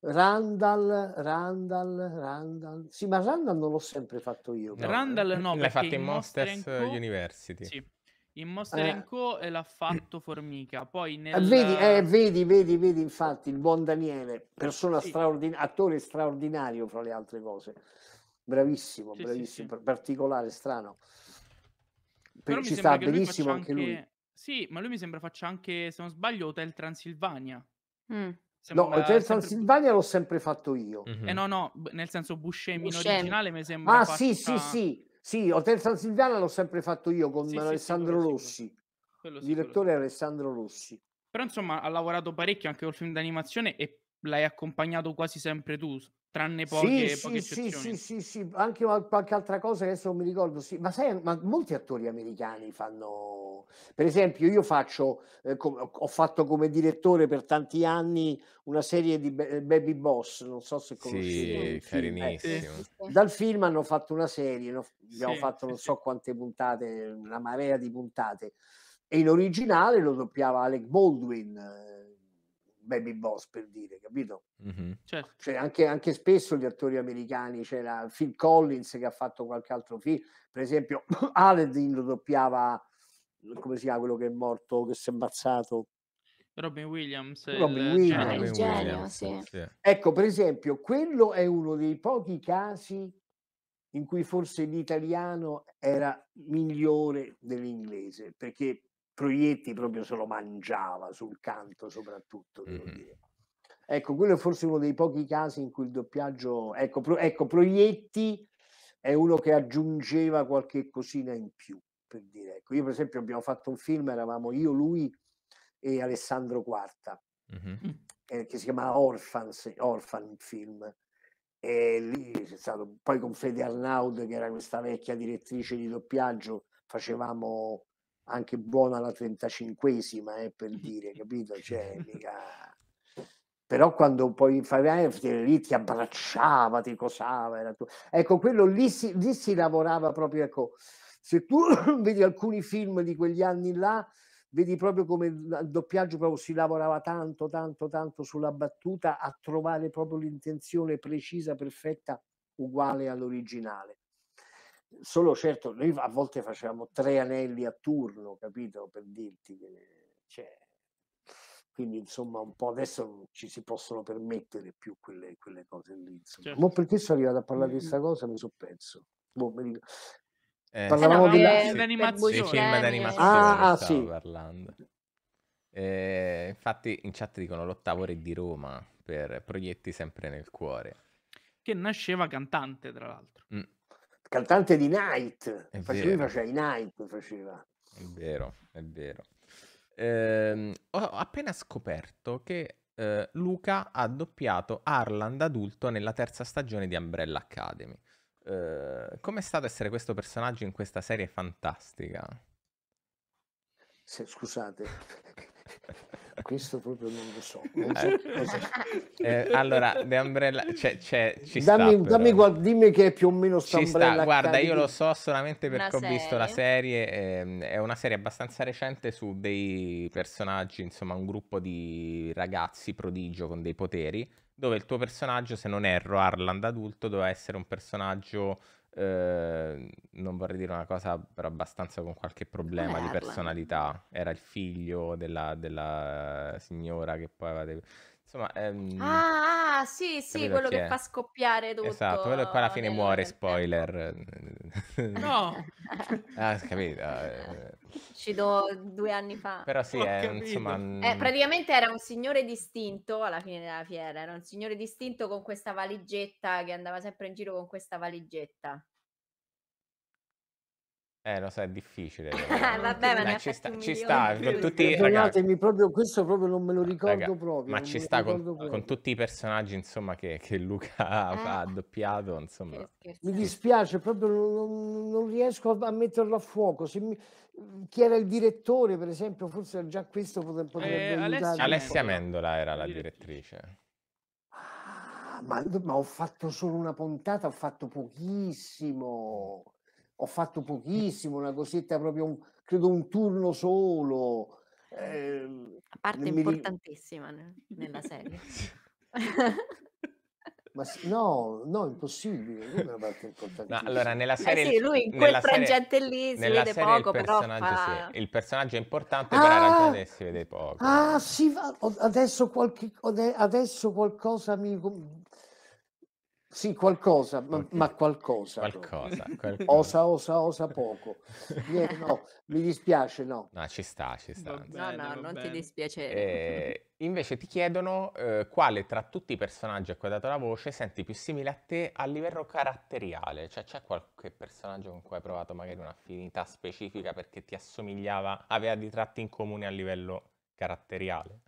Randall, Randall, Randall. Sì, ma Randall non l'ho sempre fatto io. Però. Eh. Randall no, l'hai fatto in Monsters Monster University. Sì. In Monster eh, Co l'ha fatto Formica, poi eh, nel... vedi, eh, vedi, vedi, vedi, infatti, il buon Daniele, persona sì. straordinaria, attore straordinario fra le altre cose, bravissimo, sì, bravissimo, sì, particolare, strano. Però Ci sta benissimo anche, anche lui. Sì, ma lui mi sembra faccia anche, se non sbaglio, Hotel Transilvania. Mm. Sembra, no, Hotel Transilvania l'ho sempre fatto io. Mm-hmm. Eh no, no, nel senso Buscemi, Buscemi. originale mi sembra. Ah, faccia... sì, sì, sì. Sì, Hotel San Silviana l'ho sempre fatto io con sì, Alessandro sì, Rossi, sicuro. direttore Alessandro Rossi. Però insomma ha lavorato parecchio anche col film d'animazione e l'hai accompagnato quasi sempre tu, tranne poche, sì, poche sì, sì, sì, sì, anche qualche altra cosa che adesso non mi ricordo. Sì. Ma, sai, ma molti attori americani fanno. Per esempio, io faccio, eh, com- ho fatto come direttore per tanti anni una serie di Be- eh, Baby Boss, non so se conoscete. Sì, carinissimo. Eh, dal film hanno fatto una serie, no? abbiamo sì, fatto non so quante puntate, una marea di puntate. E in originale lo doppiava Alec Baldwin Baby Boss per dire, capito? Mm-hmm. Certo. Cioè, anche, anche, spesso gli attori americani, c'era Phil Collins che ha fatto qualche altro film, per esempio [coughs] Aladdin lo doppiava, come si chiama quello che è morto, che si è ammazzato? Robin Williams. Robin Williams. Robin Williams. Genio, sì. Ecco, per esempio, quello è uno dei pochi casi in cui forse l'italiano era migliore dell'inglese, perché Proietti proprio se lo mangiava sul canto soprattutto, devo mm-hmm. dire. Ecco, quello è forse uno dei pochi casi in cui il doppiaggio... Ecco, pro... ecco, Proietti è uno che aggiungeva qualche cosina in più, per dire. Ecco, io per esempio abbiamo fatto un film, eravamo io, lui e Alessandro Quarta, mm-hmm. eh, che si chiama Orphans, Orphan film. E lì c'è stato... Poi con Fede Arnaud, che era questa vecchia direttrice di doppiaggio, facevamo anche buona la 35esima, eh, per [laughs] dire, capito? Cioè, mica... [laughs] Però quando poi fai lì ti abbracciava, ti cosava. Tu... Ecco, quello lì si, lì si lavorava proprio, ecco, se tu [coughs] vedi alcuni film di quegli anni là, vedi proprio come il doppiaggio proprio si lavorava tanto, tanto, tanto sulla battuta a trovare proprio l'intenzione precisa, perfetta, uguale all'originale solo certo, noi a volte facevamo tre anelli a turno, capito? Per dirti che c'è. Cioè, quindi insomma un po' adesso ci si possono permettere più quelle, quelle cose lì. Certo. Ma perché sono arrivato a parlare di mm, questa mm. cosa mi sono perso. Boh, mi eh, Parlavamo eh, di eh, animazione. film d'animazione. Ah, ah sì. parlando. Eh, infatti in chat dicono l'ottavo re di Roma per proietti sempre nel cuore. Che nasceva cantante, tra l'altro. Mm cantante di Night, faceva, lui faceva i Night, faceva. È vero, è vero. Eh, ho appena scoperto che eh, Luca ha doppiato Arland adulto nella terza stagione di Umbrella Academy. Eh, Come è stato essere questo personaggio in questa serie fantastica? Se, scusate, [laughs] questo proprio non lo so. Eh, non so eh, eh allora, The Umbrella, c'è, c'è, ci dammi, sta, dammi guarda, dimmi che è più o meno sta ci sta. Guarda, io lo so solamente perché ho visto la serie, ehm, è una serie abbastanza recente su dei personaggi, insomma un gruppo di ragazzi prodigio con dei poteri, dove il tuo personaggio, se non erro, Arland adulto, doveva essere un personaggio Ehm, non vorrei dire una cosa, però abbastanza con qualche problema di personalità. Era il figlio della, della signora che poi aveva... Insomma, ehm, Ah, sì, ah, sì, capito quello chi che fa scoppiare tutto Esatto, quello che poi alla fine nel muore, spoiler. No! [laughs] Ah, capito. eh. Uccido due anni fa. Però sì, è, eh, insomma... Eh, mm, praticamente era un signore distinto alla fine della fiera, era un signore distinto con questa valigetta che andava sempre in giro con questa valigetta. Eh, lo so, è difficile. Però, [laughs] Vabbè, ma ma ci, sta, ci sta, con tutti, ragazzi, proprio, questo proprio non me lo ricordo raga, proprio. Ma ci sta con, con, tutti i personaggi, insomma, che, che Luca ah, [laughs] ha doppiato, insomma. Mi dispiace, proprio non, non riesco a, metterlo a fuoco. Mi, chi era il direttore, per esempio, forse già questo potrebbe eh, Alessia, Alessia Mendola era la direttrice. Ah, ma, ma ho fatto solo una puntata, ho fatto pochissimo ho fatto pochissimo, una cosetta proprio, un, credo un turno solo. Eh, parte importantissima mi... nella serie. [laughs] Ma no, no, impossibile. Non è una parte importante. No, allora, nella eh serie, eh sì, lui in quel frangente lì si vede poco, il personaggio, però fa... sì, il personaggio è importante, ah, però ragione si vede poco. Ah, sì, adesso, qualche, adesso qualcosa mi, sì, qualcosa, ma, okay. ma qualcosa. Qualcosa, qualcosa, Osa, osa, osa poco. Niente, [laughs] no, mi dispiace, no. No, ci sta, ci sta. Bene, no, no, non bene. ti dispiacere. Eh, invece ti chiedono eh, quale tra tutti i personaggi a cui hai dato la voce senti più simile a te a livello caratteriale. Cioè c'è qualche personaggio con cui hai provato magari un'affinità specifica perché ti assomigliava, aveva dei tratti in comune a livello caratteriale?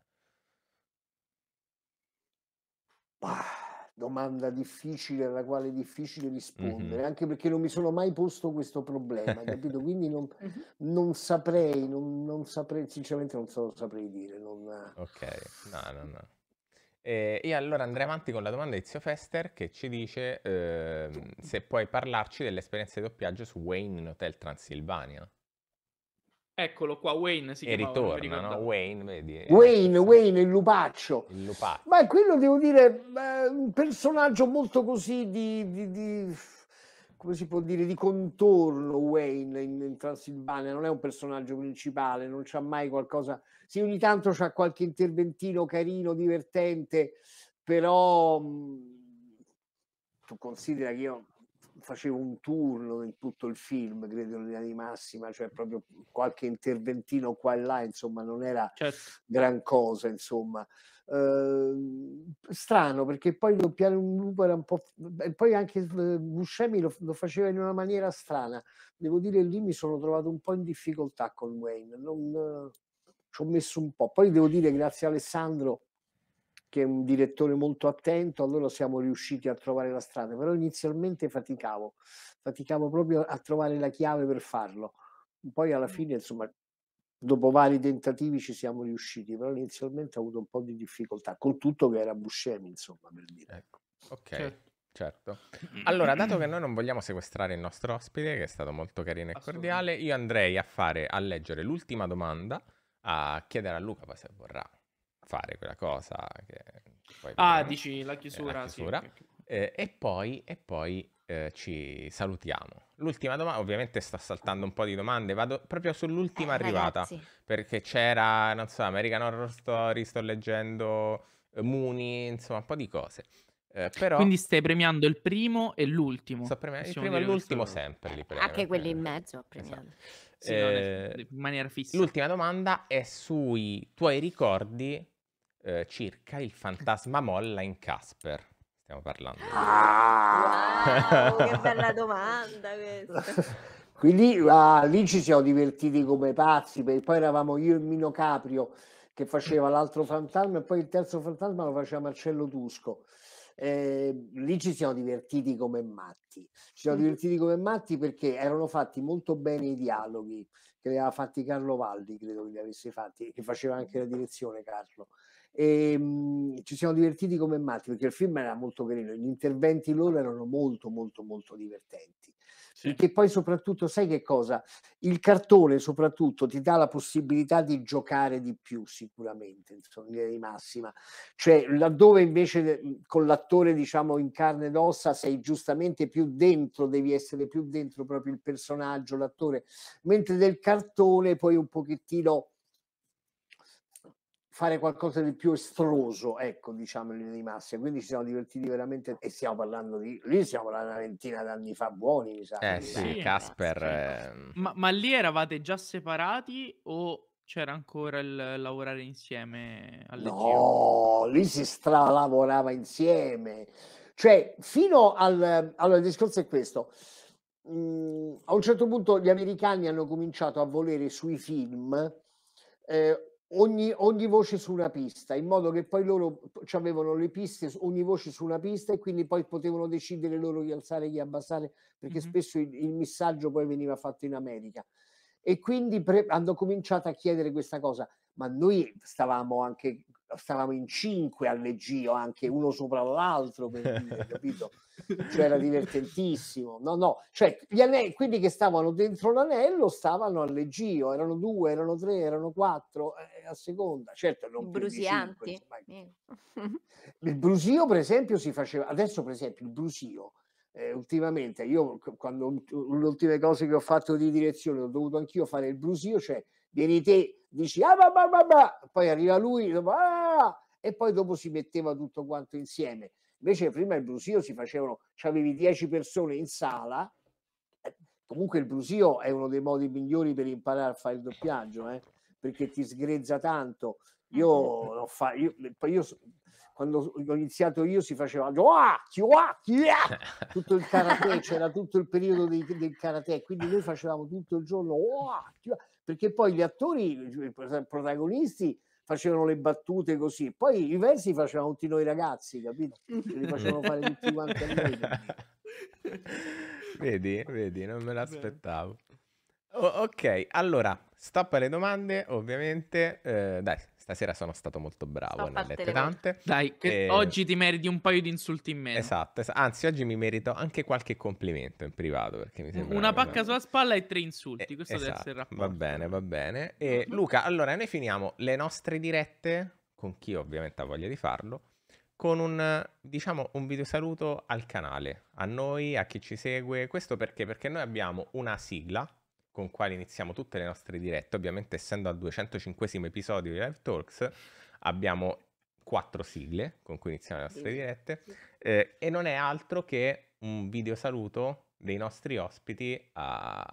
Bah domanda difficile alla quale è difficile rispondere, mm-hmm. anche perché non mi sono mai posto questo problema, capito? Quindi non, [laughs] non saprei, non, non, saprei, sinceramente non so, saprei dire. Non... Ok, no, no, no. E, e allora andrei avanti con la domanda di Zio Fester che ci dice eh, se puoi parlarci dell'esperienza di doppiaggio su Wayne in Hotel Transilvania. Eccolo qua, Wayne si e chiamava. E ritorna, no? Wayne, vedi. Eh. Wayne, Wayne, il lupaccio. Il lupaccio. Ma quello, devo dire, è eh, un personaggio molto così di, di, di come si può dire, di contorno Wayne in, in, Transilvania, non è un personaggio principale, non c'ha mai qualcosa... Sì, ogni tanto c'ha qualche interventino carino, divertente, però... Mm, tu considera che io facevo un turno in tutto il film, credo in linea di massima, cioè proprio qualche interventino qua e là, insomma, non era certo. gran cosa, insomma. Eh, strano perché poi doppiare un lupo era un po' e poi anche Buscemi lo, lo, faceva in una maniera strana devo dire lì mi sono trovato un po' in difficoltà con Wayne non, ci ho messo un po' poi devo dire grazie a Alessandro che è un direttore molto attento, allora siamo riusciti a trovare la strada, però inizialmente faticavo, faticavo proprio a trovare la chiave per farlo. Poi alla mm. fine, insomma, dopo vari tentativi ci siamo riusciti, però inizialmente ho avuto un po' di difficoltà, con tutto che era Buscemi, insomma, per dire. Ecco. Ok. Certo. Certo. Allora, dato che [clears throat] noi non vogliamo sequestrare il nostro ospite, che è stato molto carino e cordiale, io andrei a fare a leggere l'ultima domanda, a chiedere a Luca poi se vorrà fare quella cosa. ah, dici la chiusura. Eh, la chiusura. Sì. Eh, e poi, e poi eh, ci salutiamo. L'ultima domanda, ovviamente sta saltando un po' di domande, vado proprio sull'ultima eh, arrivata, ragazzi. perché c'era, non so, American Horror Story, sto leggendo eh, Muni, insomma, un po' di cose. Eh, però... Quindi stai premiando il primo e l'ultimo. Sto premiando il primo e l'ultimo sempre. Li premio, Anche quelli in mezzo premiando. Esatto. Sì, eh, in maniera fissa. L'ultima domanda è sui tuoi ricordi eh, circa il fantasma molla in Casper. Stiamo parlando. Ah, wow, che [laughs] bella domanda questa. Quindi ah, lì ci siamo divertiti come pazzi, perché poi eravamo io e Mino Caprio che faceva l'altro fantasma e poi il terzo fantasma lo faceva Marcello Tusco eh, lì ci siamo divertiti come matti. Ci siamo divertiti come matti perché erano fatti molto bene i dialoghi che aveva fatti Carlo Valdi, credo che li avesse fatti, che faceva anche la direzione Carlo. E, ehm, mh, ci siamo divertiti come matti perché il film era molto carino, gli interventi loro erano molto molto molto divertenti. Sì. Che poi soprattutto, sai che cosa? Il cartone soprattutto ti dà la possibilità di giocare di più sicuramente, insomma, in linea di massima. Cioè, laddove invece mhmm, con l'attore, diciamo, in carne ed ossa sei giustamente più dentro, devi essere più dentro proprio il personaggio, l'attore, mentre del cartone poi un pochettino fare qualcosa di più estroso, ecco, diciamo in linea di massima. Quindi ci siamo divertiti veramente e stiamo parlando di lì siamo parlando di una ventina d'anni fa buoni, mi sa. Eh sì, sì Casper. Eh. Ma, ma, lì eravate già separati o c'era ancora il lavorare insieme No, giro? lì si stralavorava insieme. Cioè, fino al allora il discorso è questo. Mm, a un certo punto gli americani hanno cominciato a volere sui film eh, ogni, ogni, voce su una pista, in modo che poi loro avevano le piste, ogni voce su una pista e quindi poi potevano decidere loro di alzare, di abbassare, perché mm-hmm. spesso il, il messaggio poi veniva fatto in America. E quindi pre- hanno cominciato a chiedere questa cosa, ma noi stavamo anche stavamo in cinque al leggio, anche uno sopra l'altro, per dire, capito? [laughs] cioè era divertentissimo. No, no, cioè gli anelli, quelli che stavano dentro l'anello stavano al leggio, erano due, erano tre, erano quattro eh, a seconda. Certo, non brusianti. Cinque, [laughs] il brusio, per esempio, si faceva adesso, per esempio, il brusio. Eh, ultimamente, io quando le ultime cose che ho fatto di direzione ho dovuto anch'io fare il brusio, cioè vieni te, dici ah, bah, bah, bah, bah. poi arriva lui, ah! e poi dopo si metteva tutto quanto insieme Invece prima il brusio si facevano, avevi 10 persone in sala, eh, comunque il brusio è uno dei modi migliori per imparare a fare il doppiaggio, eh? perché ti sgrezza tanto. Io, fa, io, io, quando ho iniziato io si faceva [laughs] tutto il karate, c'era tutto il periodo di, del karate, quindi noi facevamo tutto il giorno perché poi gli attori, i protagonisti, facevano le battute così. Poi i versi facevano tutti noi ragazzi, capito? Ce li facevano fare [laughs] tutti quanti a noi. vedi, vedi, non me l'aspettavo. O- ok, allora, stop alle domande, ovviamente. Eh, dai, stasera sono stato molto bravo Sto nelle tante. Dai, e... Eh, oggi ti meriti un paio di insulti in meno. Esatto, es- anzi oggi mi merito anche qualche complimento in privato perché mi sembra... Una pacca una... sulla spalla e tre insulti, e- eh, questo esatto. deve essere il rapporto. Va bene, va bene. E mhm. Luca, allora noi finiamo le nostre dirette, con chi ovviamente ha voglia di farlo, con un, diciamo, un video saluto al canale, a noi, a chi ci segue. Questo perché? Perché noi abbiamo una sigla con quale iniziamo tutte le nostre dirette. Ovviamente, essendo al 205 episodio di Live Talks, abbiamo quattro sigle con cui iniziamo le nostre dirette, eh, e non è altro che un video saluto dei nostri ospiti a,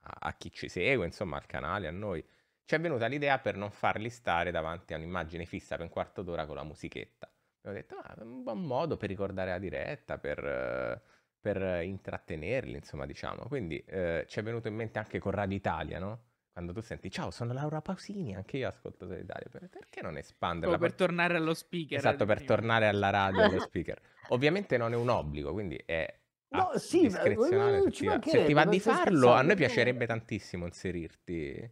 a chi ci segue, insomma, al canale, a noi. Ci è venuta l'idea per non farli stare davanti a un'immagine fissa per un quarto d'ora con la musichetta. Abbiamo detto, ah, è un buon modo per ricordare la diretta, per per intrattenerli, insomma, diciamo. Quindi eh, ci è venuto in mente anche con Radio Italia, no? Quando tu senti, ciao, sono Laura Pausini, anche io ascolto Solo Italia, perché non espanderla? Oh, per tornare allo speaker. Esatto, eh, per prima. tornare alla radio, allo [laughs] speaker. Ovviamente non è un obbligo, quindi è no, sì, discrezionale. Mm, ci Se ti va di farlo, a noi piacerebbe tantissimo inserirti.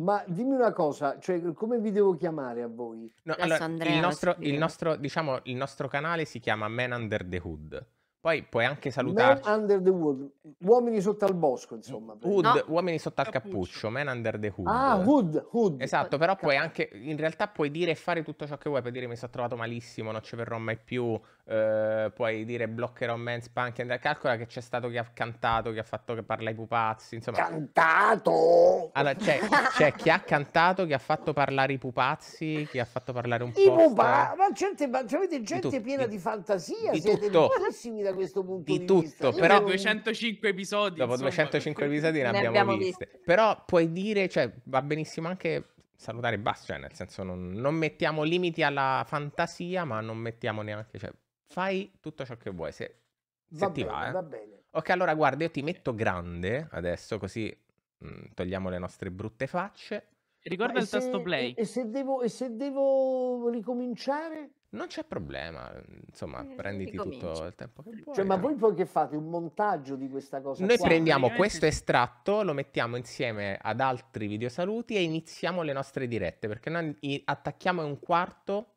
Ma dimmi una cosa, cioè come vi devo chiamare a voi? No, allora, il, nostro, il, nostro, diciamo, il nostro canale si chiama Man Under the Hood poi puoi anche salutarci. Man under the wood, uomini sotto al bosco, insomma. Hood, no. uomini sotto al cappuccio, man under the hood. Ah, hood, hood. Esatto, però puoi anche, in realtà puoi dire e fare tutto ciò che vuoi, puoi dire mi sono trovato malissimo, non ci verrò mai più, eh, puoi dire bloccherò Men's Punk, andare calcola che c'è stato chi ha cantato, chi ha fatto che parla ai pupazzi, insomma. Cantato! Allora, c'è, c'è chi ha cantato, chi ha fatto parlare i pupazzi, chi ha fatto parlare un po'. I pupazzi, ma, gente, ma avete gente di piena di fantasia, di siete tutto. bellissimi da questo punto di, di tutto, vista. però 205 episodi. Dopo insomma, 205 episodi ne, abbiamo, abbiamo viste. Visto. Però puoi dire, cioè, va benissimo anche salutare basta, cioè, nel senso non, non, mettiamo limiti alla fantasia, ma non mettiamo neanche, cioè, fai tutto ciò che vuoi, se, se va ti bene, va. Eh. Va bene. Ok, allora guarda, io ti metto grande adesso, così mh, mm, togliamo le nostre brutte facce. Ricorda il se, tasto play. E, e, se devo, e se devo ricominciare? Non c'è problema, insomma, mm, prenditi tutto il tempo che cioè, vuoi. Cioè, ma voi poi che fate? Un montaggio di questa cosa? Noi qua? prendiamo questo estratto, lo mettiamo insieme ad altri videosaluti e iniziamo le nostre dirette, perché noi attacchiamo un quarto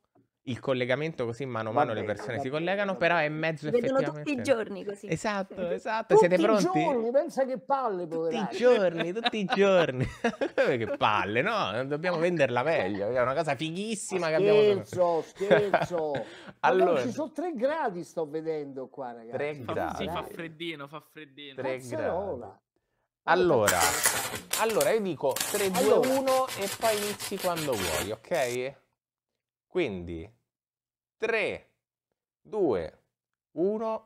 il collegamento così mano a mano vabbè, le persone vabbè, si collegano, vabbè. però è mezzo Vedono effettivamente. tutti i giorni così. Esatto, [laughs] esatto, tutti siete pronti? Tutti i giorni, pensa che palle, poverani. Tutti i giorni, tutti i [laughs] giorni. [laughs] che palle, no? Dobbiamo venderla meglio, è una cosa fighissima scherzo, che abbiamo... Scherzo, scherzo. allora, ci sono tre gradi sto vedendo qua, ragazzi. Tre gradi. Sì, fa freddino, fa freddino. Tre Pazzarola. gradi. Allora, allora io dico 3, 2, 1 e poi inizi quando vuoi, ok? Quindi 3, 2, 1.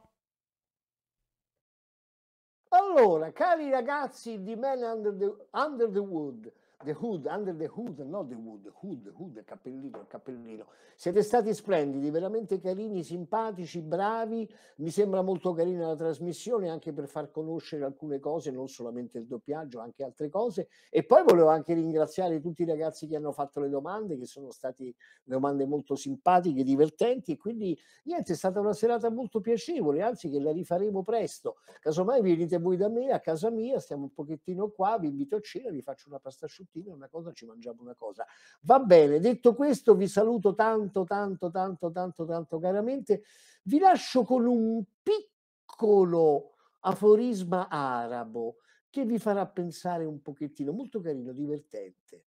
Allora, cari ragazzi di Man Under the, Under the Wood, The Hood, Under the Hood, no The Wood, Hood, Hood, il cappellino, il cappellino. Siete stati splendidi, veramente carini, simpatici, bravi. Mi sembra molto carina la trasmissione anche per far conoscere alcune cose, non solamente il doppiaggio, anche altre cose. E poi volevo anche ringraziare tutti i ragazzi che hanno fatto le domande, che sono state domande molto simpatiche, divertenti. E quindi niente, è stata una serata molto piacevole, anzi che la rifaremo presto. Casomai venite voi da me a casa mia, stiamo un pochettino qua, vi invito a cena, vi faccio una pasta asciutta continui una cosa, ci mangiamo una cosa. Va bene, detto questo vi saluto tanto, tanto, tanto, tanto, tanto caramente. Vi lascio con un piccolo aforisma arabo che vi farà pensare un pochettino, molto carino, divertente.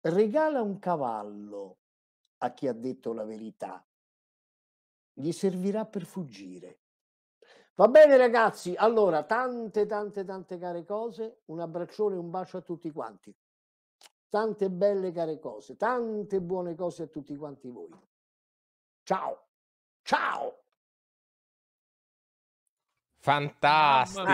Regala un cavallo a chi ha detto la verità, gli servirà per fuggire. Va bene ragazzi, allora tante tante tante care cose, un abbraccione un bacio a tutti quanti tante belle care cose, tante buone cose a tutti quanti voi. Ciao, ciao! Fantastico,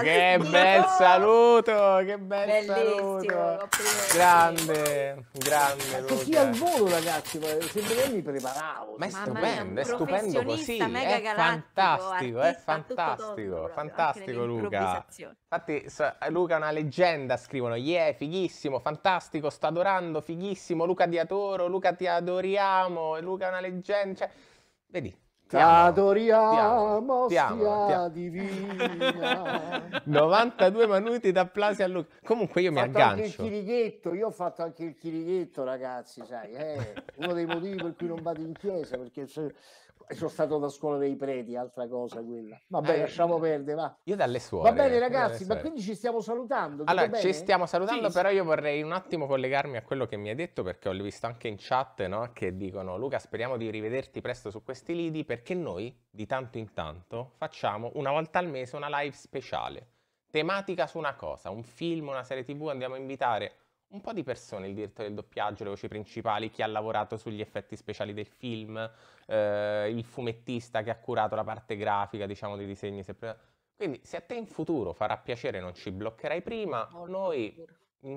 che bel saluto, che bel Bellissimo, saluto. Grande, grande. Così al volo ragazzi, sembra che mi preparavo. Ma è stupendo, è stupendo così, è fantastico, è fantastico, fantastico Luca. Infatti Luca è una leggenda, scrivono, yeah, fighissimo, fantastico, sto adorando, fighissimo, Luca ti adoro, Luca ti adoriamo, Luca è una leggenda, cioè, vedi, T'adoriamo, sia divina. 92 [laughs] minuti d'applausi a Luca. Comunque io mi aggancio. io ho fatto anche il chirichetto, ragazzi, sai. Eh? Uno dei motivi per cui non vado in chiesa, perché... Se eh, sono stato da scuola dei preti, altra cosa quella. Eh, Vabbè, eh, lasciamo perdere, va. Io dalle suore. Va bene eh, ragazzi, ma quindi ci stiamo salutando. Allora, bene? ci stiamo salutando, sì, però io vorrei un attimo collegarmi a quello che mi hai detto perché ho visto anche in chat no, che dicono Luca, speriamo di rivederti presto su questi lidi perché noi di tanto in tanto facciamo una volta al mese una live speciale, tematica su una cosa, un film, una serie tv, andiamo a invitare un po' di persone, il direttore del doppiaggio, le voci principali, chi ha lavorato sugli effetti speciali del film, eh, il fumettista che ha curato la parte grafica, diciamo, dei disegni. Quindi se a te in futuro farà piacere, non ci bloccherai prima, oh, noi... va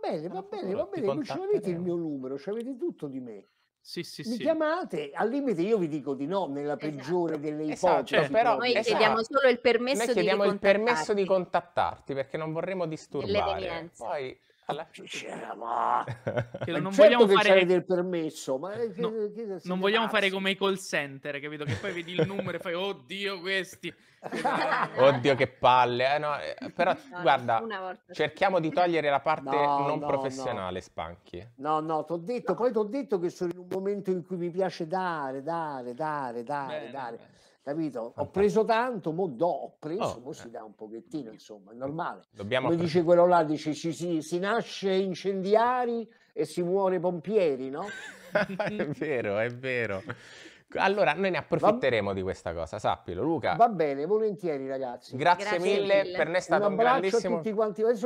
bene, va bene, va bene, non ci avete il mio numero, ci avete tutto di me. Sì, sì, mi sì. chiamate, al limite io vi dico di no nella esatto. peggiore esatto. delle esatto, ipotesi. Cioè, però, noi esatto. chiediamo solo il permesso, Noi chiediamo di il permesso di contattarti perché non vorremmo disturbare. Poi alla fine [laughs] che non certo vogliamo che fare del permesso ma eh, no, non vogliamo fare come i call center capito che poi vedi il numero e fai oddio questi oddio che palle eh, no, eh, [laughs] però no, guarda cerchiamo di togliere la parte non professionale Spanchi no no t'ho detto poi ti ho detto che sono in un momento in cui mi piace dare dare dare dare bene, dare capito? Ho preso tanto, mo do, ho preso, oh, mo eh. si dà un pochettino, insomma, è normale. Dobbiamo Come dice quello là, dice ci, si, si nasce incendiari e si muore pompieri, no? [laughs] è vero, è vero. Allora, noi ne approfitteremo Va... di questa cosa, sappilo, Luca. Va bene, volentieri, ragazzi. Grazie, grazie mille. mille. per noi è stato un, un grandissimo.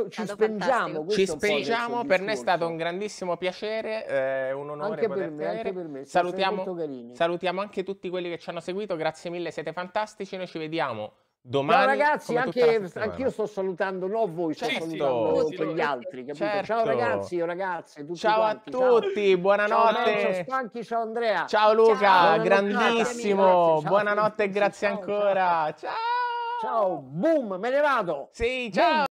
Ci spengiamo, ci spengiamo, per noi è stato un grandissimo piacere, eh, un onore anche per me, anche per me. Salutiamo, salutiamo anche tutti quelli che ci hanno seguito, grazie mille, siete fantastici, noi ci vediamo Domani, Ciao ragazzi, anche, io sto salutando, non voi, sto certo, salutando sì, gli certo. altri. Certo. Ciao ragazzi, oh ragazze, ciao quanti, a tutti, ciao. buonanotte. Ciao, Spanchi, ciao Andrea. Ciao Luca, ciao, grandissimo. buonanotte e grazie ancora. Ciao. ciao. boom, me ne vado. Sì, ciao. Boom.